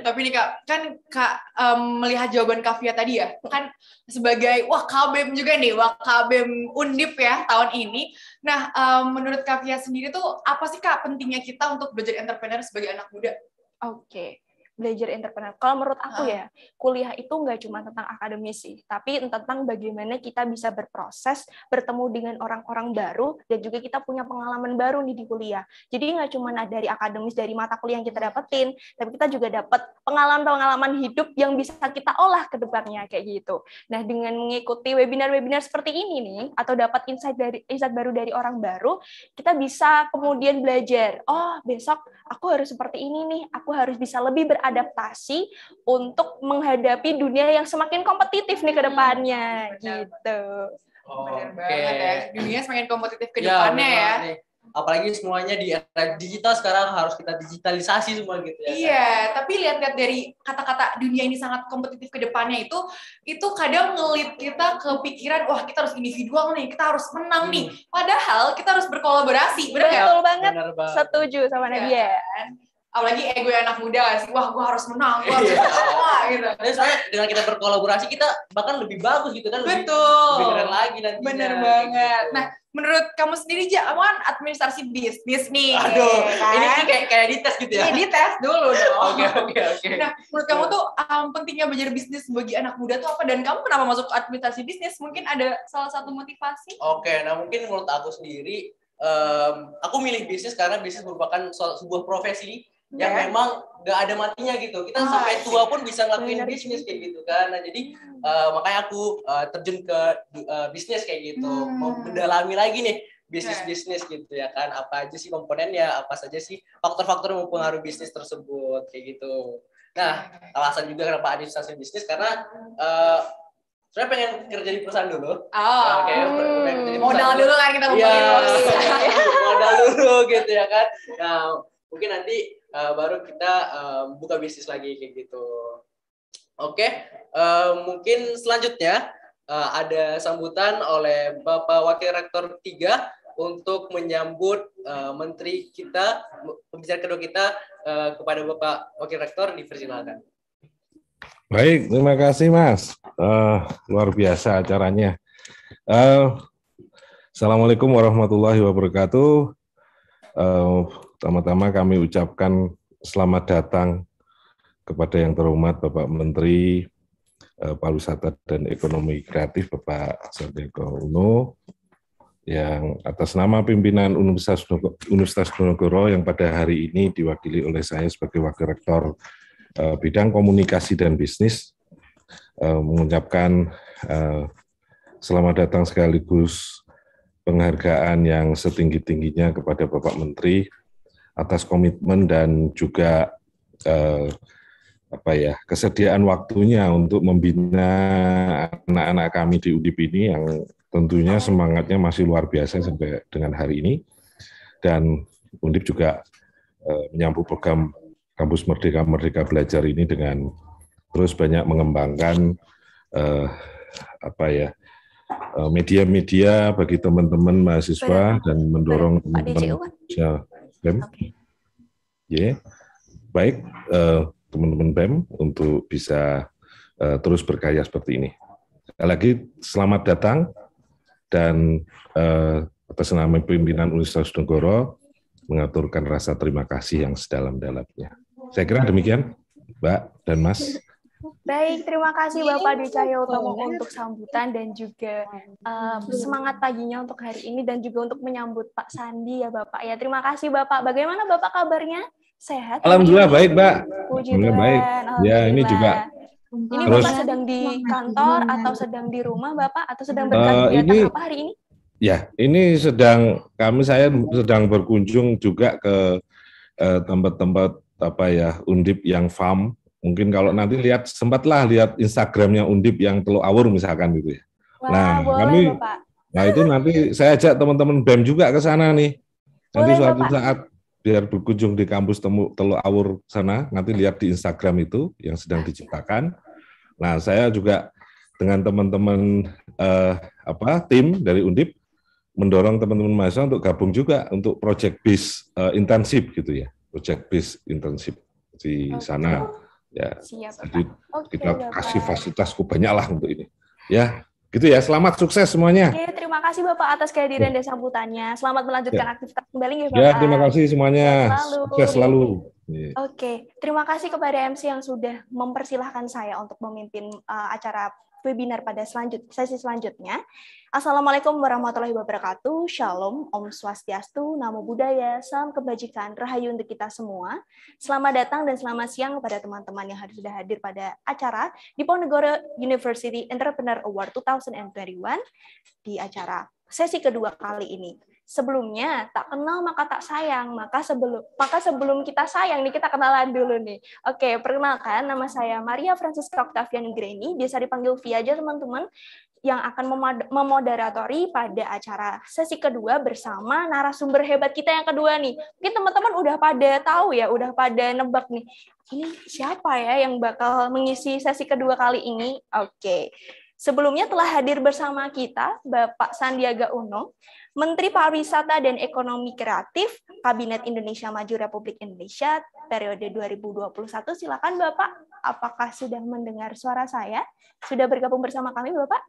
Tapi nih kak, kan kak um, melihat jawaban Kavia tadi ya, kan sebagai wah KBM e juga nih, wah KBM e undip ya tahun ini. Nah, um, menurut Kavia sendiri tuh apa sih kak pentingnya kita untuk belajar entrepreneur sebagai anak muda? Oke, okay belajar entrepreneur. Kalau menurut aku ya, kuliah itu nggak cuma tentang akademisi, tapi tentang bagaimana kita bisa berproses, bertemu dengan orang-orang baru, dan juga kita punya pengalaman baru nih di kuliah. Jadi nggak cuma nah dari akademis, dari mata kuliah yang kita dapetin, tapi kita juga dapat pengalaman-pengalaman hidup yang bisa kita olah ke depannya kayak gitu. Nah, dengan mengikuti webinar-webinar seperti ini nih, atau dapat insight dari insight baru dari orang baru, kita bisa kemudian belajar, oh besok aku harus seperti ini nih, aku harus bisa lebih berada adaptasi untuk menghadapi dunia yang semakin kompetitif nih ke hmm, depannya hmm, gitu. Oh, Oke. Okay. Ya. Dunia semakin kompetitif ke ya, depannya ya. Apalagi semuanya di era digital sekarang harus kita digitalisasi semua gitu ya. Iya, tapi lihat-lihat dari kata-kata dunia ini sangat kompetitif ke depannya itu itu kadang ngelit kita ke pikiran wah kita harus individual nih, kita harus menang nih. Hmm. Padahal kita harus berkolaborasi, benar Betul ya? banget. banget. Setuju sama ya apalagi eh gue anak muda gak sih wah gue harus menang gue iya. harus menang gitu dan sebenarnya dengan kita berkolaborasi kita bahkan lebih bagus gitu kan betul lebih keren lagi nanti bener banget nah menurut kamu sendiri aja kamu kan administrasi bisnis nih aduh ya kan? ini kayak kayak dites gitu ya ini iya, dites dulu dong oke oke oke nah menurut kamu tuh um, pentingnya belajar bisnis bagi anak muda tuh apa dan kamu kenapa masuk administrasi bisnis mungkin ada salah satu motivasi oke okay, nah mungkin menurut aku sendiri um, aku milih bisnis karena bisnis merupakan sebuah profesi yeah. yang iya. memang gak ada matinya gitu. Kita oh, sampai tua pun bisa ngelakuin bener. bisnis kayak gitu kan. Nah, jadi uh, makanya aku uh, terjun ke uh, bisnis kayak gitu, hmm. mau mendalami lagi nih bisnis-bisnis gitu ya kan. Apa aja sih komponennya, apa saja sih faktor-faktor yang mempengaruhi bisnis tersebut kayak gitu. Nah, alasan juga kenapa instansi bisnis karena uh, saya pengen kerja di perusahaan dulu. Oh. Ah, oke, okay, hmm. modal dulu. kan kita mau ya, modal dulu gitu ya kan. Nah, mungkin nanti Eh, baru kita uh, buka bisnis lagi kayak gitu. Oke, okay. uh, eh, mungkin selanjutnya uh, ada sambutan oleh Bapak Wakil Rektor 3 untuk menyambut uh, menteri kita pembicara kedua kita uh, kepada Bapak Wakil Rektor di dipersilakan. Baik, terima kasih Mas. Uh, luar biasa acaranya. Uh, Assalamualaikum warahmatullahi wabarakatuh. Uh, Pertama-tama kami ucapkan selamat datang kepada yang terhormat Bapak Menteri eh, Pariwisata dan Ekonomi Kreatif Bapak Sardeko Uno yang atas nama pimpinan Universitas Universitas Donogoro yang pada hari ini diwakili oleh saya sebagai Wakil Rektor eh, Bidang Komunikasi dan Bisnis eh, mengucapkan selamat datang sekaligus penghargaan yang setinggi-tingginya kepada Bapak Menteri atas komitmen dan juga eh, apa ya kesediaan waktunya untuk membina anak-anak kami di Udip ini yang tentunya semangatnya masih luar biasa sampai dengan hari ini dan Undip juga eh, menyambut program kampus Merdeka Merdeka Belajar ini dengan terus banyak mengembangkan eh, apa ya eh, media-media bagi teman-teman mahasiswa dan mendorong teman-teman BEM. Okay. yeah. baik teman eh, teman-teman BEM untuk bisa uh, terus berkarya seperti ini. Sekali lagi selamat datang dan uh, atas nama pimpinan Universitas Donggoro mengaturkan rasa terima kasih yang sedalam-dalamnya. Saya kira demikian, Mbak dan Mas. Baik, terima kasih Bapak iya, Dwi Cahyo Utomo iya. untuk sambutan dan juga um, semangat paginya untuk hari ini dan juga untuk menyambut Pak Sandi ya Bapak. Ya, terima kasih Bapak. Bagaimana Bapak kabarnya? Sehat? Alhamdulillah ini? baik, Pak. Puji Alhamdulillah Tuhan. baik. Ya, ini juga ini Terus, Bapak sedang di kantor atau sedang di rumah Bapak atau sedang eh, berkegiatan uh, apa hari ini? Ya, ini sedang kami saya sedang berkunjung juga ke eh, tempat-tempat uh, apa ya Undip yang farm Mungkin kalau nanti lihat sempatlah lihat Instagramnya Undip yang Teluk Awur misalkan gitu ya. Wah, nah, boleh, kami Bapak. Nah, itu nanti saya ajak teman-teman BEM juga ke sana nih. Nanti boleh, suatu Bapak. saat biar berkunjung di kampus temu, Teluk Awur sana, nanti lihat di Instagram itu yang sedang diciptakan. Nah, saya juga dengan teman-teman eh, apa tim dari Undip mendorong teman-teman mahasiswa untuk gabung juga untuk project base uh, intensif gitu ya, project base intensif di okay. sana. Ya, Siap, jadi Oke, kita Bapak. kasih fasilitasku banyak lah untuk ini. Ya, gitu ya. Selamat sukses semuanya. Oke, terima kasih Bapak atas kehadiran ya. dan sambutannya. Selamat melanjutkan ya. aktivitas kembali ya, ya Bapak. Ya, terima kasih semuanya. Selalu. Sukses selalu. Oke, iya. Oke, terima kasih kepada MC yang sudah mempersilahkan saya untuk memimpin uh, acara webinar pada selanjut sesi selanjutnya. Assalamualaikum warahmatullahi wabarakatuh. Shalom, Om Swastiastu, Namo Buddhaya, salam kebajikan, rahayu untuk kita semua. Selamat datang dan selamat siang kepada teman-teman yang sudah hadir pada acara di Ponegoro University Entrepreneur Award 2021 di acara sesi kedua kali ini sebelumnya tak kenal maka tak sayang. Maka sebelum maka sebelum kita sayang nih kita kenalan dulu nih. Oke, perkenalkan nama saya Maria Francisca Octavian Greni, biasa dipanggil Vi aja teman-teman yang akan memoderatori pada acara sesi kedua bersama narasumber hebat kita yang kedua nih. Mungkin teman-teman udah pada tahu ya, udah pada nebak nih. Ini siapa ya yang bakal mengisi sesi kedua kali ini? Oke. Sebelumnya telah hadir bersama kita Bapak Sandiaga Uno, Menteri Pariwisata dan Ekonomi Kreatif Kabinet Indonesia Maju Republik Indonesia periode 2021. Silakan Bapak, apakah sudah mendengar suara saya? Sudah bergabung bersama kami Bapak?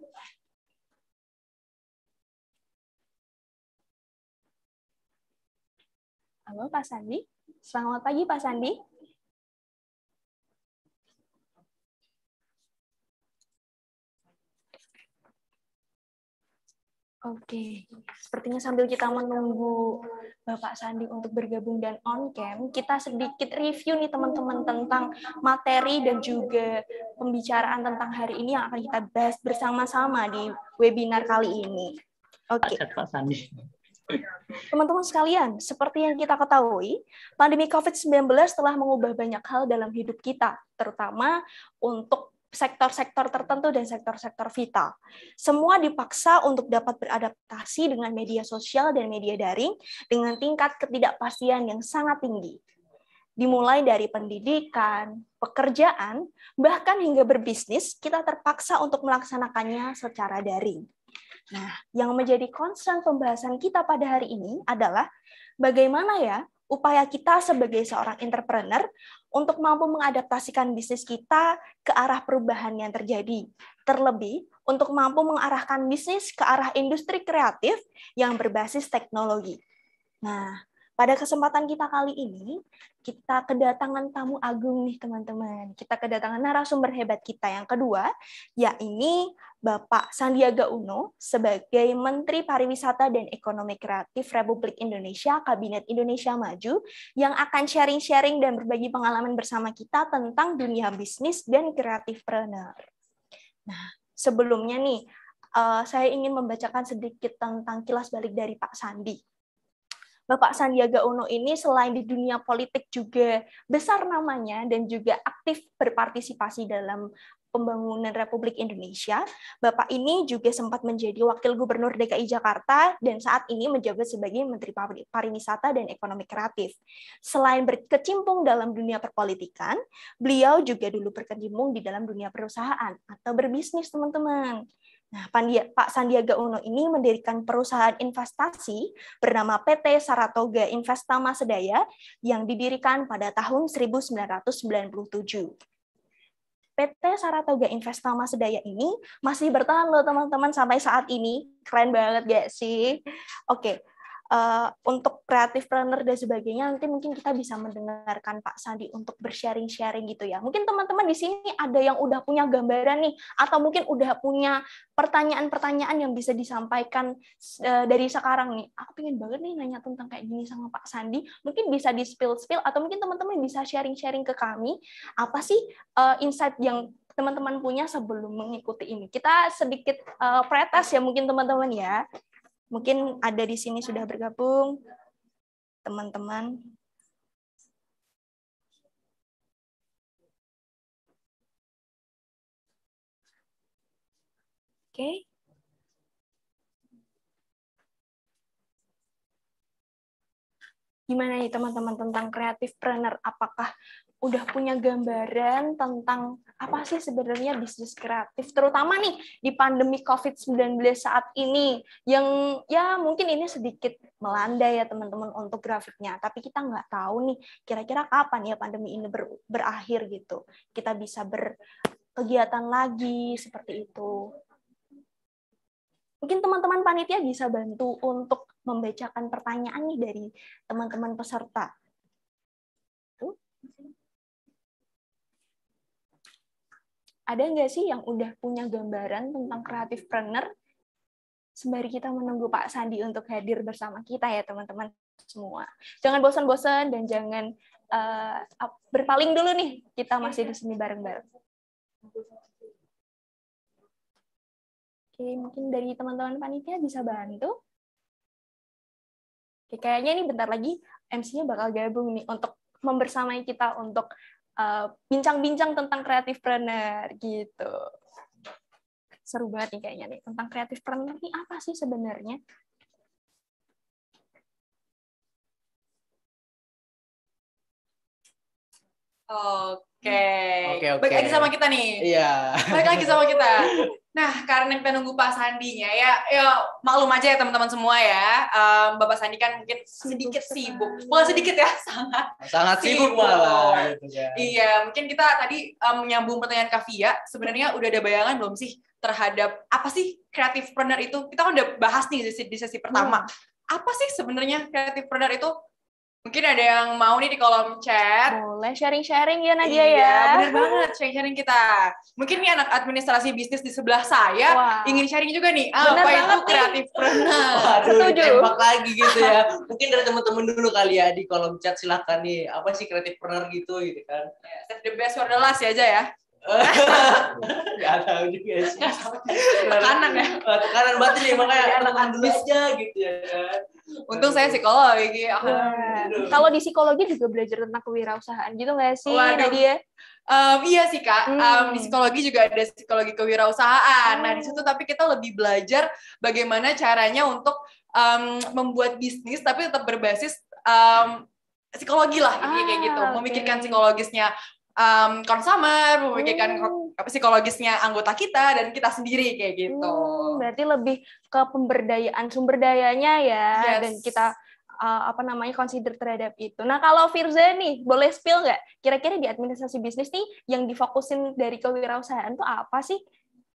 Halo Pak Sandi. Selamat pagi Pak Sandi. Oke, okay. sepertinya sambil kita menunggu Bapak Sandi untuk bergabung dan on cam, kita sedikit review nih teman-teman tentang materi dan juga pembicaraan tentang hari ini yang akan kita bahas bersama-sama di webinar kali ini. Oke. Okay. Pak Sandi. Teman-teman sekalian, seperti yang kita ketahui, pandemi COVID-19 telah mengubah banyak hal dalam hidup kita, terutama untuk sektor-sektor tertentu dan sektor-sektor vital. Semua dipaksa untuk dapat beradaptasi dengan media sosial dan media daring dengan tingkat ketidakpastian yang sangat tinggi. Dimulai dari pendidikan, pekerjaan, bahkan hingga berbisnis, kita terpaksa untuk melaksanakannya secara daring. Nah, yang menjadi concern pembahasan kita pada hari ini adalah bagaimana ya upaya kita sebagai seorang entrepreneur untuk mampu mengadaptasikan bisnis kita ke arah perubahan yang terjadi, terlebih untuk mampu mengarahkan bisnis ke arah industri kreatif yang berbasis teknologi. Nah, pada kesempatan kita kali ini, kita kedatangan tamu agung nih teman-teman. Kita kedatangan narasumber hebat kita yang kedua, yakni Bapak Sandiaga Uno sebagai Menteri Pariwisata dan Ekonomi Kreatif Republik Indonesia, Kabinet Indonesia Maju, yang akan sharing-sharing dan berbagi pengalaman bersama kita tentang dunia bisnis dan kreatif planner. Nah, sebelumnya nih, uh, saya ingin membacakan sedikit tentang kilas balik dari Pak Sandi. Bapak Sandiaga Uno ini selain di dunia politik juga besar namanya dan juga aktif berpartisipasi dalam pembangunan Republik Indonesia. Bapak ini juga sempat menjadi wakil gubernur DKI Jakarta dan saat ini menjabat sebagai Menteri Pariwisata dan Ekonomi Kreatif. Selain berkecimpung dalam dunia perpolitikan, beliau juga dulu berkecimpung di dalam dunia perusahaan atau berbisnis, teman-teman. Nah, Pak Sandiaga Uno ini mendirikan perusahaan investasi bernama PT Saratoga Investama Sedaya yang didirikan pada tahun 1997. PT Saratoga Investama Sedaya ini masih bertahan loh teman-teman sampai saat ini. Keren banget gak sih? Oke, uh, untuk kreatif planner dan sebagainya nanti mungkin kita bisa mendengarkan Pak Sandi untuk bersharing-sharing gitu ya. Mungkin teman-teman di sini ada yang udah punya gambaran nih atau mungkin udah punya pertanyaan-pertanyaan yang bisa disampaikan uh, dari sekarang nih. Aku pengen banget nih nanya tentang kayak gini sama Pak Sandi. Mungkin bisa di spill-spill atau mungkin teman-teman bisa sharing-sharing ke kami apa sih uh, insight yang teman-teman punya sebelum mengikuti ini. Kita sedikit uh, pretes ya mungkin teman-teman ya. Mungkin ada di sini sudah bergabung, teman-teman. Oke. Okay. Gimana nih teman-teman tentang kreatif planner? Apakah udah punya gambaran tentang apa sih sebenarnya bisnis kreatif terutama nih di pandemi Covid-19 saat ini yang ya mungkin ini sedikit melanda ya teman-teman untuk grafiknya tapi kita nggak tahu nih kira-kira kapan ya pandemi ini ber, berakhir gitu kita bisa berkegiatan lagi seperti itu mungkin teman-teman panitia bisa bantu untuk membacakan pertanyaan nih dari teman-teman peserta ada nggak sih yang udah punya gambaran tentang kreatif planner sembari kita menunggu Pak Sandi untuk hadir bersama kita ya teman-teman semua. Jangan bosan-bosan dan jangan uh, berpaling dulu nih. Kita masih di sini bareng-bareng. Oke, mungkin dari teman-teman panitia bisa bantu. Oke, kayaknya ini bentar lagi MC-nya bakal gabung nih untuk membersamai kita untuk Eh, bincang-bincang uh, tentang planner gitu. Seru banget nih kayaknya nih tentang planner ini apa sih sebenarnya? Oke. Okay. Oke, okay, okay. Baik lagi sama kita nih. Iya. Yeah. Baik lagi sama kita. Nah, karena kita nunggu Pak Sandinya ya, ya maklum aja ya teman-teman semua ya, um, Bapak Sandi kan mungkin sedikit sibuk, bukan sedikit ya, sangat sangat sibuk, malah. Gitu ya. Iya, mungkin kita tadi um, menyambung pertanyaan Kavia, sebenarnya udah ada bayangan belum sih terhadap apa sih kreatif itu? Kita kan udah bahas nih di, di sesi pertama, apa sih sebenarnya kreatif itu? Mungkin ada yang mau nih di kolom chat. Boleh sharing-sharing ya Nadia iya, ya. Iya, bener banget sharing-sharing kita. Mungkin nih anak administrasi bisnis di sebelah saya wow. ingin sharing juga nih. Bener apa itu kreatif preneur? Setuju. Tembak lagi gitu ya. Mungkin dari teman-teman dulu kali ya di kolom chat silahkan nih. Apa sih kreatif pernah gitu gitu kan. Yeah, the best for the last ya aja ya. Gak tahu juga sih. Tekanan ya. kanan banget ya makanya tekanan dulunya gitu ya kan. Untung saya psikologi. Kalau di psikologi juga belajar tentang kewirausahaan gitu nggak sih? Waduh. dia. Um, iya sih kak, hmm. di psikologi juga ada psikologi kewirausahaan. Nah di oh. situ tapi kita lebih belajar bagaimana caranya untuk um, membuat bisnis tapi tetap berbasis um, psikologi lah ah, kayak gitu, ah, okay. memikirkan psikologisnya um, consumer, memikirkan hmm. psikologisnya anggota kita dan kita sendiri kayak gitu. Hmm, berarti lebih ke pemberdayaan sumber dayanya ya yes. dan kita uh, apa namanya consider terhadap itu. Nah, kalau Firza nih, boleh spill nggak? Kira-kira di administrasi bisnis nih yang difokusin dari kewirausahaan tuh apa sih?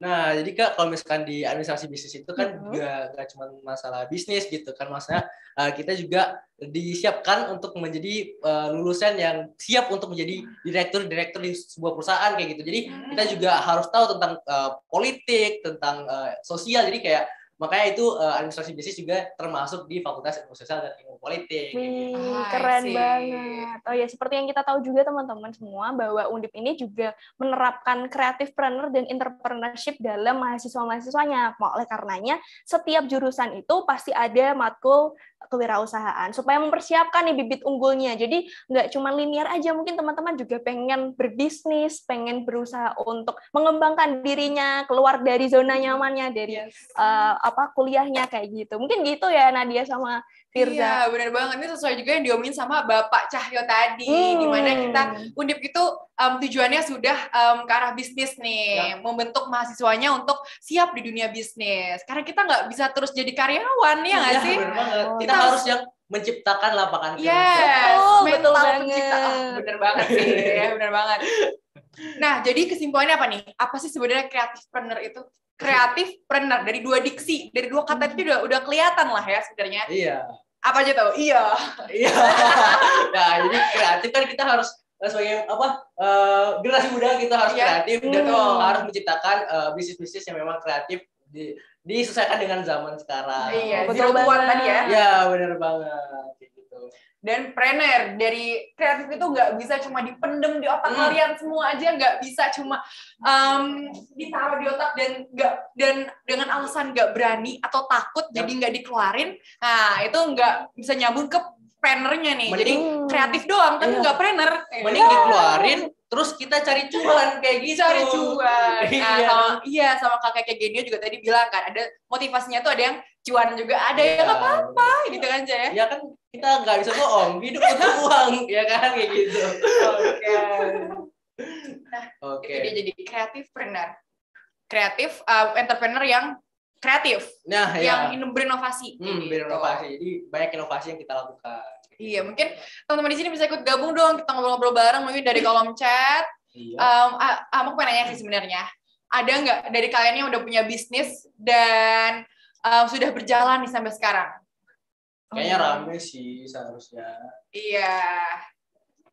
Nah, jadi Kak, kalau misalkan di administrasi bisnis itu kan uh-huh. juga gak cuma masalah bisnis gitu kan, maksudnya uh, kita juga disiapkan untuk menjadi uh, lulusan yang siap untuk menjadi direktur-direktur di sebuah perusahaan kayak gitu. Jadi mm-hmm. kita juga harus tahu tentang uh, politik, tentang uh, sosial. Jadi kayak Makanya itu uh, administrasi bisnis juga termasuk di Fakultas Ilmu Sosial dan Ilmu Politik. Wih, gitu. Ah, keren banget. Oh ya, seperti yang kita tahu juga teman-teman semua bahwa Undip ini juga menerapkan kreatif planner dan entrepreneurship dalam mahasiswa-mahasiswanya. Oleh karenanya, setiap jurusan itu pasti ada matkul kewirausahaan supaya mempersiapkan nih bibit unggulnya. Jadi nggak cuma linear aja, mungkin teman-teman juga pengen berbisnis, pengen berusaha untuk mengembangkan dirinya, keluar dari zona nyamannya, dari yes. uh, apa kuliahnya kayak gitu. Mungkin gitu ya Nadia sama Firza. Iya, benar banget. Ini sesuai juga yang diomongin sama Bapak Cahyo tadi, hmm. mana kita undip itu um, tujuannya sudah um, ke arah bisnis nih, ya. membentuk mahasiswanya untuk siap di dunia bisnis. Karena kita nggak bisa terus jadi karyawan ya nggak ya, sih? benar banget. Oh. Kita, kita harus yang menciptakan lapangan yes. kerja. Oh, mental betul Banget. Oh, bener banget sih, ya, benar banget. Nah, jadi kesimpulannya apa nih? Apa sih sebenarnya kreatif itu? kreatif dari dua diksi dari dua kata hmm. itu udah udah kelihatan lah ya sebenarnya iya apa aja tahu iya iya nah jadi kreatif kan kita harus eh, sebagai apa uh, generasi muda kita harus yeah. kreatif mm. dan hmm. oh, harus menciptakan uh, eh, bisnis bisnis yang memang kreatif di, disesuaikan dengan zaman sekarang iya betul banget tadi ya iya benar banget gitu dan trainer dari kreatif itu nggak bisa cuma dipendem di otak hmm. kalian semua aja nggak bisa cuma um, ditaruh di otak dan nggak dan dengan alasan nggak berani atau takut yep. jadi nggak dikeluarin nah itu nggak bisa nyambung ke prenernya nih mending, jadi hmm. kreatif doang tapi iya. nggak iya. planner mending dikeluarin terus kita cari cuan kayak gitu cari cuan iya. nah, iya. sama iya sama kakek kayak Genio juga tadi bilang kan ada motivasinya tuh ada yang cuan juga ada ya nggak apa-apa gitu kan ya ya kan kita nggak bisa bohong hidup butuh uang ya kan kayak gitu oke okay. nah okay. itu jadi kreatif benar kreatif uh, entrepreneur yang kreatif nah iya. yang ya. berinovasi hmm, gitu. berinovasi jadi banyak inovasi yang kita lakukan iya mungkin teman-teman di sini bisa ikut gabung dong kita ngobrol-ngobrol bareng mungkin dari kolom chat iya. um, ah, ah, aku pengen nanya sih sebenarnya ada nggak dari kalian yang udah punya bisnis dan uh, sudah berjalan nih sampai sekarang Kayaknya oh. rame sih seharusnya. Iya.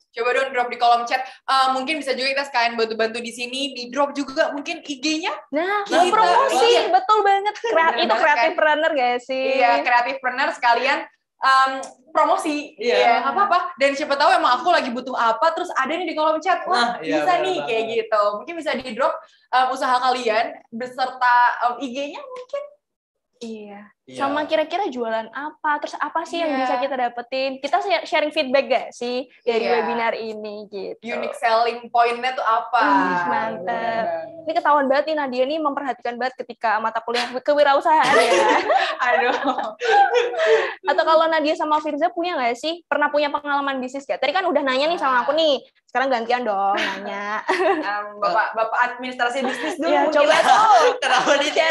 Coba dong drop di kolom chat. Uh, mungkin bisa juga kita sekalian bantu-bantu di sini, di drop juga mungkin IG-nya. Nah, kita, promosi, oh, betul banget. Kreat, itu kreatif kan? runner planner gak sih? Iya, kreatif planner sekalian um, promosi yeah. ya iya, apa apa dan siapa tahu emang aku lagi butuh apa terus ada nih di kolom chat wah nah, iya, bisa nih kayak gitu mungkin bisa di drop um, usaha kalian beserta um, IG-nya mungkin iya Iya. Sama kira-kira jualan apa, terus apa sih yeah. yang iya. bisa kita dapetin? Kita sharing feedback gak sih dari yeah. webinar ini gitu. Unique selling pointnya tuh apa? uh, mantep Yeah. Ini ketahuan banget nih Nadia ini memperhatikan banget ketika mata kuliah kewirausahaan ya. Aduh. Atau kalau Nadia sama Firza punya gak sih? Pernah punya pengalaman bisnis gak? Tadi kan udah nanya nih sama aku nih. Sekarang gantian dong nanya. um, Bapak Bapak administrasi bisnis dulu. Ya, coba tuh. Terlalu di ya,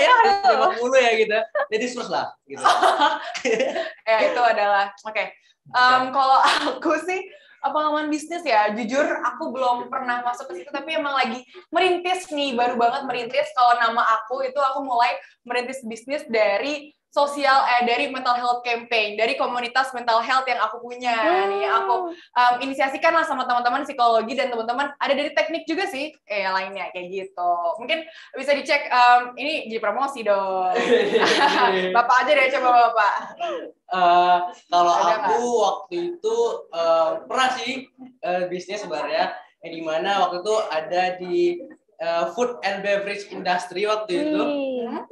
50 ya gitu. Jadi susah lah gitu ya itu adalah oke okay. um, kalau aku sih pengalaman bisnis ya jujur aku belum pernah masuk ke situ tapi emang lagi merintis nih baru banget merintis kalau nama aku itu aku mulai merintis bisnis dari sosial eh dari mental health campaign dari komunitas mental health yang aku punya oh. nih aku um, inisiasikan lah sama teman-teman psikologi dan teman-teman ada dari teknik juga sih eh lainnya kayak gitu mungkin bisa dicek um, ini jadi promosi dong bapak aja deh coba bapak uh, kalau ada aku kan? waktu itu uh, pernah sih uh, bisnis sebenarnya di mana waktu itu ada di uh, food and beverage industry waktu hmm. itu.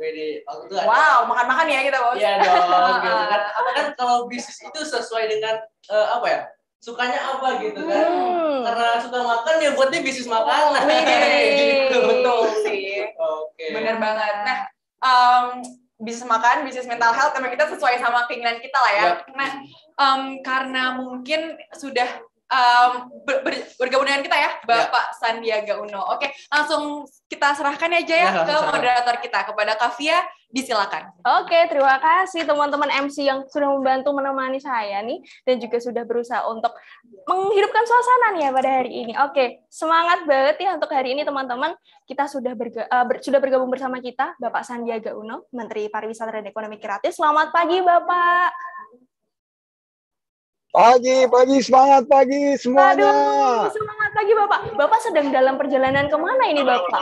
Wede, waktu itu ada, wow, makan-makan ya kita bos. Iya dong, gitu kan. kan kalau bisnis itu sesuai dengan uh, apa ya? Sukanya apa gitu kan? Hmm. Karena suka makan ya buatnya bisnis makanan. gitu. Betul sih. Oke. Okay. Bener banget. Nah, um, bisnis makan, bisnis mental health, emang kita sesuai sama keinginan kita lah ya. Yep. Nah, um, karena mungkin sudah um, ber, ber, bergabung dengan kita ya, ya. Bapak ya. Sandiaga Uno. Oke, langsung kita serahkan aja ya, ya ke moderator kita kepada Kavia, disilakan. Oke, terima kasih teman-teman MC yang sudah membantu menemani saya nih dan juga sudah berusaha untuk menghidupkan suasana nih ya pada hari ini. Oke, semangat banget ya untuk hari ini teman-teman. Kita sudah berga, uh, ber, sudah bergabung bersama kita Bapak Sandiaga Uno, Menteri Pariwisata dan Ekonomi Kreatif. Selamat pagi Bapak. Pagi, pagi, semangat pagi semuanya. Aduh, semangat pagi Bapak. Bapak sedang dalam perjalanan kemana ini Bapak?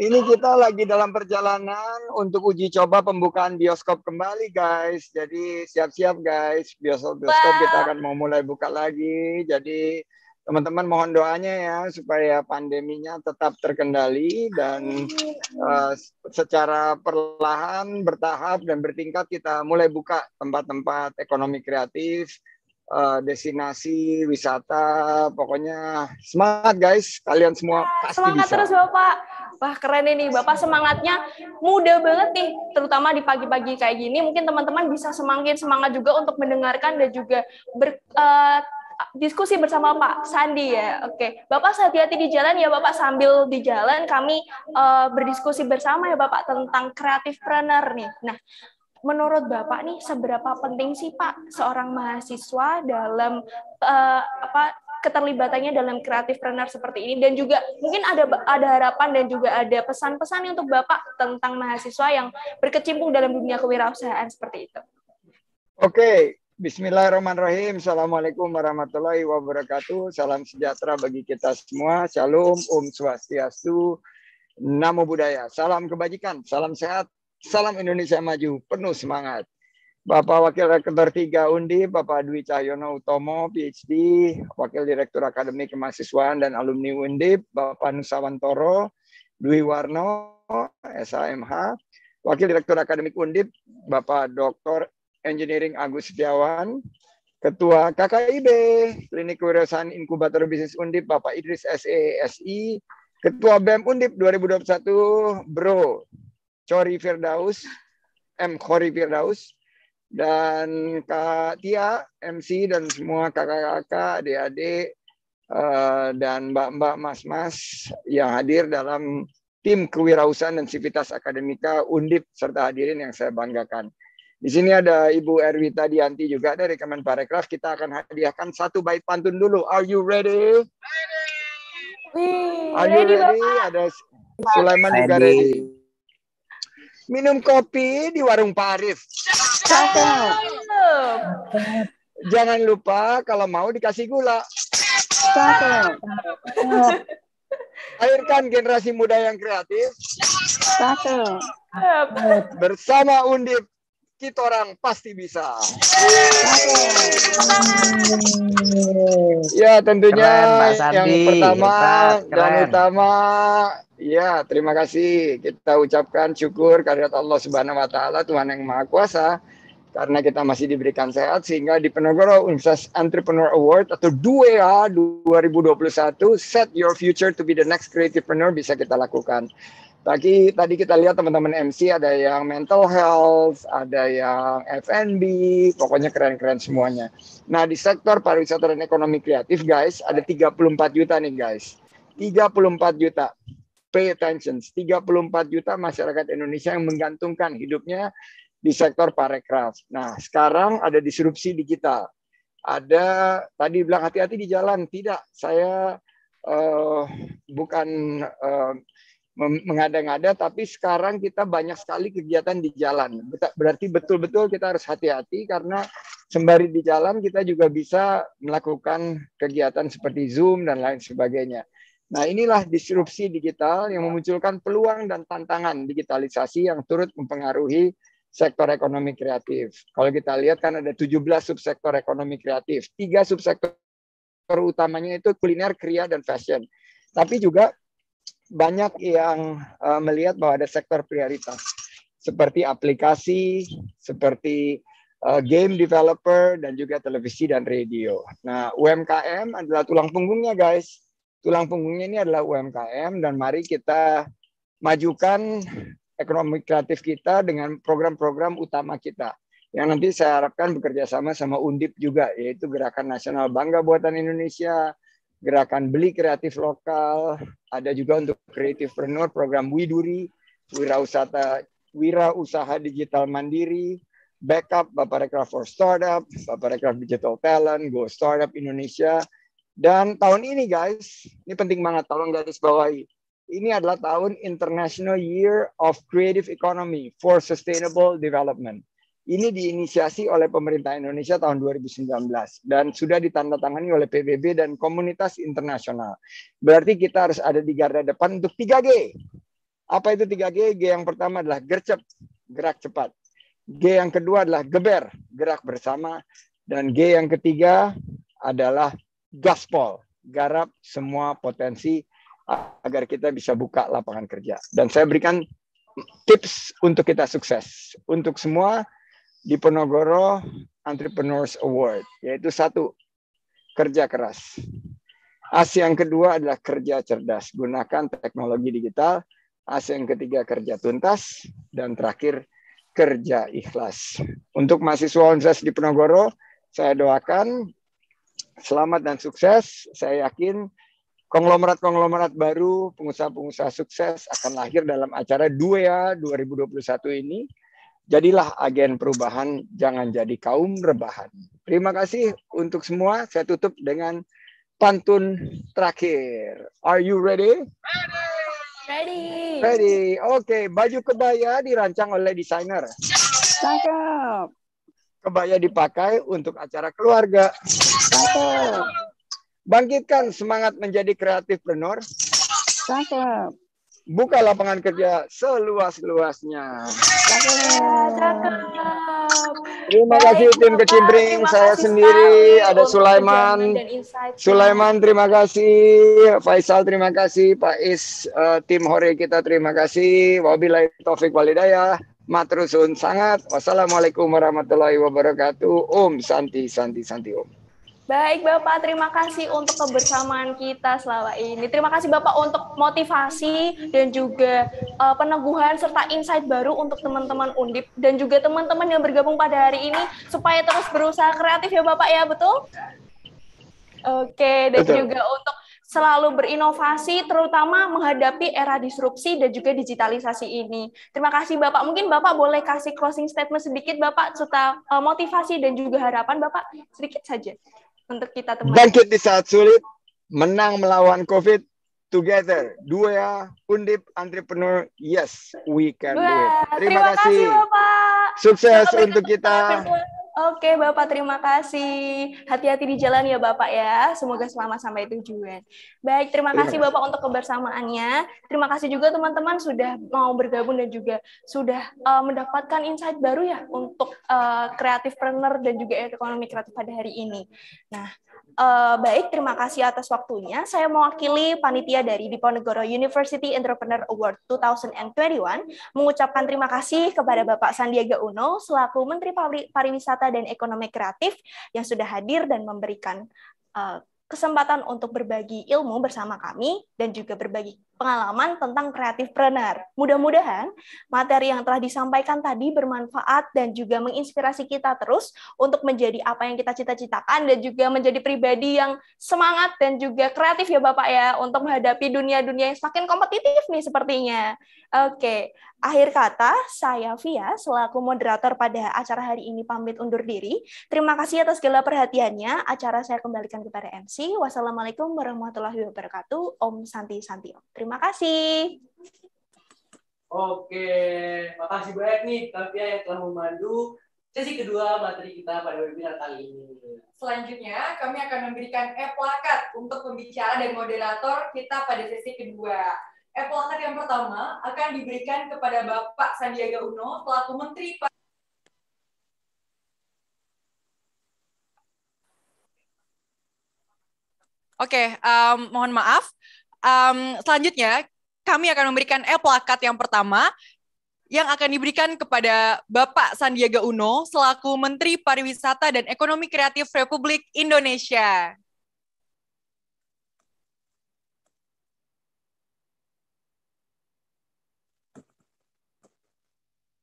Ini kita lagi dalam perjalanan untuk uji coba pembukaan bioskop kembali guys. Jadi siap-siap guys, bioskop-bioskop kita akan mau mulai buka lagi. Jadi teman-teman mohon doanya ya supaya pandeminya tetap terkendali dan uh, secara perlahan bertahap dan bertingkat kita mulai buka tempat-tempat ekonomi kreatif uh, destinasi wisata pokoknya semangat guys kalian semua pasti semangat bisa. terus bapak wah keren ini bapak semangatnya muda banget nih terutama di pagi-pagi kayak gini mungkin teman-teman bisa semakin semangat juga untuk mendengarkan dan juga ber, uh, diskusi bersama Pak Sandi ya. Oke, Bapak hati-hati di jalan ya Bapak sambil di jalan kami uh, berdiskusi bersama ya Bapak tentang kreatif planner nih. Nah, menurut Bapak nih seberapa penting sih Pak seorang mahasiswa dalam uh, apa keterlibatannya dalam kreatif planner seperti ini dan juga mungkin ada ada harapan dan juga ada pesan-pesan untuk Bapak tentang mahasiswa yang berkecimpung dalam dunia kewirausahaan seperti itu. Oke, Bismillahirrahmanirrahim. Assalamualaikum warahmatullahi wabarakatuh. Salam sejahtera bagi kita semua. Shalom, Om Swastiastu, Namo Buddhaya. Salam kebajikan, salam sehat, Salam Indonesia Maju, penuh semangat. Bapak Wakil Rektor 3 Undi, Bapak Dwi Cahyono Utomo, PhD, Wakil Direktur Akademik Kemahasiswaan dan Alumni Undip, Bapak Nusawantoro, Dwi Warno, SAMH, Wakil Direktur Akademik Undip, Bapak Dr. Engineering Agus Setiawan, Ketua KKIB, Klinik Kewirausahaan Inkubator Bisnis Undip, Bapak Idris SESI, Ketua BEM Undip 2021, Bro Cori Firdaus, M. Khori Firdaus, dan Kak Tia, MC, dan semua kakak-kakak, adik-adik, eh, dan mbak-mbak, mas-mas yang hadir dalam tim kewirausahaan dan civitas akademika Undip serta hadirin yang saya banggakan. Di sini ada Ibu Erwita Dianti juga dari Kemenparekraf. Kita akan hadiahkan satu bait pantun dulu. Are you ready? Ready. Are you ready? Ada Sulaiman ready. juga ready minum kopi di warung Pak Arif. Jangan lupa kalau mau dikasih gula. Cakep. generasi muda yang kreatif. Bersama Undip, kita orang pasti bisa. Cakep. Ya, tentunya Keren, yang pertama dan utama ya terima kasih kita ucapkan syukur kehadirat Allah Subhanahu wa taala Tuhan yang Maha Kuasa karena kita masih diberikan sehat sehingga di Penogoro Universitas Entrepreneur Award atau Dua 2021 Set Your Future to be the Next Creative Entrepreneur bisa kita lakukan. Tapi tadi kita lihat teman-teman MC ada yang mental health, ada yang F&B, pokoknya keren-keren semuanya. Nah di sektor pariwisata dan ekonomi kreatif guys, ada 34 juta nih guys. 34 juta, pay attention, 34 juta masyarakat Indonesia yang menggantungkan hidupnya di sektor parekraf. Nah sekarang ada disrupsi digital. Ada tadi bilang hati-hati di jalan, tidak, saya uh, bukan... Uh, mengada-ngada, tapi sekarang kita banyak sekali kegiatan di jalan. Berarti betul-betul kita harus hati-hati karena sembari di jalan kita juga bisa melakukan kegiatan seperti Zoom dan lain sebagainya. Nah inilah disrupsi digital yang memunculkan peluang dan tantangan digitalisasi yang turut mempengaruhi sektor ekonomi kreatif. Kalau kita lihat kan ada 17 subsektor ekonomi kreatif. Tiga subsektor utamanya itu kuliner, kria, dan fashion. Tapi juga banyak yang uh, melihat bahwa ada sektor prioritas seperti aplikasi, seperti uh, game developer dan juga televisi dan radio. Nah, UMKM adalah tulang punggungnya, guys. Tulang punggungnya ini adalah UMKM dan mari kita majukan ekonomi kreatif kita dengan program-program utama kita yang nanti saya harapkan bekerja sama sama Undip juga yaitu Gerakan Nasional Bangga Buatan Indonesia, gerakan beli kreatif lokal, ada juga untuk kreatifpreneur program Widuri, wirausaha wirausaha digital mandiri, backup Bapak Rekraf for Startup, Bapak Rekraf Digital Talent, Go Startup Indonesia. Dan tahun ini guys, ini penting banget tolong garis bawahi. Ini adalah tahun International Year of Creative Economy for Sustainable Development. Ini diinisiasi oleh pemerintah Indonesia tahun 2019 dan sudah ditandatangani oleh PBB dan komunitas internasional. Berarti kita harus ada di garda depan untuk 3G. Apa itu 3G? G yang pertama adalah gercep, gerak cepat. G yang kedua adalah geber, gerak bersama. Dan G yang ketiga adalah gaspol, garap semua potensi agar kita bisa buka lapangan kerja. Dan saya berikan tips untuk kita sukses. Untuk semua di Diponegoro Entrepreneurs Award, yaitu satu, kerja keras. As yang kedua adalah kerja cerdas, gunakan teknologi digital. As yang ketiga kerja tuntas, dan terakhir kerja ikhlas. Untuk mahasiswa Unses di Penogoro, saya doakan selamat dan sukses. Saya yakin konglomerat-konglomerat baru, pengusaha-pengusaha sukses akan lahir dalam acara 2 2021 ini Jadilah agen perubahan, jangan jadi kaum rebahan. Terima kasih untuk semua. Saya tutup dengan pantun terakhir. Are you ready? Ready. Ready. Ready. Oke, okay. baju kebaya dirancang oleh desainer. Cakep. Kebaya dipakai untuk acara keluarga. Cakep. Bangkitkan semangat menjadi kreatif penor. Cakep buka lapangan kerja seluas-luasnya. Terima kasih tim kecimpring saya sendiri ada Sulaiman. Sulaiman terima kasih, Faisal terima kasih, Pak Is eh, tim Hore kita terima kasih. Wabillahi taufik Walidaya, Matrusun sangat. Wassalamualaikum warahmatullahi wabarakatuh. Om Santi Santi Santi Om. Baik Bapak, terima kasih untuk kebersamaan kita selama ini. Terima kasih Bapak untuk motivasi dan juga uh, peneguhan serta insight baru untuk teman-teman Undip dan juga teman-teman yang bergabung pada hari ini supaya terus berusaha kreatif ya Bapak ya, betul? Oke, dan betul. juga untuk selalu berinovasi, terutama menghadapi era disrupsi dan juga digitalisasi ini. Terima kasih Bapak. Mungkin Bapak boleh kasih closing statement sedikit Bapak serta eh, motivasi dan juga harapan Bapak sedikit saja untuk kita teman. Bangkit di saat sulit, menang melawan COVID together. Dua ya, Undip Entrepreneur, yes, we can do Terima, terima kasih, kasih Bapak. Sukses Sampai untuk kita. Bapak. Oke, Bapak, terima kasih. Hati-hati di jalan ya, Bapak ya. Semoga selamat sampai tujuan. Baik, terima, terima kasih iya. Bapak untuk kebersamaannya. Terima kasih juga teman-teman sudah mau bergabung dan juga sudah uh, mendapatkan insight baru ya untuk uh, planner dan juga ekonomi kreatif pada hari ini. Nah, Uh, baik, terima kasih atas waktunya. Saya mewakili panitia dari Diponegoro University Entrepreneur Award 2021 mengucapkan terima kasih kepada Bapak Sandiaga Uno selaku Menteri Pariwisata dan Ekonomi Kreatif yang sudah hadir dan memberikan uh, kesempatan untuk berbagi ilmu bersama kami dan juga berbagi pengalaman tentang kreatif benar. Mudah-mudahan materi yang telah disampaikan tadi bermanfaat dan juga menginspirasi kita terus untuk menjadi apa yang kita cita-citakan dan juga menjadi pribadi yang semangat dan juga kreatif ya Bapak ya untuk menghadapi dunia-dunia yang semakin kompetitif nih sepertinya. Oke, akhir kata saya Via selaku moderator pada acara hari ini pamit undur diri. Terima kasih atas segala perhatiannya. Acara saya kembalikan kepada MC. Wassalamualaikum warahmatullahi wabarakatuh. Om Santi Santio. Terima Terima kasih. Oke, makasih banyak nih Tafia yang telah memandu sesi kedua materi kita pada webinar kali ini. Selanjutnya, kami akan memberikan e-plakat untuk pembicara dan moderator kita pada sesi kedua. E-plakat yang pertama akan diberikan kepada Bapak Sandiaga Uno selaku Menteri Oke, okay, um, mohon maaf um, selanjutnya kami akan memberikan e plakat yang pertama yang akan diberikan kepada Bapak Sandiaga Uno selaku Menteri Pariwisata dan Ekonomi Kreatif Republik Indonesia.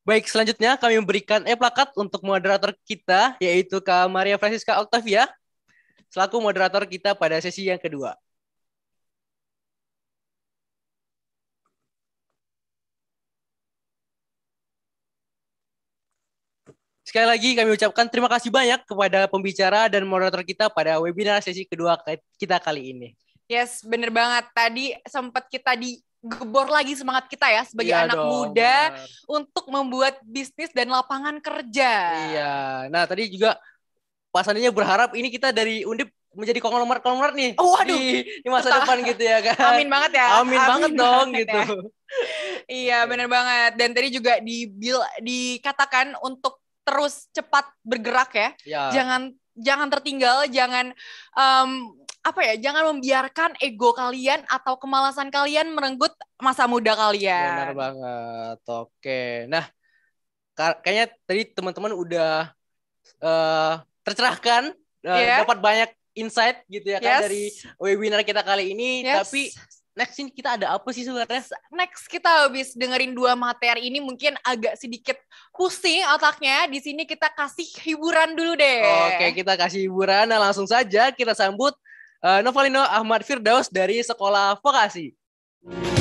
Baik, selanjutnya kami memberikan e plakat untuk moderator kita yaitu Kak Maria Francisca Octavia selaku moderator kita pada sesi yang kedua. Sekali lagi kami ucapkan terima kasih banyak kepada pembicara dan moderator kita pada webinar sesi kedua kita kali ini. Yes, bener banget. Tadi sempat kita di gebor lagi semangat kita ya sebagai iya anak dong, muda benar. untuk membuat bisnis dan lapangan kerja. Iya. Nah, tadi juga pasannya berharap ini kita dari Undip menjadi konglomerat-konglomerat nih. Oh, waduh. Di, di masa Tetap. depan gitu ya kan. Amin banget ya. Amin, Amin banget, dong banget ya. gitu. Ya. iya, bener banget. Dan tadi juga di dikatakan untuk terus cepat bergerak ya. ya. Jangan jangan tertinggal, jangan um, apa ya, jangan membiarkan ego kalian atau kemalasan kalian merenggut masa muda kalian. Benar banget. Oke. Nah, kayaknya tadi teman-teman udah uh, tercerahkan, yeah. Iya. dapat banyak insight gitu ya kan yes. kan dari webinar kita kali ini. Yes. Tapi next ini kita ada apa sih sebenarnya? Next kita habis dengerin dua materi ini mungkin agak sedikit pusing otaknya. Di sini kita kasih hiburan dulu deh. Oke, kita kasih hiburan. Nah, langsung saja kita sambut uh, Novalino Ahmad Firdaus dari Sekolah Vokasi. Hmm.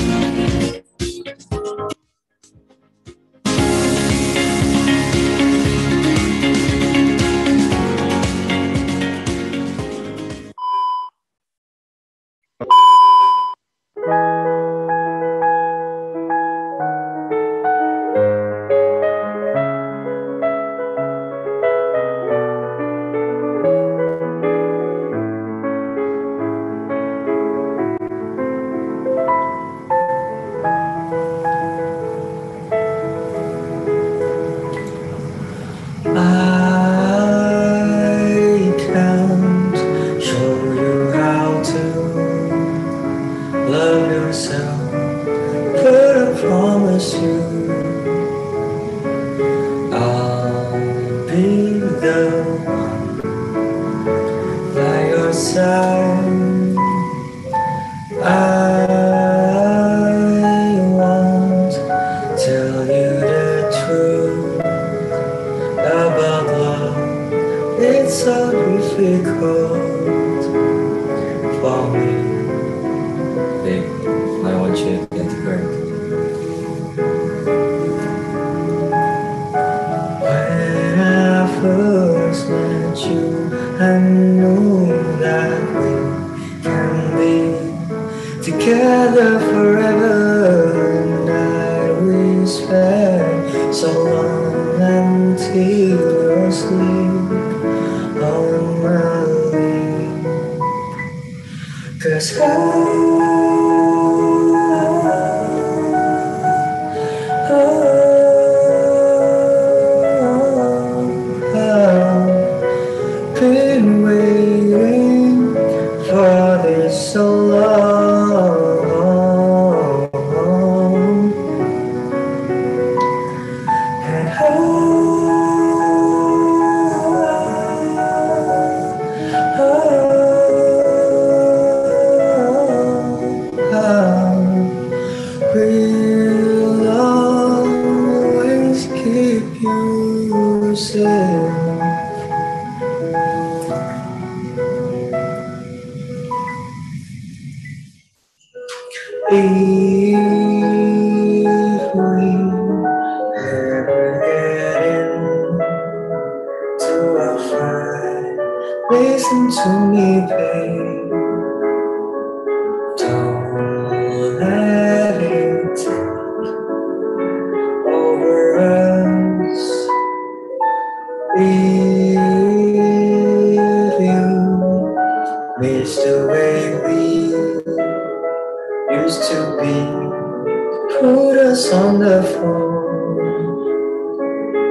us on the phone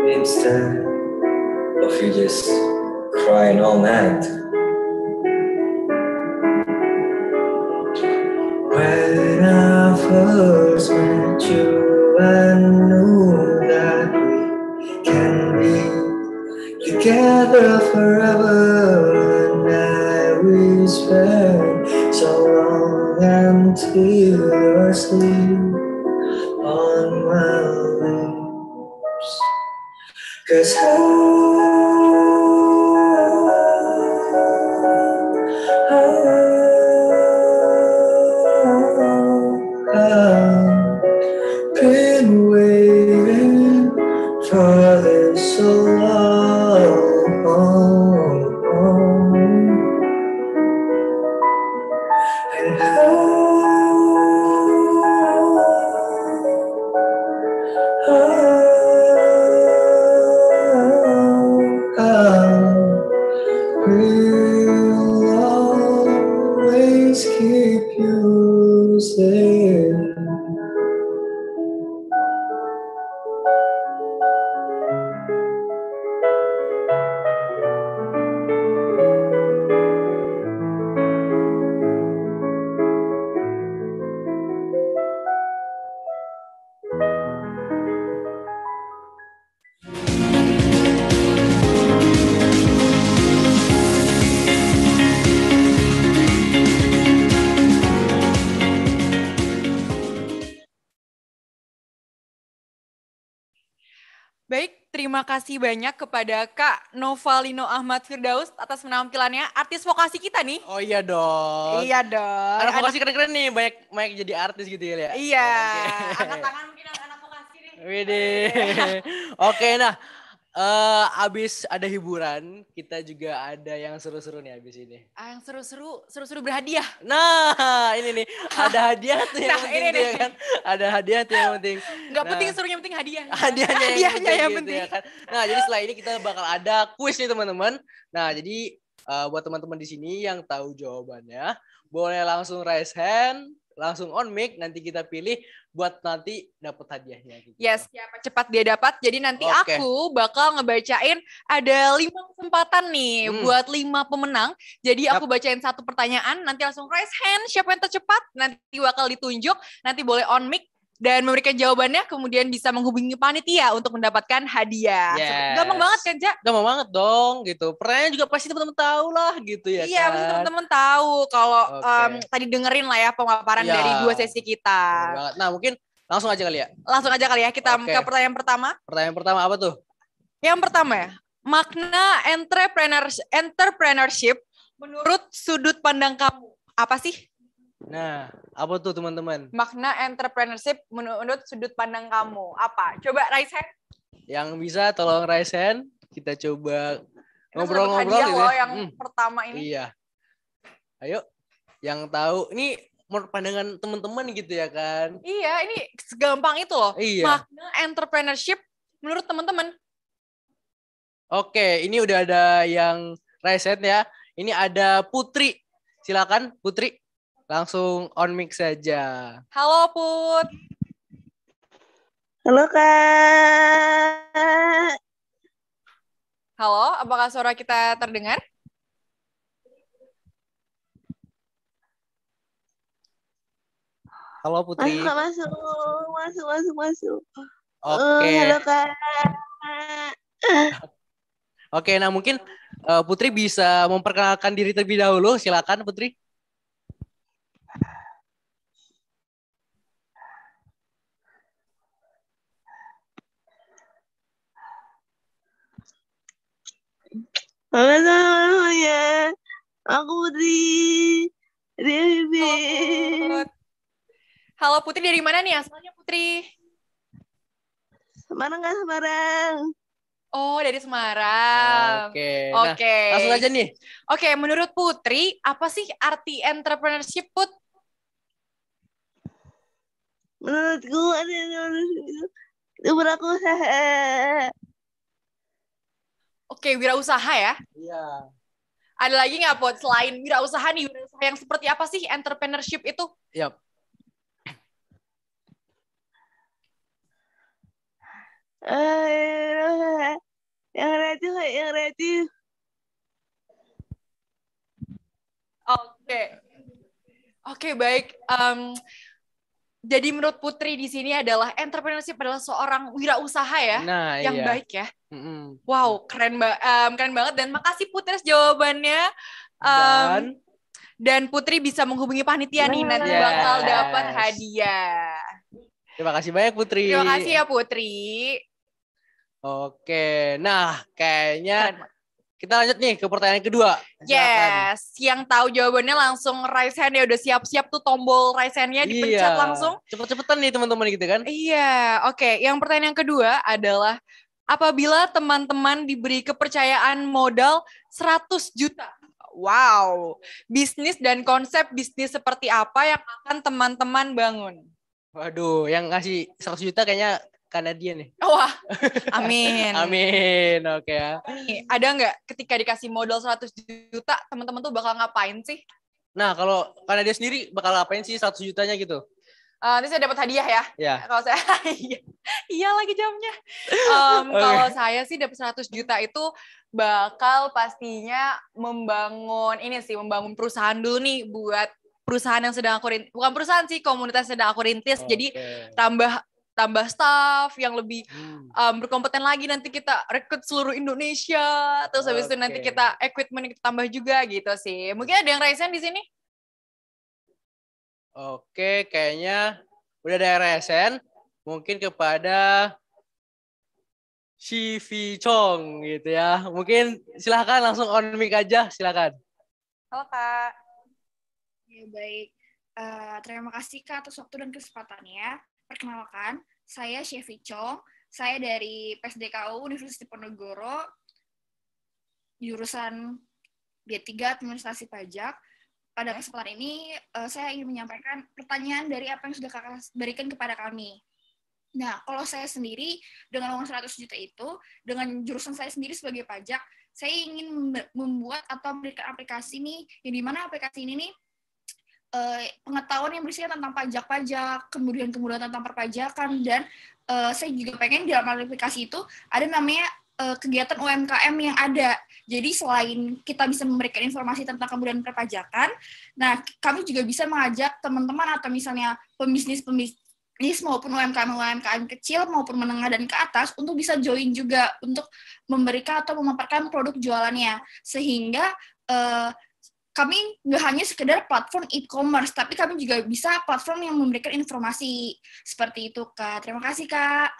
instead of you just crying all night. kasih banyak kepada Kak Novalino Ahmad Firdaus atas penampilannya artis vokasi kita nih. Oh iya dong. Iya dong. Anak vokasi keren-keren nih, banyak banyak jadi artis gitu ya. Iya. Oh, okay. Angkat tangan mungkin anak, vokasi nih. Wede. Oke, okay, nah uh, abis ada hiburan, kita juga ada yang seru-seru nih abis ini. Ah, yang seru-seru, seru-seru berhadiah. Nah, ini nih, ada hadiah tuh yang nah, penting ini tuh ya kan. Ada hadiah tuh yang penting. Enggak nah, penting serunya penting hadiah. Hadiahnya, hadiahnya yang penting. Yang gitu, Ya kan? Nah, jadi setelah ini kita bakal ada kuis nih teman-teman. Nah, jadi uh, buat teman-teman di sini yang tahu jawabannya, boleh langsung raise hand langsung on mic nanti kita pilih buat nanti dapat hadiahnya gitu. Yes, siapa cepat dia dapat. Jadi nanti okay. aku bakal ngebacain ada lima kesempatan nih hmm. buat lima pemenang. Jadi aku bacain satu pertanyaan nanti langsung raise hand siapa yang tercepat nanti bakal ditunjuk nanti boleh on mic dan memberikan jawabannya kemudian bisa menghubungi panitia untuk mendapatkan hadiah. Yes. Gampang banget kan, Cak? Gampang banget dong gitu. Perannya juga pasti teman-teman tahu lah gitu ya Iya, kan? pasti teman-teman tahu kalau okay. um, tadi dengerin lah ya pemaparan ya. dari dua sesi kita. Nah, mungkin langsung aja kali ya. Langsung aja kali ya kita okay. ke pertanyaan pertama. Pertanyaan pertama apa tuh? Yang pertama ya, makna entrepreneurship entrepreneurship menurut sudut pandang kamu apa sih? Nah, apa tuh teman-teman? Makna entrepreneurship menurut sudut pandang kamu apa? Coba raise hand. Yang bisa tolong raise hand. Kita coba ngobrol-ngobrol gitu Loh, ya. yang hmm. pertama ini. Iya. Ayo, yang tahu ini menurut pandangan teman-teman gitu ya kan? Iya, ini segampang itu loh. Iya. Makna entrepreneurship menurut teman-teman. Oke, ini udah ada yang raise hand ya. Ini ada Putri. Silakan Putri. Langsung on mic saja. Halo Put. Halo Kak. Halo, apakah suara kita terdengar? Halo Putri. Masuk, masuk, masuk, masuk, masuk. Oke. Okay. Uh, halo Kak. Oke, okay, nah mungkin eh, Putri bisa memperkenalkan diri terlebih dahulu. Silakan Putri. ya aku di Dewi Halo Putri dari mana nih asalnya Putri? Semarang kan Semarang. Oh, dari Semarang. Oke. Okay. Nah, Oke. Okay. Nah, langsung aja nih. Oke, okay, menurut Putri, apa sih arti entrepreneurship, Put? Menurutku, entrepreneurship itu, itu berusaha Oke, wirausaha ya. Iya. Ada lagi nggak, Pot? Selain wirausaha nih, wirausaha yang seperti apa sih entrepreneurship itu? Yap. Uh, yang kreatif, yang kreatif. Oke. Okay. Oke, okay, baik. Um, jadi menurut Putri di sini adalah entrepreneurship adalah seorang wirausaha ya nah, yang iya. baik ya. Mm-hmm. Wow, keren ba- um, keren banget dan makasih Putri jawabannya. Um, dan dan Putri bisa menghubungi panitia nih nanti bakal dapat hadiah. Terima kasih banyak Putri. Terima kasih ya Putri. Oke, nah kayaknya kita lanjut nih ke pertanyaan kedua. Silakan. Yes, yang tahu jawabannya langsung raise hand ya udah siap-siap tuh tombol raise hand-nya iya, dipencet iya. langsung. Cepet-cepetan nih teman-teman gitu kan? Iya, oke. Okay. Yang pertanyaan yang kedua adalah apabila teman-teman diberi kepercayaan modal 100 juta. Wow, bisnis dan konsep bisnis seperti apa yang akan teman-teman bangun? Waduh, yang ngasih 100 juta kayaknya Kanadian nih. Ya? Wah, amin. amin, oke okay, ya. Ada nggak ketika dikasih modal 100 juta, teman-teman tuh bakal ngapain sih? Nah, kalau Kanada sendiri bakal ngapain sih 100 jutanya gitu? Uh, nanti saya dapat hadiah ya. Yeah. Kalau saya iya, iya lagi jamnya. Um, okay. Kalau saya sih dapat 100 juta itu bakal pastinya membangun ini sih, membangun perusahaan dulu nih buat perusahaan yang sedang aku rintis, bukan perusahaan sih komunitas sedang aku rintis. Okay. Jadi tambah tambah staff yang lebih hmm. um, berkompeten lagi nanti kita rekrut seluruh Indonesia terus okay. habis itu nanti kita equipment kita tambah juga gitu sih mungkin ada yang resen di sini oke kayaknya udah ada resen mungkin kepada Shivi Chong gitu ya mungkin silahkan langsung on mic aja silahkan halo kak ya baik uh, terima kasih kak atas waktu dan kesempatannya Perkenalkan, saya Chevy Chong. Saya dari PSDKU Universitas Diponegoro, jurusan B3 Administrasi Pajak. Pada kesempatan ini, eh, saya ingin menyampaikan pertanyaan dari apa yang sudah kakak berikan kepada kami. Nah, kalau saya sendiri dengan uang 100 juta itu, dengan jurusan saya sendiri sebagai pajak, saya ingin membuat atau memberikan aplikasi ini yang dimana aplikasi ini nih uh, pengetahuan yang berisi tentang pajak-pajak, kemudian kemudian tentang perpajakan dan uh, saya juga pengen dalam aplikasi itu ada namanya uh, kegiatan UMKM yang ada. Jadi selain kita bisa memberikan informasi tentang kemudian perpajakan, nah kami juga bisa mengajak teman-teman atau misalnya pembisnis-pembisnis bisnis maupun UMKM UMKM kecil maupun menengah dan ke atas untuk bisa join juga untuk memberikan atau memaparkan produk jualannya sehingga uh, kami nggak hanya sekedar platform e-commerce, tapi kami juga bisa platform yang memberikan informasi seperti itu, Kak. Terima kasih, Kak.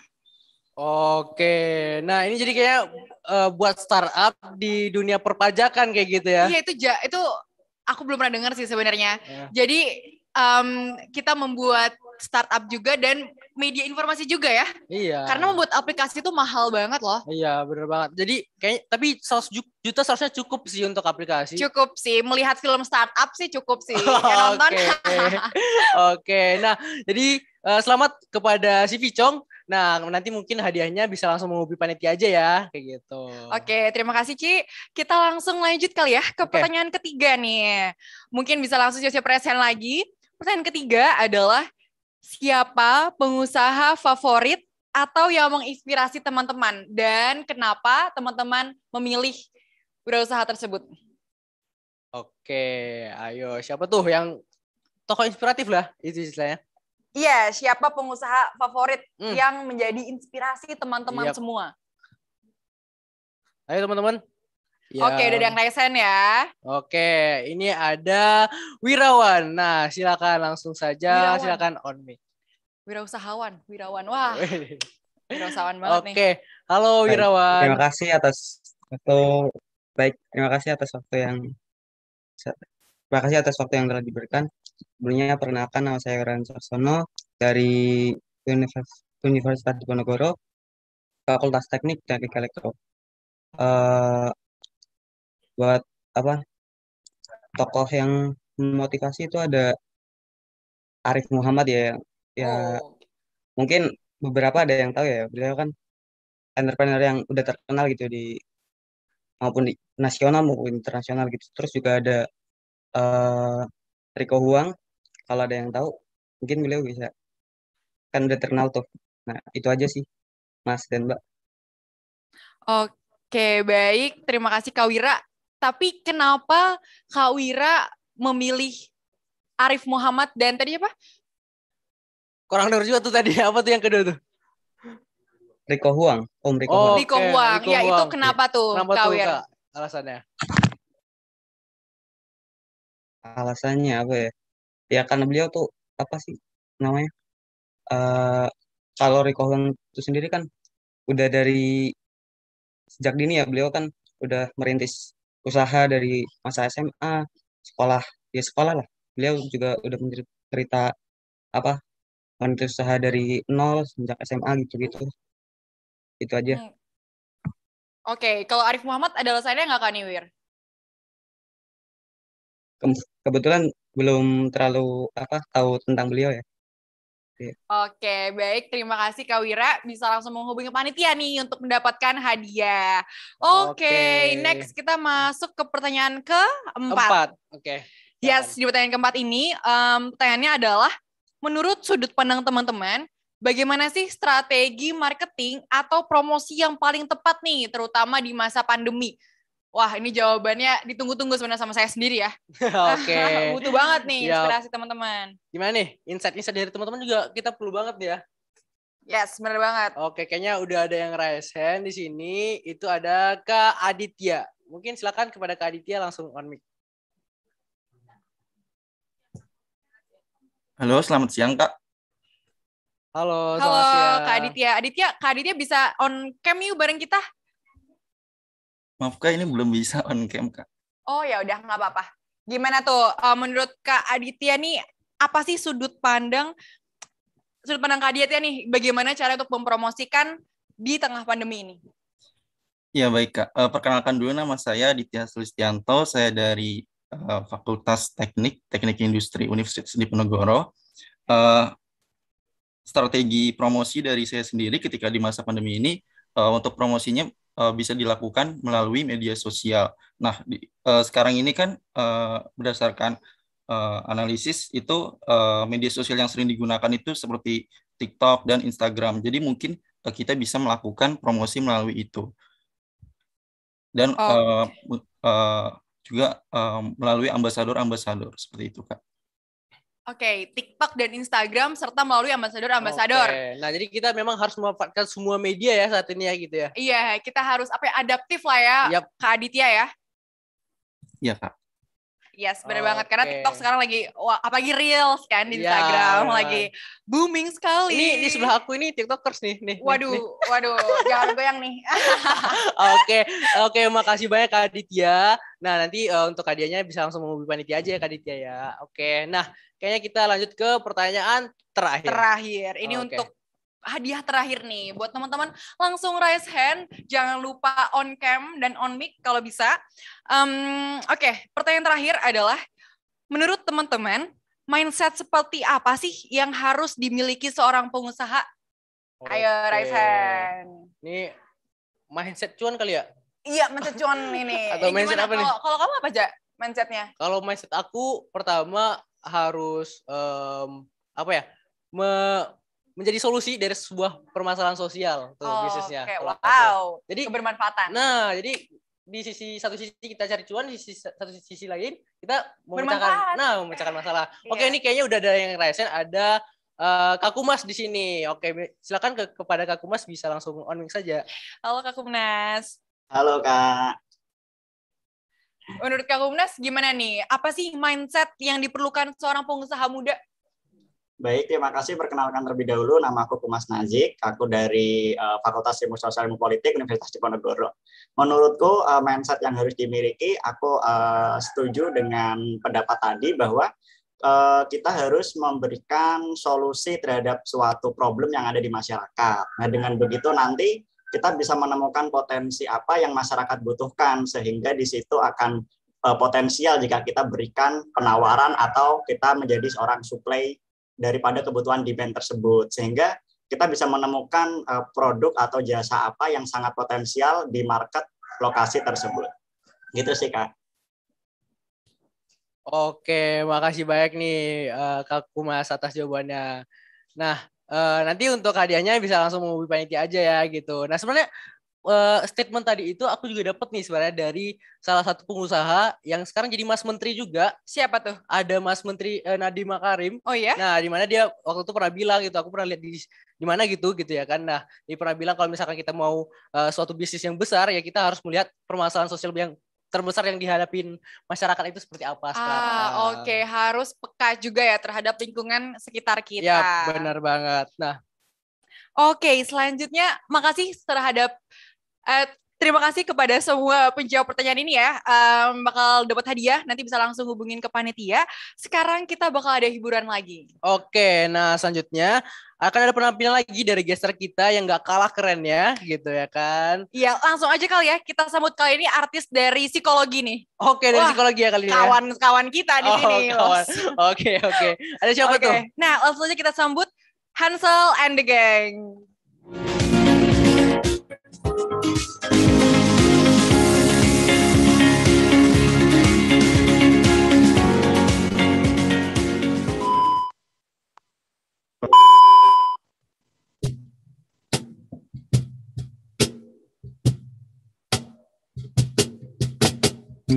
Oke, nah ini jadi kayak uh, buat startup di dunia perpajakan kayak gitu ya? Iya itu ja, itu aku belum pernah dengar sih sebenarnya. Yeah. Jadi um, kita membuat startup juga dan media informasi juga ya. Iya. Karena membuat aplikasi itu mahal banget loh. Iya, bener banget. Jadi kayak tapi 100 juta seharusnya cukup sih untuk aplikasi. Cukup sih. Melihat film startup sih cukup sih. Oh, Oke. Oke. okay. Nah, jadi eh, selamat kepada si Vicong. Nah, nanti mungkin hadiahnya bisa langsung menghubungi panitia aja ya, kayak gitu. Oke, terima kasih Ci. Kita langsung lanjut kali ya ke Oke. pertanyaan ketiga nih. Mungkin bisa langsung siap-siap present lagi. Pertanyaan ketiga adalah siapa pengusaha favorit atau yang menginspirasi teman-teman dan kenapa teman-teman memilih berusaha tersebut? Oke, ayo siapa tuh yang toko inspiratif lah itu istilahnya? Iya, siapa pengusaha favorit hmm. yang menjadi inspirasi teman-teman iya. semua? Ayo teman-teman, Ya. Oke, udah yang resen ya. Oke, ini ada Wirawan. Nah, silakan langsung saja, Wirawan. silakan on me. Wirausahawan, Wirawan. Wah. Wirausahawan banget Oke. nih. Oke. Halo Wirawan. Terima kasih atas waktu baik. Terima kasih atas waktu yang Terima kasih atas waktu yang telah diberikan. Sebelumnya perkenalkan nama saya Ran Sarsono dari Univers Universitas Diponegoro, Fakultas Teknik Teknik Elektro. Uh, buat apa tokoh yang memotivasi itu ada Arif Muhammad ya ya oh. mungkin beberapa ada yang tahu ya beliau kan entrepreneur yang udah terkenal gitu di maupun di nasional maupun internasional gitu terus juga ada uh, Riko Huang kalau ada yang tahu mungkin beliau bisa kan udah terkenal tuh nah itu aja sih Mas dan Mbak Oke, baik. Terima kasih Kawira tapi kenapa Kak Wira memilih Arif Muhammad dan tadi apa? Kurang dengar juga tuh tadi apa tuh yang kedua tuh? Riko Huang, Om Riko oh, Huang. Riko okay. Huang, Riko ya Huang. itu kenapa iya. tuh kenapa Kak Wira? Tuh, alasannya? Alasannya apa ya? Ya karena beliau tuh apa sih namanya? Uh, kalau Riko Huang itu sendiri kan udah dari sejak dini ya beliau kan udah merintis usaha dari masa SMA sekolah ya sekolah lah beliau juga udah cerita apa meniti usaha dari nol sejak SMA gitu gitu itu aja hmm. oke okay. kalau Arif Muhammad ada alasannya nggak kan Niwir kebetulan belum terlalu apa tahu tentang beliau ya Iya. Oke, baik. Terima kasih Kak Wira. Bisa langsung menghubungi panitia nih untuk mendapatkan hadiah. Oke, okay, next kita masuk ke pertanyaan keempat. Empat, oke. Yes, di pertanyaan keempat ini, um, pertanyaannya adalah, menurut sudut pandang teman-teman, bagaimana sih strategi marketing atau promosi yang paling tepat nih, terutama di masa pandemi? Wah, ini jawabannya ditunggu-tunggu sebenarnya sama saya sendiri ya. Oke. Okay. Butuh banget nih inspirasi teman-teman. Gimana nih? Insight-insight dari teman-teman juga kita perlu banget ya. Yes, benar banget. Oke, kayaknya udah ada yang raise hand di sini. Itu ada Kak Aditya. Mungkin silakan kepada Kak Aditya langsung on mic. Halo, selamat siang, Kak. Halo, selamat Halo, siang. Kak Aditya. Aditya, Kak Aditya bisa on cam yuk bareng kita. Maaf Kak, ini belum bisa on cam Kak. Oh ya udah nggak apa-apa. Gimana tuh eh, menurut Kak Aditya nih apa sih sudut pandang sudut pandang Kak Aditya nih bagaimana cara untuk mempromosikan di tengah pandemi ini? Ya baik Kak, eh, perkenalkan dulu nama saya Aditya Sulistianto, saya dari eh, Fakultas Teknik, Teknik Industri Universitas Diponegoro. strategi promosi dari saya sendiri ketika di masa pandemi ini untuk promosinya uh, bisa dilakukan melalui media sosial. Nah, di, uh, sekarang ini kan uh, berdasarkan uh, analisis itu uh, media sosial yang sering digunakan itu seperti TikTok dan Instagram. Jadi mungkin uh, kita bisa melakukan promosi melalui itu. Dan oh, uh, uh, juga uh, melalui ambasador-ambasador seperti itu, Kak. Oke, okay, TikTok dan Instagram serta melalui ambasador-ambasador. Okay. Nah, jadi kita memang harus memanfaatkan semua media ya saat ini ya gitu ya. Iya, kita harus apa ya adaptif lah ya, yep. Kak Aditya ya. Iya, Kak. Yes, bener okay. banget. Karena TikTok sekarang lagi wah, apalagi reels kan di iya. Instagram lagi booming sekali. Ini di sebelah aku ini TikTokers nih, nih. Waduh, nih. waduh, jangan goyang nih. Oke, oke, okay. okay, makasih banyak Kak Aditya. Nah, nanti uh, untuk hadiahnya bisa langsung menghubungi panitia aja ya Kak Aditya ya. Oke. Okay. Nah, kayaknya kita lanjut ke pertanyaan terakhir. Terakhir. Ini okay. untuk hadiah terakhir nih buat teman-teman langsung raise hand jangan lupa on cam dan on mic kalau bisa um, oke okay. pertanyaan terakhir adalah menurut teman-teman mindset seperti apa sih yang harus dimiliki seorang pengusaha okay. ayo raise hand ini mindset cuan kali ya iya mindset cuan ini atau mindset apa apa nih kalau kamu apa aja mindsetnya kalau mindset aku pertama harus um, apa ya menjadi solusi dari sebuah permasalahan sosial tuh oh, bisnisnya. Okay. Wow. Jadi bermanfaatan. Nah, jadi di sisi satu sisi kita cari cuan, di sisi satu sisi lain kita memecahkan nah memecahkan masalah. Yeah. Oke, iya. ini kayaknya udah ada yang resen, ada uh, eh, Kakumas di sini. Oke, silakan ke kepada Kakumas bisa langsung on mic saja. Halo Kak Kakumnas. Halo Kak. Menurut Kak Umnas, gimana nih? Apa sih mindset yang diperlukan seorang pengusaha muda Baik, terima kasih. Perkenalkan terlebih dahulu, nama aku Kumas Nazik. Aku dari uh, Fakultas Ilmu Sosial Ilmu Politik Universitas Diponegoro. Menurutku, uh, mindset yang harus dimiliki, aku uh, setuju dengan pendapat tadi bahwa uh, kita harus memberikan solusi terhadap suatu problem yang ada di masyarakat. Nah, dengan begitu nanti kita bisa menemukan potensi apa yang masyarakat butuhkan, sehingga di situ akan potensial jika kita berikan penawaran atau kita menjadi seorang supply daripada kebutuhan demand tersebut sehingga kita bisa menemukan uh, produk atau jasa apa yang sangat potensial di market lokasi tersebut. Gitu sih kak. Oke, makasih banyak nih uh, Kak Kumas atas jawabannya. Nah, uh, nanti untuk hadiahnya bisa langsung menghubungi panitia aja ya gitu. Nah, sebenarnya uh, statement tadi itu aku juga dapat nih sebenarnya dari salah satu pengusaha yang sekarang jadi Mas Menteri juga. Siapa tuh? Ada Mas Menteri uh, Nadiem Makarim. Oh iya. Nah, di mana dia waktu itu pernah bilang gitu, aku pernah lihat di di mana gitu gitu ya kan. Nah, dia pernah bilang kalau misalkan kita mau uh, suatu bisnis yang besar ya kita harus melihat permasalahan sosial yang terbesar yang dihadapin masyarakat itu seperti apa ah, sekarang. Ah, Oke, okay. harus peka juga ya terhadap lingkungan sekitar kita. Ya, benar banget. Nah, Oke, selanjutnya makasih terhadap Eh, terima kasih kepada semua penjawab pertanyaan ini ya. Um, bakal dapat hadiah, nanti bisa langsung hubungin ke panitia. Sekarang kita bakal ada hiburan lagi. Oke, nah selanjutnya akan ada penampilan lagi dari gester kita yang gak kalah keren ya, gitu ya kan? Iya, langsung aja kali ya. Kita sambut kali ini artis dari psikologi nih. Oke, dari Wah, psikologi ya kali ini. Ya. Kawan-kawan kawan kita di oh, sini. Kawan. Oke, oke. Ada siapa okay. tuh? Nah, langsung aja kita sambut Hansel and the Gang. thank mm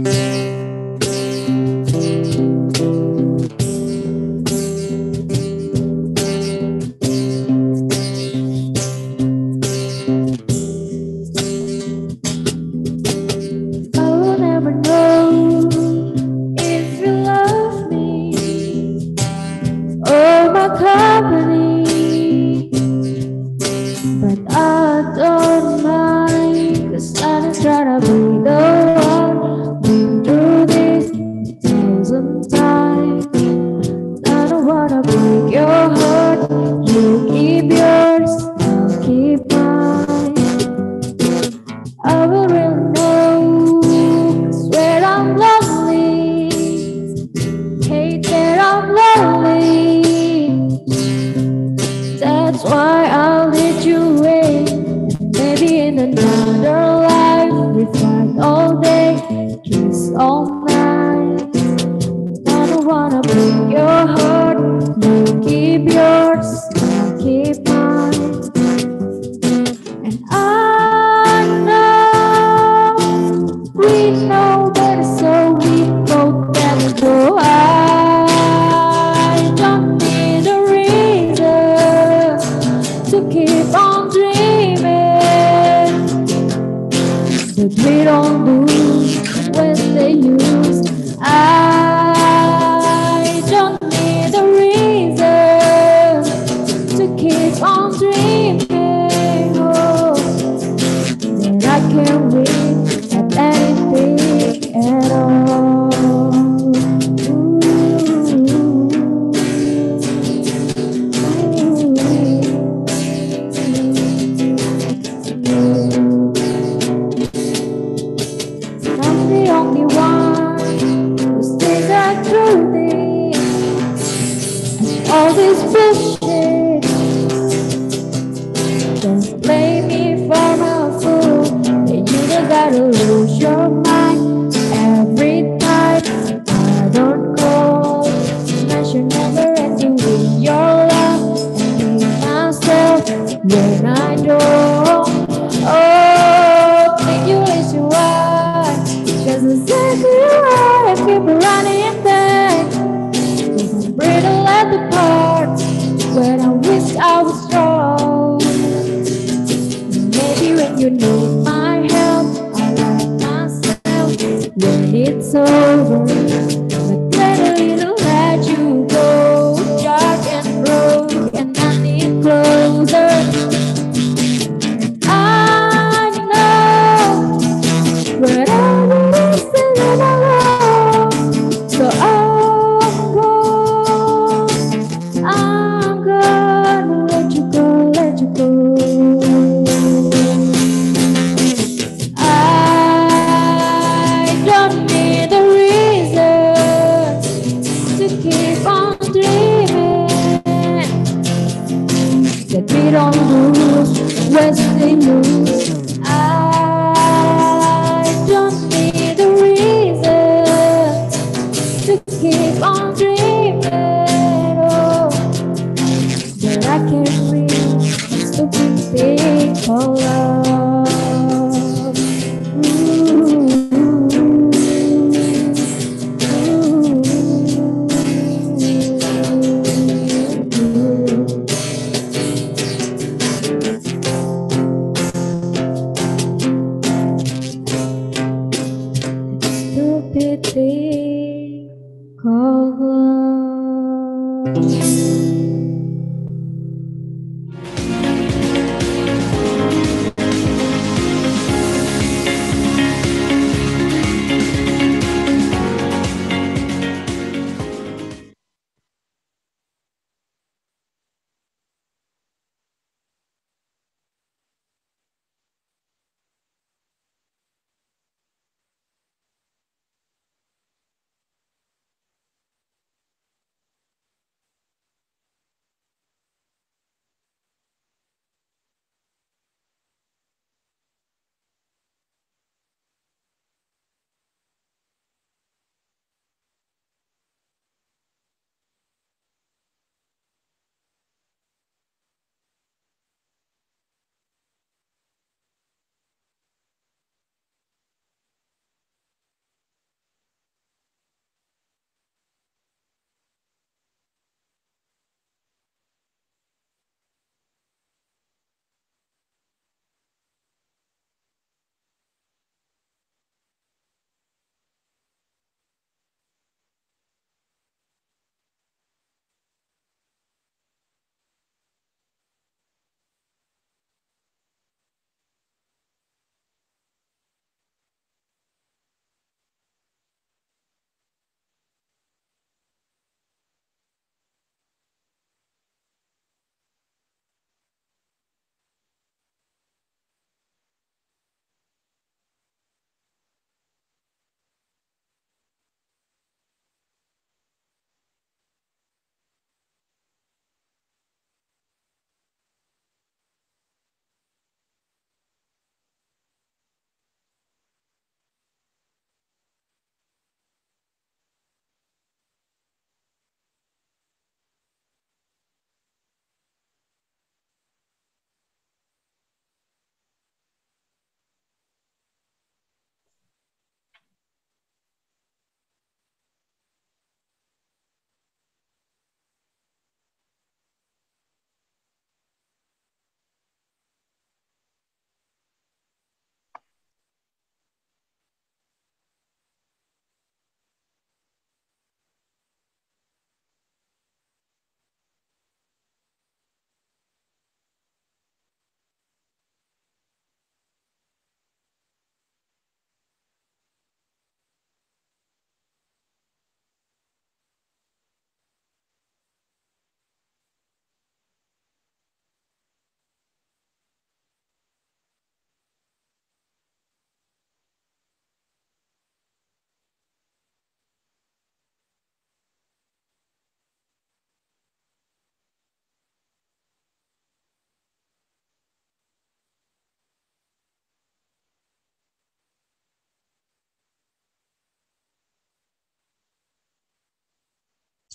-hmm. you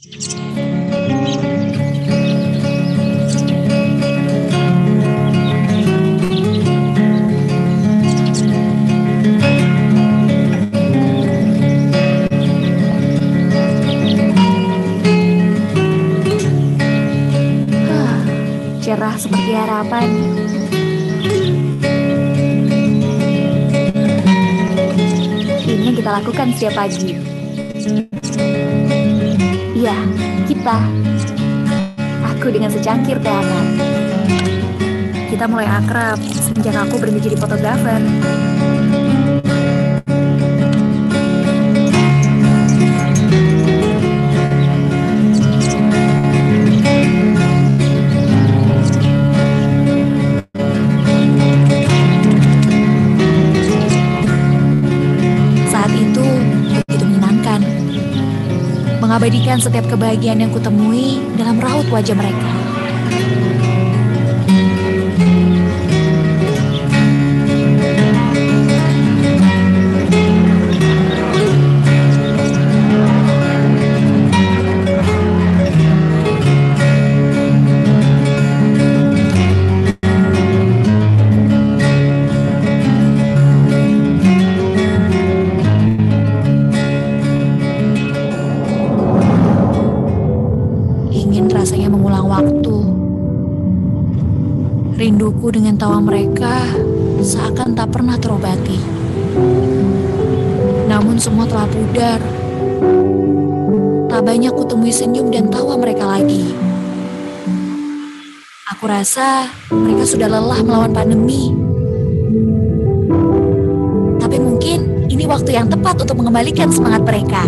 Ah, cerah seperti harapan. Ini yang kita lakukan setiap pagi. Iya, kita. Aku dengan secangkir teh hangat. Kita mulai akrab sejak aku berhenti jadi fotografer. mengabadikan setiap kebahagiaan yang kutemui dalam raut wajah mereka. pudar. Tak banyak kutemui senyum dan tawa mereka lagi. Aku rasa mereka sudah lelah melawan pandemi. Tapi mungkin ini waktu yang tepat untuk mengembalikan semangat mereka.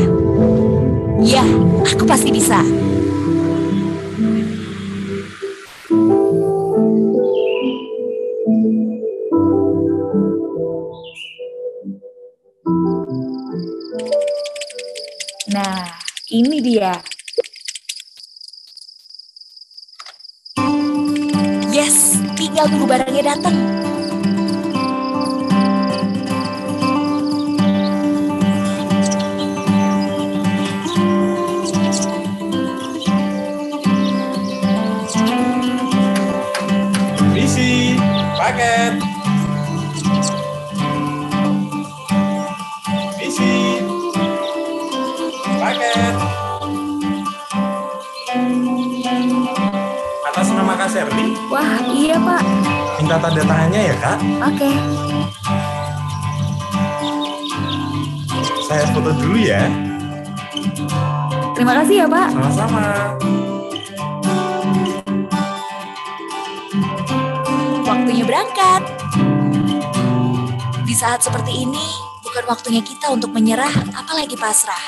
Ya, aku pasti bisa. saat seperti ini, bukan waktunya kita untuk menyerah, apalagi pasrah.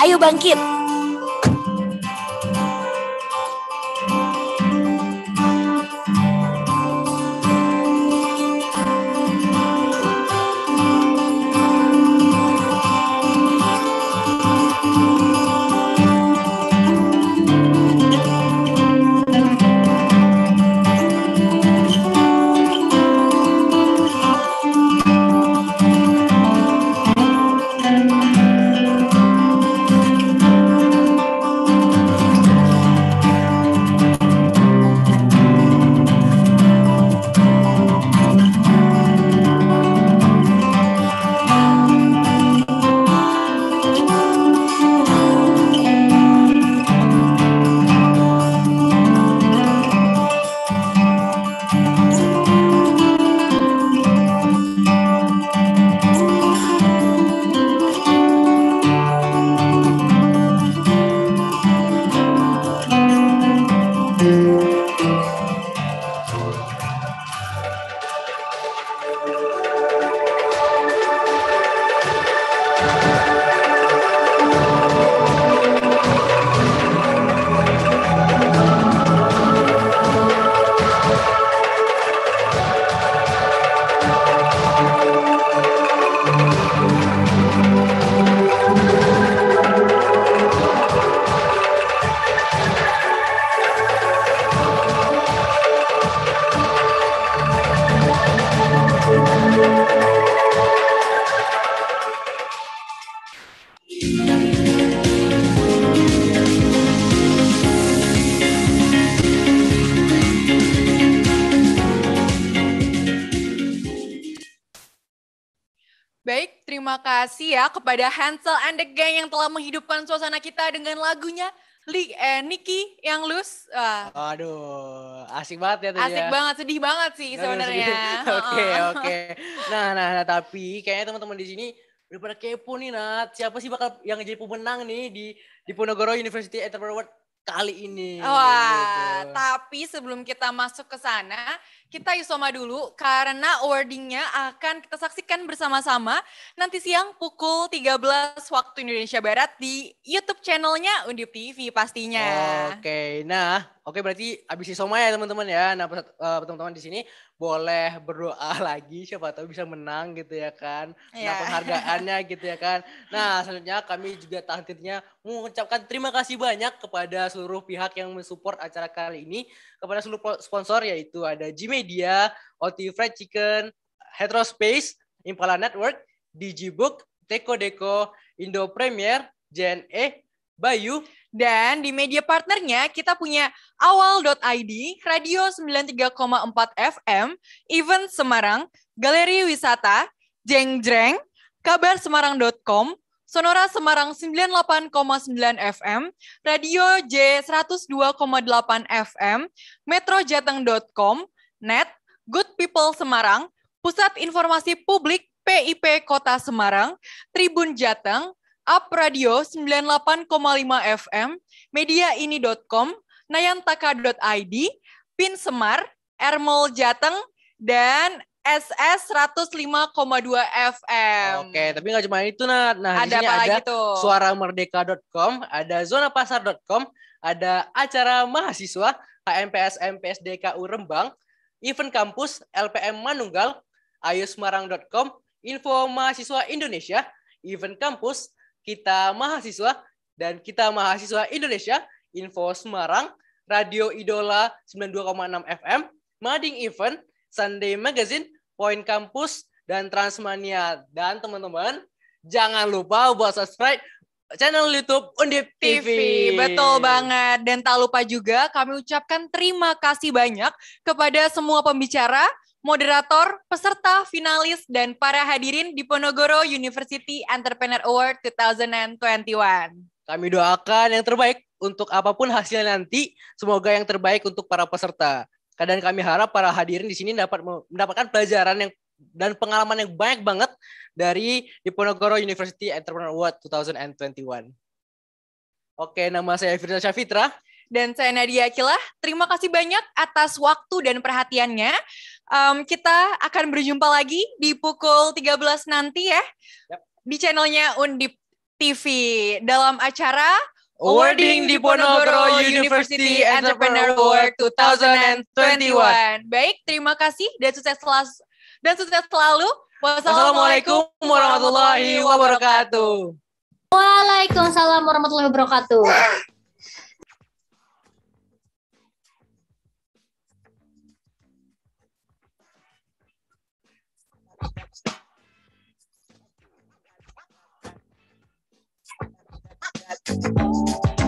Ayo bangkit, kepada Hansel and the Gang yang telah menghidupkan suasana kita dengan lagunya Li eh, Niki yang lus. Wah. Aduh, asik banget ya tadi. Asik ya. banget, sedih banget sih sebenarnya. Oke, oke. Nah, nah, nah, tapi kayaknya teman-teman di sini udah pada kepo nih Nat. Siapa sih bakal yang jadi pemenang nih di di Ponegoro University Enterprise Award kali ini. Wah, gitu. tapi sebelum kita masuk ke sana, kita isoma dulu karena awardingnya akan kita saksikan bersama-sama nanti siang pukul 13 waktu Indonesia Barat di YouTube channelnya Undip TV pastinya. Oke, okay, nah oke okay, berarti abis isoma ya teman-teman ya. Nah eh, teman-teman di sini boleh berdoa lagi siapa tahu bisa menang gitu ya kan yeah. Iya. nah penghargaannya gitu ya kan nah selanjutnya kami juga tentunya mengucapkan terima kasih banyak kepada seluruh pihak yang mensupport acara kali ini kepada seluruh sponsor yaitu ada G Media, OT Fried Chicken, Heterospace, Impala Network, Digibook, Teko Deko, Indo Premier, JNE, Bayu. Dan di media partnernya kita punya awal.id, Radio 93,4 FM, Event Semarang, Galeri Wisata, Jeng Kabar Semarang.com, Sonora Semarang 98,9 FM, Radio J 102,8 FM, Jateng.com, net, Good People Semarang, Pusat Informasi Publik PIP Kota Semarang, Tribun Jateng, Up Radio 98,5 FM, mediaini.com, nayantaka.id, Pin Semar, Ermol Jateng, dan SS 105,2 FM. Oke, tapi nggak cuma itu, Nat. Nah, ada apa ada lagi tuh? suaramerdeka.com, ada Zona zonapasar.com, ada acara mahasiswa HMPS MPS DKU Rembang, event kampus LPM Manunggal, ayusmarang.com, info mahasiswa Indonesia, event kampus kita mahasiswa dan kita mahasiswa Indonesia, Info Semarang, Radio Idola 92,6 FM, Mading Event, Sunday Magazine, Point Campus, dan Transmania. Dan teman-teman, jangan lupa buat subscribe channel YouTube Undip TV. TV. Betul banget. Dan tak lupa juga kami ucapkan terima kasih banyak kepada semua pembicara moderator, peserta, finalis, dan para hadirin di Ponogoro University Entrepreneur Award 2021. Kami doakan yang terbaik untuk apapun hasilnya nanti, semoga yang terbaik untuk para peserta. Dan kami harap para hadirin di sini dapat mendapatkan pelajaran yang dan pengalaman yang banyak banget dari Diponegoro University Entrepreneur Award 2021. Oke, nama saya Firza Syafitra. Dan saya Nadia Akilah. Terima kasih banyak atas waktu dan perhatiannya um, kita akan berjumpa lagi di pukul 13 nanti ya. Yep. Di channelnya Undip TV dalam acara Awarding Diponegoro University Entrepreneur Award 2021. Baik, terima kasih dan sukses selalu. Dan sukses selalu. Wassalamualaikum warahmatullahi wabarakatuh. Waalaikumsalam warahmatullahi wabarakatuh. that.